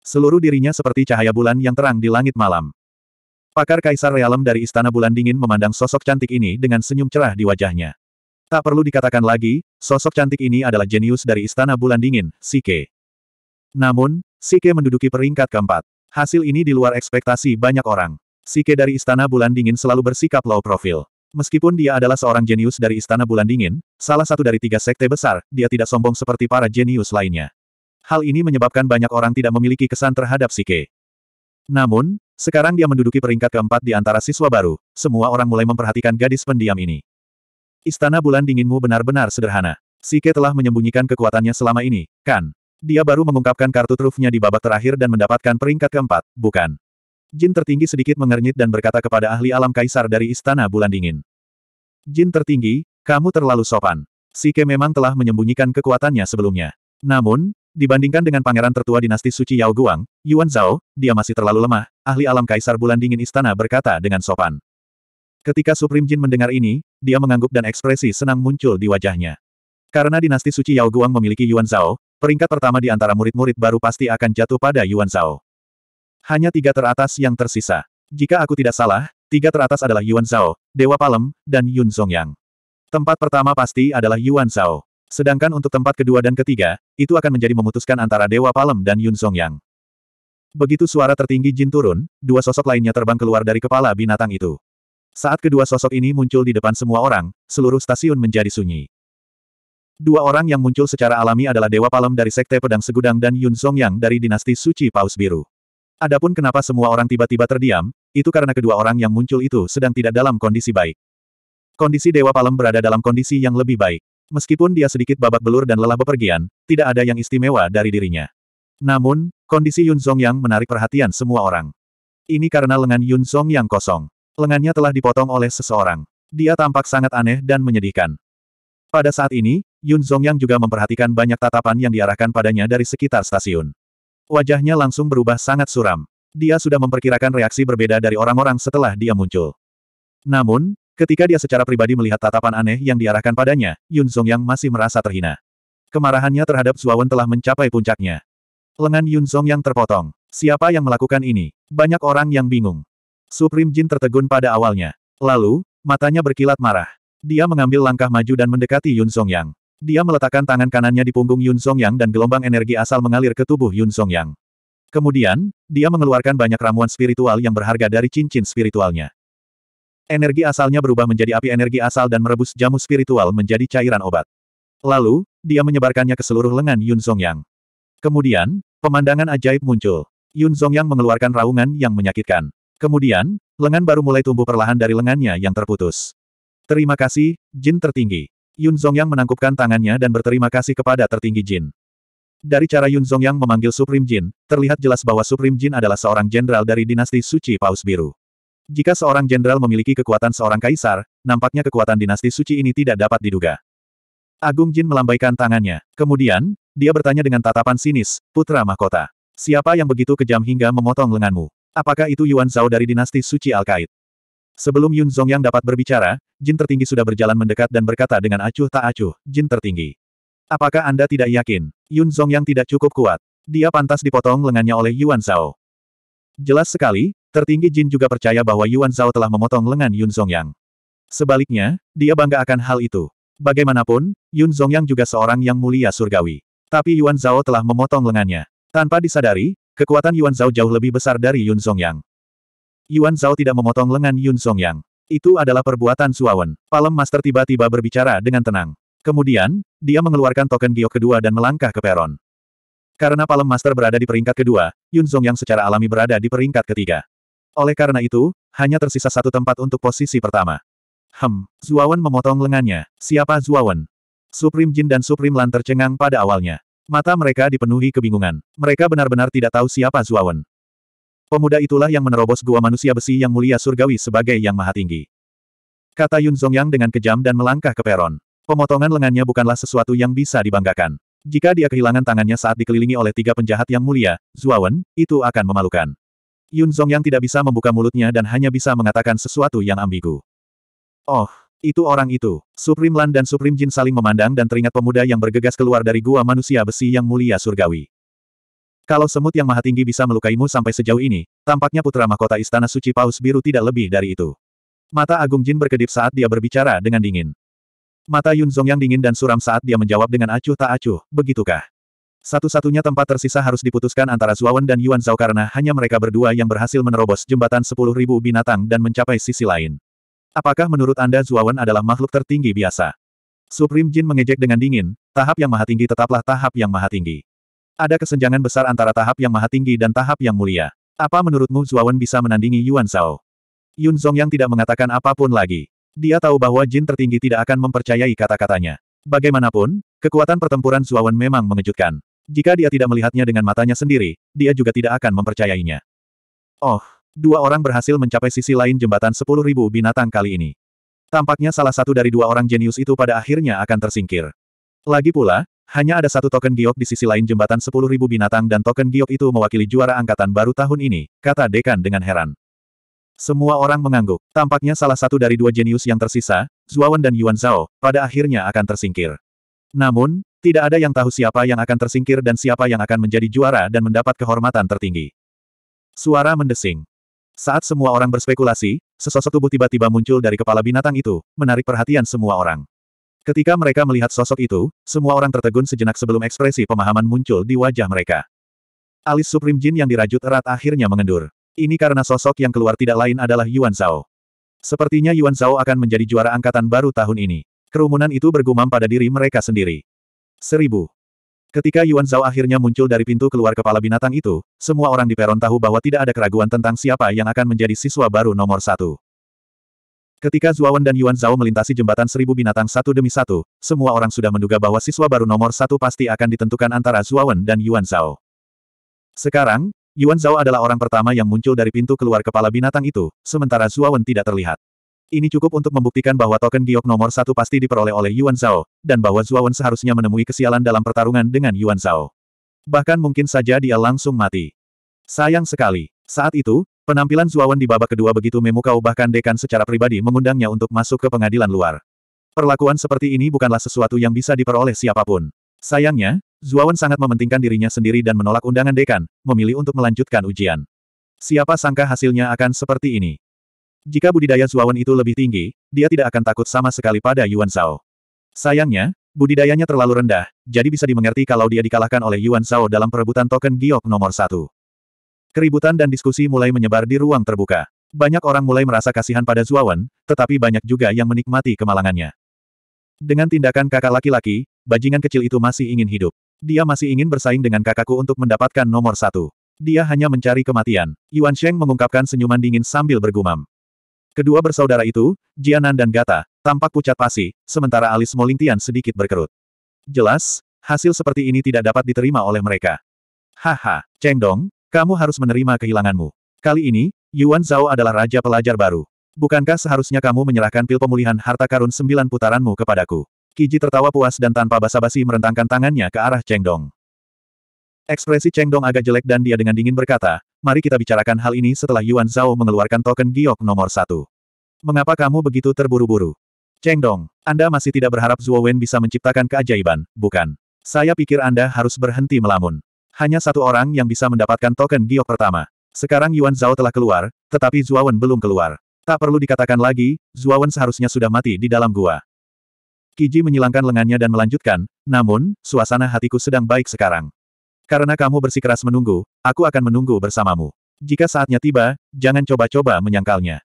[SPEAKER 1] Seluruh dirinya seperti cahaya bulan yang terang di langit malam. Pakar Kaisar Realem dari Istana Bulan Dingin memandang sosok cantik ini dengan senyum cerah di wajahnya. Tak perlu dikatakan lagi, sosok cantik ini adalah jenius dari Istana Bulan Dingin, Sike. Namun, Sike menduduki peringkat keempat. Hasil ini di luar ekspektasi banyak orang. Sike dari Istana Bulan Dingin selalu bersikap low profile. Meskipun dia adalah seorang jenius dari Istana Bulan Dingin, salah satu dari tiga sekte besar, dia tidak sombong seperti para jenius lainnya. Hal ini menyebabkan banyak orang tidak memiliki kesan terhadap Sike. Namun, sekarang dia menduduki peringkat keempat di antara siswa baru, semua orang mulai memperhatikan gadis pendiam ini. Istana Bulan Dinginmu benar-benar sederhana. Sike telah menyembunyikan kekuatannya selama ini, kan? Dia baru mengungkapkan kartu trufnya di babak terakhir dan mendapatkan peringkat keempat, bukan? Jin tertinggi sedikit mengernyit dan berkata kepada ahli alam kaisar dari Istana Bulan Dingin. Jin tertinggi, kamu terlalu sopan. Sike memang telah menyembunyikan kekuatannya sebelumnya. Namun, dibandingkan dengan pangeran tertua dinasti suci Yao Guang, Yuan Zhao, dia masih terlalu lemah, ahli alam kaisar Bulan Dingin Istana berkata dengan sopan. Ketika Supreme Jin mendengar ini, dia mengangguk dan ekspresi senang muncul di wajahnya. Karena dinasti suci Yao Guang memiliki Yuan Zhao, peringkat pertama di antara murid-murid baru pasti akan jatuh pada Yuan Zhao. Hanya tiga teratas yang tersisa. Jika aku tidak salah, tiga teratas adalah Yuan Zhao, Dewa Palem, dan Yun Songyang. Tempat pertama pasti adalah Yuan Zhao. Sedangkan untuk tempat kedua dan ketiga, itu akan menjadi memutuskan antara Dewa Palem dan Yun Songyang. Begitu suara tertinggi Jin turun, dua sosok lainnya terbang keluar dari kepala binatang itu. Saat kedua sosok ini muncul di depan semua orang, seluruh stasiun menjadi sunyi. Dua orang yang muncul secara alami adalah Dewa Palem dari Sekte Pedang Segudang dan Yun Songyang dari Dinasti Suci Paus Biru. Adapun kenapa semua orang tiba-tiba terdiam, itu karena kedua orang yang muncul itu sedang tidak dalam kondisi baik. Kondisi Dewa Palem berada dalam kondisi yang lebih baik. Meskipun dia sedikit babak belur dan lelah bepergian, tidak ada yang istimewa dari dirinya. Namun, kondisi Yun Yang menarik perhatian semua orang. Ini karena lengan Yun Yang kosong. Lengannya telah dipotong oleh seseorang. Dia tampak sangat aneh dan menyedihkan. Pada saat ini, Yun Yang juga memperhatikan banyak tatapan yang diarahkan padanya dari sekitar stasiun. Wajahnya langsung berubah sangat suram. Dia sudah memperkirakan reaksi berbeda dari orang-orang setelah dia muncul. Namun, ketika dia secara pribadi melihat tatapan aneh yang diarahkan padanya, Yun Song Yang masih merasa terhina. Kemarahannya terhadap Zuawan telah mencapai puncaknya. Lengan Yun Song Yang terpotong. Siapa yang melakukan ini? Banyak orang yang bingung. Supreme Jin tertegun pada awalnya. Lalu, matanya berkilat marah. Dia mengambil langkah maju dan mendekati Yun Song Yang. Dia meletakkan tangan kanannya di punggung Yun Song Yang dan gelombang energi asal mengalir ke tubuh Yun Song Yang. Kemudian, dia mengeluarkan banyak ramuan spiritual yang berharga dari cincin spiritualnya. Energi asalnya berubah menjadi api energi asal dan merebus jamu spiritual menjadi cairan obat. Lalu, dia menyebarkannya ke seluruh lengan Yun Song Yang. Kemudian, pemandangan ajaib muncul. Yun Song Yang mengeluarkan raungan yang menyakitkan. Kemudian, lengan baru mulai tumbuh perlahan dari lengannya yang terputus. Terima kasih, jin tertinggi. Yun Zongyang menangkupkan tangannya dan berterima kasih kepada tertinggi Jin. Dari cara Yun Zongyang memanggil Supreme Jin, terlihat jelas bahwa Supreme Jin adalah seorang jenderal dari dinasti Suci Paus Biru. Jika seorang jenderal memiliki kekuatan seorang kaisar, nampaknya kekuatan dinasti suci ini tidak dapat diduga. Agung Jin melambaikan tangannya. Kemudian, dia bertanya dengan tatapan sinis, Putra Mahkota. Siapa yang begitu kejam hingga memotong lenganmu? Apakah itu Yuan Zhao dari dinasti suci Al-Qaid? Sebelum Yun Zongyang dapat berbicara, Jin tertinggi sudah berjalan mendekat dan berkata dengan acuh tak acuh, Jin tertinggi. Apakah Anda tidak yakin? Yun Zongyang tidak cukup kuat. Dia pantas dipotong lengannya oleh Yuan Zhao. Jelas sekali, tertinggi Jin juga percaya bahwa Yuan Zhao telah memotong lengan Yun Zongyang. Sebaliknya, dia bangga akan hal itu. Bagaimanapun, Yun Zongyang juga seorang yang mulia surgawi. Tapi Yuan Zhao telah memotong lengannya. Tanpa disadari, kekuatan Yuan Zhao jauh lebih besar dari Yun Zongyang. Yuan Zhao tidak memotong lengan Yun Song Yang. Itu adalah perbuatan Suawen. Palem Master tiba-tiba berbicara dengan tenang. Kemudian, dia mengeluarkan token giok kedua dan melangkah ke peron. Karena Palem Master berada di peringkat kedua, Yun Song Yang secara alami berada di peringkat ketiga. Oleh karena itu, hanya tersisa satu tempat untuk posisi pertama. Hem, Zuawan memotong lengannya. Siapa Zuawan? Supreme Jin dan Supreme Lan tercengang pada awalnya. Mata mereka dipenuhi kebingungan. Mereka benar-benar tidak tahu siapa Zuawan. Pemuda itulah yang menerobos gua manusia besi yang mulia surgawi sebagai yang maha tinggi. Kata Yun Zongyang dengan kejam dan melangkah ke peron. Pemotongan lengannya bukanlah sesuatu yang bisa dibanggakan. Jika dia kehilangan tangannya saat dikelilingi oleh tiga penjahat yang mulia, Zuawan, itu akan memalukan. Yun Zongyang tidak bisa membuka mulutnya dan hanya bisa mengatakan sesuatu yang ambigu. Oh, itu orang itu. Supreme Lan dan Supreme Jin saling memandang dan teringat pemuda yang bergegas keluar dari gua manusia besi yang mulia surgawi. Kalau semut yang maha tinggi bisa melukaimu sampai sejauh ini, tampaknya putra mahkota istana suci Paus Biru tidak lebih dari itu. Mata Agung Jin berkedip saat dia berbicara dengan dingin. Mata Yun Zong yang dingin dan suram saat dia menjawab dengan acuh tak acuh, begitukah? Satu-satunya tempat tersisa harus diputuskan antara Zuawan dan Yuan Zhao karena hanya mereka berdua yang berhasil menerobos jembatan sepuluh ribu binatang dan mencapai sisi lain. Apakah menurut Anda Zuawan adalah makhluk tertinggi biasa? Supreme Jin mengejek dengan dingin, tahap yang maha tinggi tetaplah tahap yang maha tinggi. Ada kesenjangan besar antara tahap yang maha tinggi dan tahap yang mulia. Apa menurutmu Zuawan bisa menandingi Yuan Zhao? Yun Zhongyang yang tidak mengatakan apapun lagi. Dia tahu bahwa jin tertinggi tidak akan mempercayai kata-katanya. Bagaimanapun, kekuatan pertempuran Zuawan memang mengejutkan. Jika dia tidak melihatnya dengan matanya sendiri, dia juga tidak akan mempercayainya. Oh, dua orang berhasil mencapai sisi lain jembatan 10.000 binatang kali ini. Tampaknya salah satu dari dua orang jenius itu pada akhirnya akan tersingkir. Lagi pula, hanya ada satu token giok di sisi lain jembatan 10.000 binatang dan token giok itu mewakili juara angkatan baru tahun ini, kata Dekan dengan heran. Semua orang mengangguk. Tampaknya salah satu dari dua jenius yang tersisa, Zuawan dan Yuan Zhao, pada akhirnya akan tersingkir. Namun, tidak ada yang tahu siapa yang akan tersingkir dan siapa yang akan menjadi juara dan mendapat kehormatan tertinggi. Suara mendesing. Saat semua orang berspekulasi, sesosok tubuh tiba-tiba muncul dari kepala binatang itu, menarik perhatian semua orang. Ketika mereka melihat sosok itu, semua orang tertegun sejenak sebelum ekspresi pemahaman muncul di wajah mereka. Alis Supreme Jin yang dirajut erat akhirnya mengendur. Ini karena sosok yang keluar tidak lain adalah Yuan Zhao. Sepertinya Yuan Zhao akan menjadi juara angkatan baru tahun ini. Kerumunan itu bergumam pada diri mereka sendiri. Seribu. Ketika Yuan Zhao akhirnya muncul dari pintu keluar kepala binatang itu, semua orang di peron tahu bahwa tidak ada keraguan tentang siapa yang akan menjadi siswa baru nomor satu. Ketika Zuawan dan Yuan Zhao melintasi jembatan seribu binatang satu demi satu, semua orang sudah menduga bahwa siswa baru nomor satu pasti akan ditentukan antara Zuawan dan Yuan Zhao. Sekarang, Yuan Zhao adalah orang pertama yang muncul dari pintu keluar kepala binatang itu, sementara Zuawan tidak terlihat. Ini cukup untuk membuktikan bahwa token giok nomor satu pasti diperoleh oleh Yuan Zhao, dan bahwa Zuawan seharusnya menemui kesialan dalam pertarungan dengan Yuan Zhao. Bahkan mungkin saja dia langsung mati. Sayang sekali. Saat itu, Penampilan Zuawan di babak kedua begitu memukau bahkan dekan secara pribadi mengundangnya untuk masuk ke pengadilan luar. Perlakuan seperti ini bukanlah sesuatu yang bisa diperoleh siapapun. Sayangnya, Zuawan sangat mementingkan dirinya sendiri dan menolak undangan dekan, memilih untuk melanjutkan ujian. Siapa sangka hasilnya akan seperti ini. Jika budidaya Zuawan itu lebih tinggi, dia tidak akan takut sama sekali pada Yuan Zhao. Sayangnya, budidayanya terlalu rendah, jadi bisa dimengerti kalau dia dikalahkan oleh Yuan Zhao dalam perebutan token giok nomor satu. Keributan dan diskusi mulai menyebar di ruang terbuka. Banyak orang mulai merasa kasihan pada Zuawan, tetapi banyak juga yang menikmati kemalangannya. Dengan tindakan kakak laki-laki, bajingan kecil itu masih ingin hidup. Dia masih ingin bersaing dengan kakakku untuk mendapatkan nomor satu. Dia hanya mencari kematian. Yuan Sheng mengungkapkan senyuman dingin sambil bergumam. Kedua bersaudara itu, Jianan dan Gata, tampak pucat pasi, sementara alis Molintian sedikit berkerut. Jelas, hasil seperti ini tidak dapat diterima oleh mereka. Haha, Cheng Dong, kamu harus menerima kehilanganmu. Kali ini, Yuan Zhao adalah raja pelajar baru. Bukankah seharusnya kamu menyerahkan pil pemulihan harta karun sembilan putaranmu kepadaku? Kiji tertawa puas dan tanpa basa-basi merentangkan tangannya ke arah Cheng Dong. Ekspresi Cheng Dong agak jelek dan dia dengan dingin berkata, mari kita bicarakan hal ini setelah Yuan Zhao mengeluarkan token giok nomor satu. Mengapa kamu begitu terburu-buru? Cheng Dong, Anda masih tidak berharap Zhuo Wen bisa menciptakan keajaiban, bukan? Saya pikir Anda harus berhenti melamun. Hanya satu orang yang bisa mendapatkan token giok pertama. Sekarang Yuan Zhao telah keluar, tetapi Zuawan belum keluar. Tak perlu dikatakan lagi, Zuawan seharusnya sudah mati di dalam gua. Kiji menyilangkan lengannya dan melanjutkan, namun, suasana hatiku sedang baik sekarang. Karena kamu bersikeras menunggu, aku akan menunggu bersamamu. Jika saatnya tiba, jangan coba-coba menyangkalnya.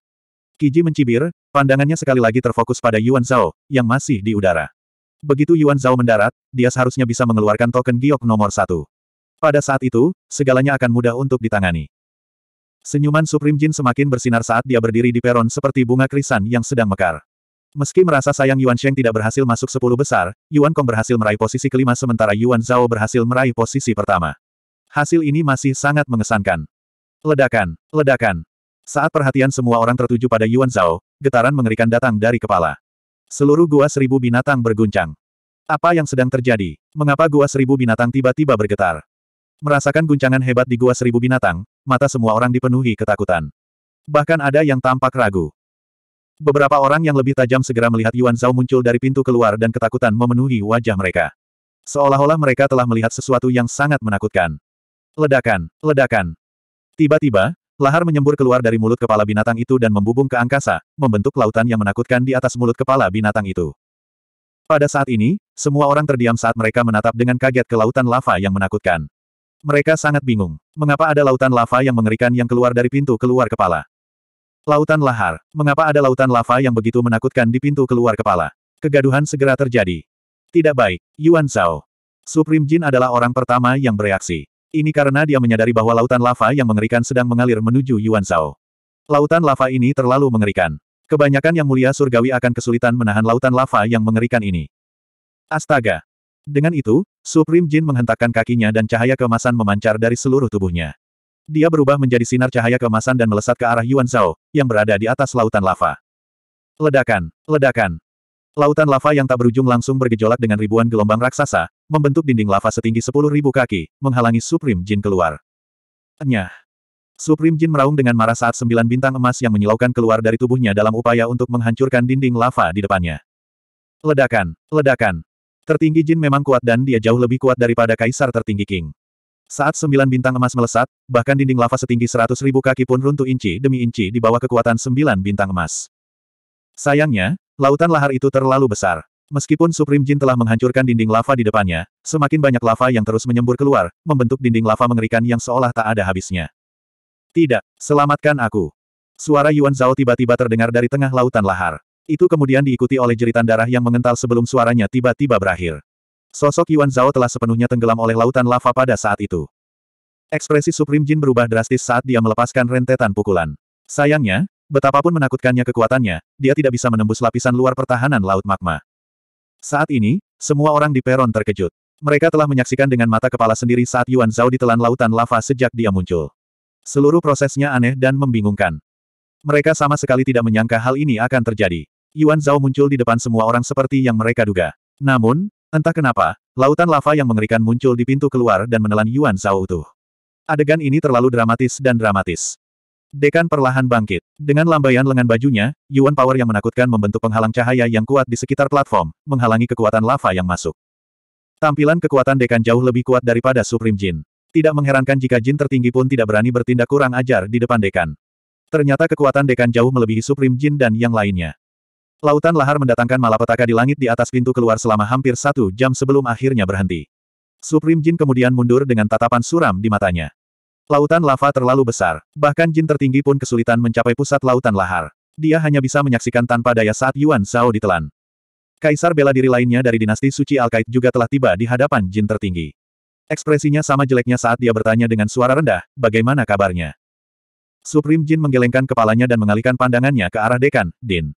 [SPEAKER 1] Kiji mencibir, pandangannya sekali lagi terfokus pada Yuan Zhao, yang masih di udara. Begitu Yuan Zhao mendarat, dia seharusnya bisa mengeluarkan token giok nomor satu. Pada saat itu, segalanya akan mudah untuk ditangani. Senyuman Supreme Jin semakin bersinar saat dia berdiri di peron seperti bunga krisan yang sedang mekar. Meski merasa sayang Yuan Sheng tidak berhasil masuk sepuluh besar, Yuan Kong berhasil meraih posisi kelima sementara Yuan Zhao berhasil meraih posisi pertama. Hasil ini masih sangat mengesankan. Ledakan, ledakan. Saat perhatian semua orang tertuju pada Yuan Zhao, getaran mengerikan datang dari kepala. Seluruh gua seribu binatang berguncang. Apa yang sedang terjadi? Mengapa gua seribu binatang tiba-tiba bergetar? Merasakan guncangan hebat di gua seribu binatang, mata semua orang dipenuhi ketakutan. Bahkan ada yang tampak ragu. Beberapa orang yang lebih tajam segera melihat Yuan Zhao muncul dari pintu keluar dan ketakutan memenuhi wajah mereka. Seolah-olah mereka telah melihat sesuatu yang sangat menakutkan. Ledakan, ledakan. Tiba-tiba, lahar menyembur keluar dari mulut kepala binatang itu dan membubung ke angkasa, membentuk lautan yang menakutkan di atas mulut kepala binatang itu. Pada saat ini, semua orang terdiam saat mereka menatap dengan kaget ke lautan lava yang menakutkan. Mereka sangat bingung. Mengapa ada lautan lava yang mengerikan yang keluar dari pintu keluar kepala? Lautan lahar. Mengapa ada lautan lava yang begitu menakutkan di pintu keluar kepala? Kegaduhan segera terjadi. Tidak baik, Yuan Zhao. Supreme Jin adalah orang pertama yang bereaksi. Ini karena dia menyadari bahwa lautan lava yang mengerikan sedang mengalir menuju Yuan Zhao. Lautan lava ini terlalu mengerikan. Kebanyakan yang mulia surgawi akan kesulitan menahan lautan lava yang mengerikan ini. Astaga, dengan itu, Supreme Jin menghentakkan kakinya dan cahaya kemasan memancar dari seluruh tubuhnya. Dia berubah menjadi sinar cahaya kemasan dan melesat ke arah Yuan Zhao, yang berada di atas lautan lava. Ledakan! Ledakan! Lautan lava yang tak berujung langsung bergejolak dengan ribuan gelombang raksasa, membentuk dinding lava setinggi sepuluh ribu kaki, menghalangi Supreme Jin keluar. Enyah! Supreme Jin meraung dengan marah saat sembilan bintang emas yang menyilaukan keluar dari tubuhnya dalam upaya untuk menghancurkan dinding lava di depannya. Ledakan! Ledakan! Tertinggi Jin memang kuat dan dia jauh lebih kuat daripada kaisar tertinggi King. Saat sembilan bintang emas melesat, bahkan dinding lava setinggi seratus ribu kaki pun runtuh inci demi inci di bawah kekuatan sembilan bintang emas. Sayangnya, lautan lahar itu terlalu besar. Meskipun Supreme Jin telah menghancurkan dinding lava di depannya, semakin banyak lava yang terus menyembur keluar, membentuk dinding lava mengerikan yang seolah tak ada habisnya. Tidak, selamatkan aku. Suara Yuan Zhao tiba-tiba terdengar dari tengah lautan lahar. Itu kemudian diikuti oleh jeritan darah yang mengental sebelum suaranya tiba-tiba berakhir. Sosok Yuan Zhao telah sepenuhnya tenggelam oleh lautan lava pada saat itu. Ekspresi Supreme Jin berubah drastis saat dia melepaskan rentetan pukulan. Sayangnya, betapapun menakutkannya kekuatannya, dia tidak bisa menembus lapisan luar pertahanan laut magma. Saat ini, semua orang di peron terkejut. Mereka telah menyaksikan dengan mata kepala sendiri saat Yuan Zhao ditelan lautan lava sejak dia muncul. Seluruh prosesnya aneh dan membingungkan. Mereka sama sekali tidak menyangka hal ini akan terjadi. Yuan Zhao muncul di depan semua orang seperti yang mereka duga. Namun, entah kenapa, lautan lava yang mengerikan muncul di pintu keluar dan menelan Yuan Zhao utuh. Adegan ini terlalu dramatis dan dramatis. Dekan perlahan bangkit. Dengan lambaian lengan bajunya, Yuan Power yang menakutkan membentuk penghalang cahaya yang kuat di sekitar platform, menghalangi kekuatan lava yang masuk. Tampilan kekuatan Dekan jauh lebih kuat daripada Supreme Jin. Tidak mengherankan jika Jin tertinggi pun tidak berani bertindak kurang ajar di depan Dekan. Ternyata kekuatan Dekan jauh melebihi Supreme Jin dan yang lainnya. Lautan lahar mendatangkan malapetaka di langit di atas pintu keluar selama hampir satu jam sebelum akhirnya berhenti. Supreme Jin kemudian mundur dengan tatapan suram di matanya. Lautan lava terlalu besar, bahkan Jin tertinggi pun kesulitan mencapai pusat lautan lahar. Dia hanya bisa menyaksikan tanpa daya saat Yuan Zhao ditelan. Kaisar bela diri lainnya dari dinasti suci Alkait juga telah tiba di hadapan Jin tertinggi. Ekspresinya sama jeleknya saat dia bertanya dengan suara rendah, bagaimana kabarnya? Supreme Jin menggelengkan kepalanya dan mengalihkan pandangannya ke arah dekan, Din.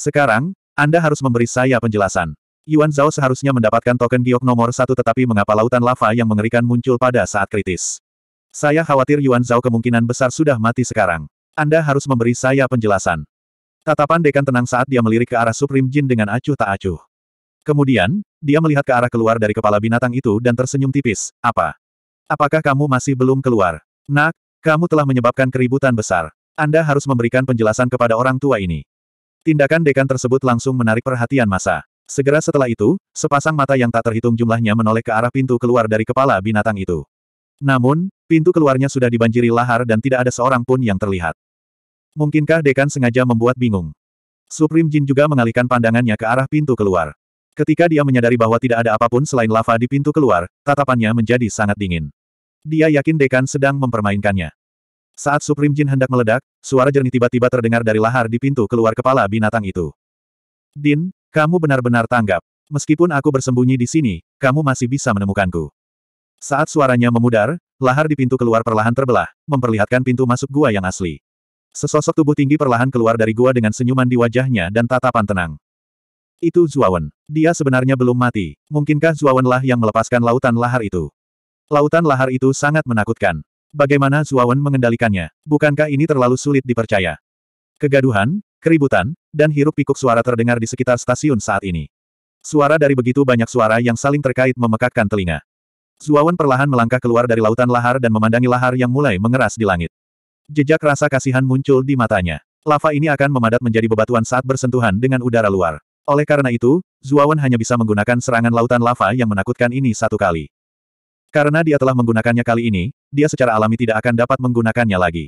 [SPEAKER 1] Sekarang, Anda harus memberi saya penjelasan. Yuan Zhao seharusnya mendapatkan token giok nomor satu tetapi mengapa lautan lava yang mengerikan muncul pada saat kritis. Saya khawatir Yuan Zhao kemungkinan besar sudah mati sekarang. Anda harus memberi saya penjelasan. Tatapan dekan tenang saat dia melirik ke arah Supreme Jin dengan acuh tak acuh. Kemudian, dia melihat ke arah keluar dari kepala binatang itu dan tersenyum tipis. Apa? Apakah kamu masih belum keluar? Nak, kamu telah menyebabkan keributan besar. Anda harus memberikan penjelasan kepada orang tua ini. Tindakan dekan tersebut langsung menarik perhatian masa. Segera setelah itu, sepasang mata yang tak terhitung jumlahnya menoleh ke arah pintu keluar dari kepala binatang itu. Namun, pintu keluarnya sudah dibanjiri lahar dan tidak ada seorang pun yang terlihat. Mungkinkah dekan sengaja membuat bingung? Supreme Jin juga mengalihkan pandangannya ke arah pintu keluar. Ketika dia menyadari bahwa tidak ada apapun selain lava di pintu keluar, tatapannya menjadi sangat dingin. Dia yakin dekan sedang mempermainkannya. Saat Supreme Jin hendak meledak, suara jernih tiba-tiba terdengar dari lahar di pintu keluar kepala binatang itu. Din, kamu benar-benar tanggap. Meskipun aku bersembunyi di sini, kamu masih bisa menemukanku. Saat suaranya memudar, lahar di pintu keluar perlahan terbelah, memperlihatkan pintu masuk gua yang asli. Sesosok tubuh tinggi perlahan keluar dari gua dengan senyuman di wajahnya dan tatapan tenang. Itu Zuawan. Dia sebenarnya belum mati. Mungkinkah Zuawan yang melepaskan lautan lahar itu? Lautan lahar itu sangat menakutkan. Bagaimana Zuawan mengendalikannya? Bukankah ini terlalu sulit dipercaya? Kegaduhan, keributan, dan hiruk pikuk suara terdengar di sekitar stasiun saat ini. Suara dari begitu banyak suara yang saling terkait memekakkan telinga. Zuawan perlahan melangkah keluar dari lautan lahar dan memandangi lahar yang mulai mengeras di langit. Jejak rasa kasihan muncul di matanya. Lava ini akan memadat menjadi bebatuan saat bersentuhan dengan udara luar. Oleh karena itu, Zuawan hanya bisa menggunakan serangan lautan lava yang menakutkan ini satu kali. Karena dia telah menggunakannya kali ini, dia secara alami tidak akan dapat menggunakannya lagi.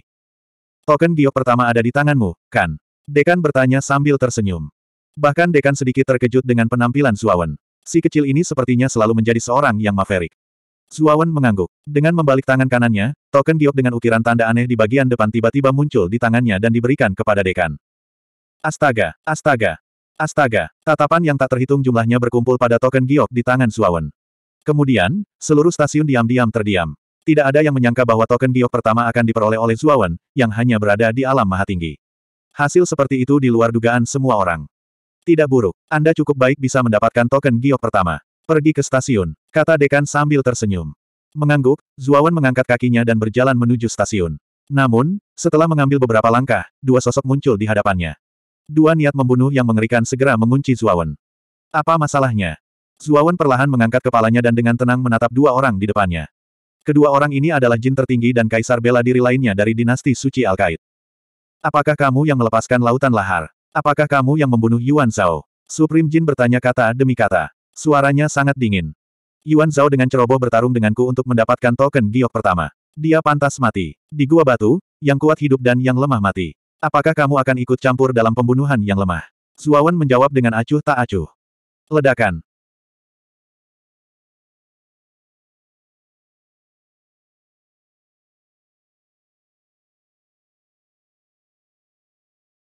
[SPEAKER 1] Token giok pertama ada di tanganmu, kan? Dekan bertanya sambil tersenyum. Bahkan Dekan sedikit terkejut dengan penampilan Zuawan. Si kecil ini sepertinya selalu menjadi seorang yang maverick. Zuawan mengangguk. Dengan membalik tangan kanannya, token giok dengan ukiran tanda aneh di bagian depan tiba-tiba muncul di tangannya dan diberikan kepada Dekan. Astaga, astaga, Astaga, tatapan yang tak terhitung jumlahnya berkumpul pada token giok di tangan Suawen. Kemudian, seluruh stasiun diam-diam terdiam. Tidak ada yang menyangka bahwa token giok pertama akan diperoleh oleh Zuawan, yang hanya berada di alam maha tinggi. Hasil seperti itu di luar dugaan semua orang. Tidak buruk, Anda cukup baik bisa mendapatkan token giok pertama. Pergi ke stasiun, kata dekan sambil tersenyum. Mengangguk, Zuawan mengangkat kakinya dan berjalan menuju stasiun. Namun, setelah mengambil beberapa langkah, dua sosok muncul di hadapannya. Dua niat membunuh yang mengerikan segera mengunci Zuawan. Apa masalahnya? Zuawan perlahan mengangkat kepalanya dan dengan tenang menatap dua orang di depannya. Kedua orang ini adalah jin tertinggi dan kaisar bela diri lainnya dari dinasti suci Al-Qaid. Apakah kamu yang melepaskan lautan lahar? Apakah kamu yang membunuh Yuan Zhao? Supreme Jin bertanya kata demi kata. Suaranya sangat dingin. Yuan Zhao dengan ceroboh bertarung denganku untuk mendapatkan token giok pertama. Dia pantas mati. Di gua batu, yang kuat hidup dan yang lemah mati. Apakah kamu akan ikut campur dalam pembunuhan yang lemah? Zuawan menjawab dengan acuh tak acuh. Ledakan.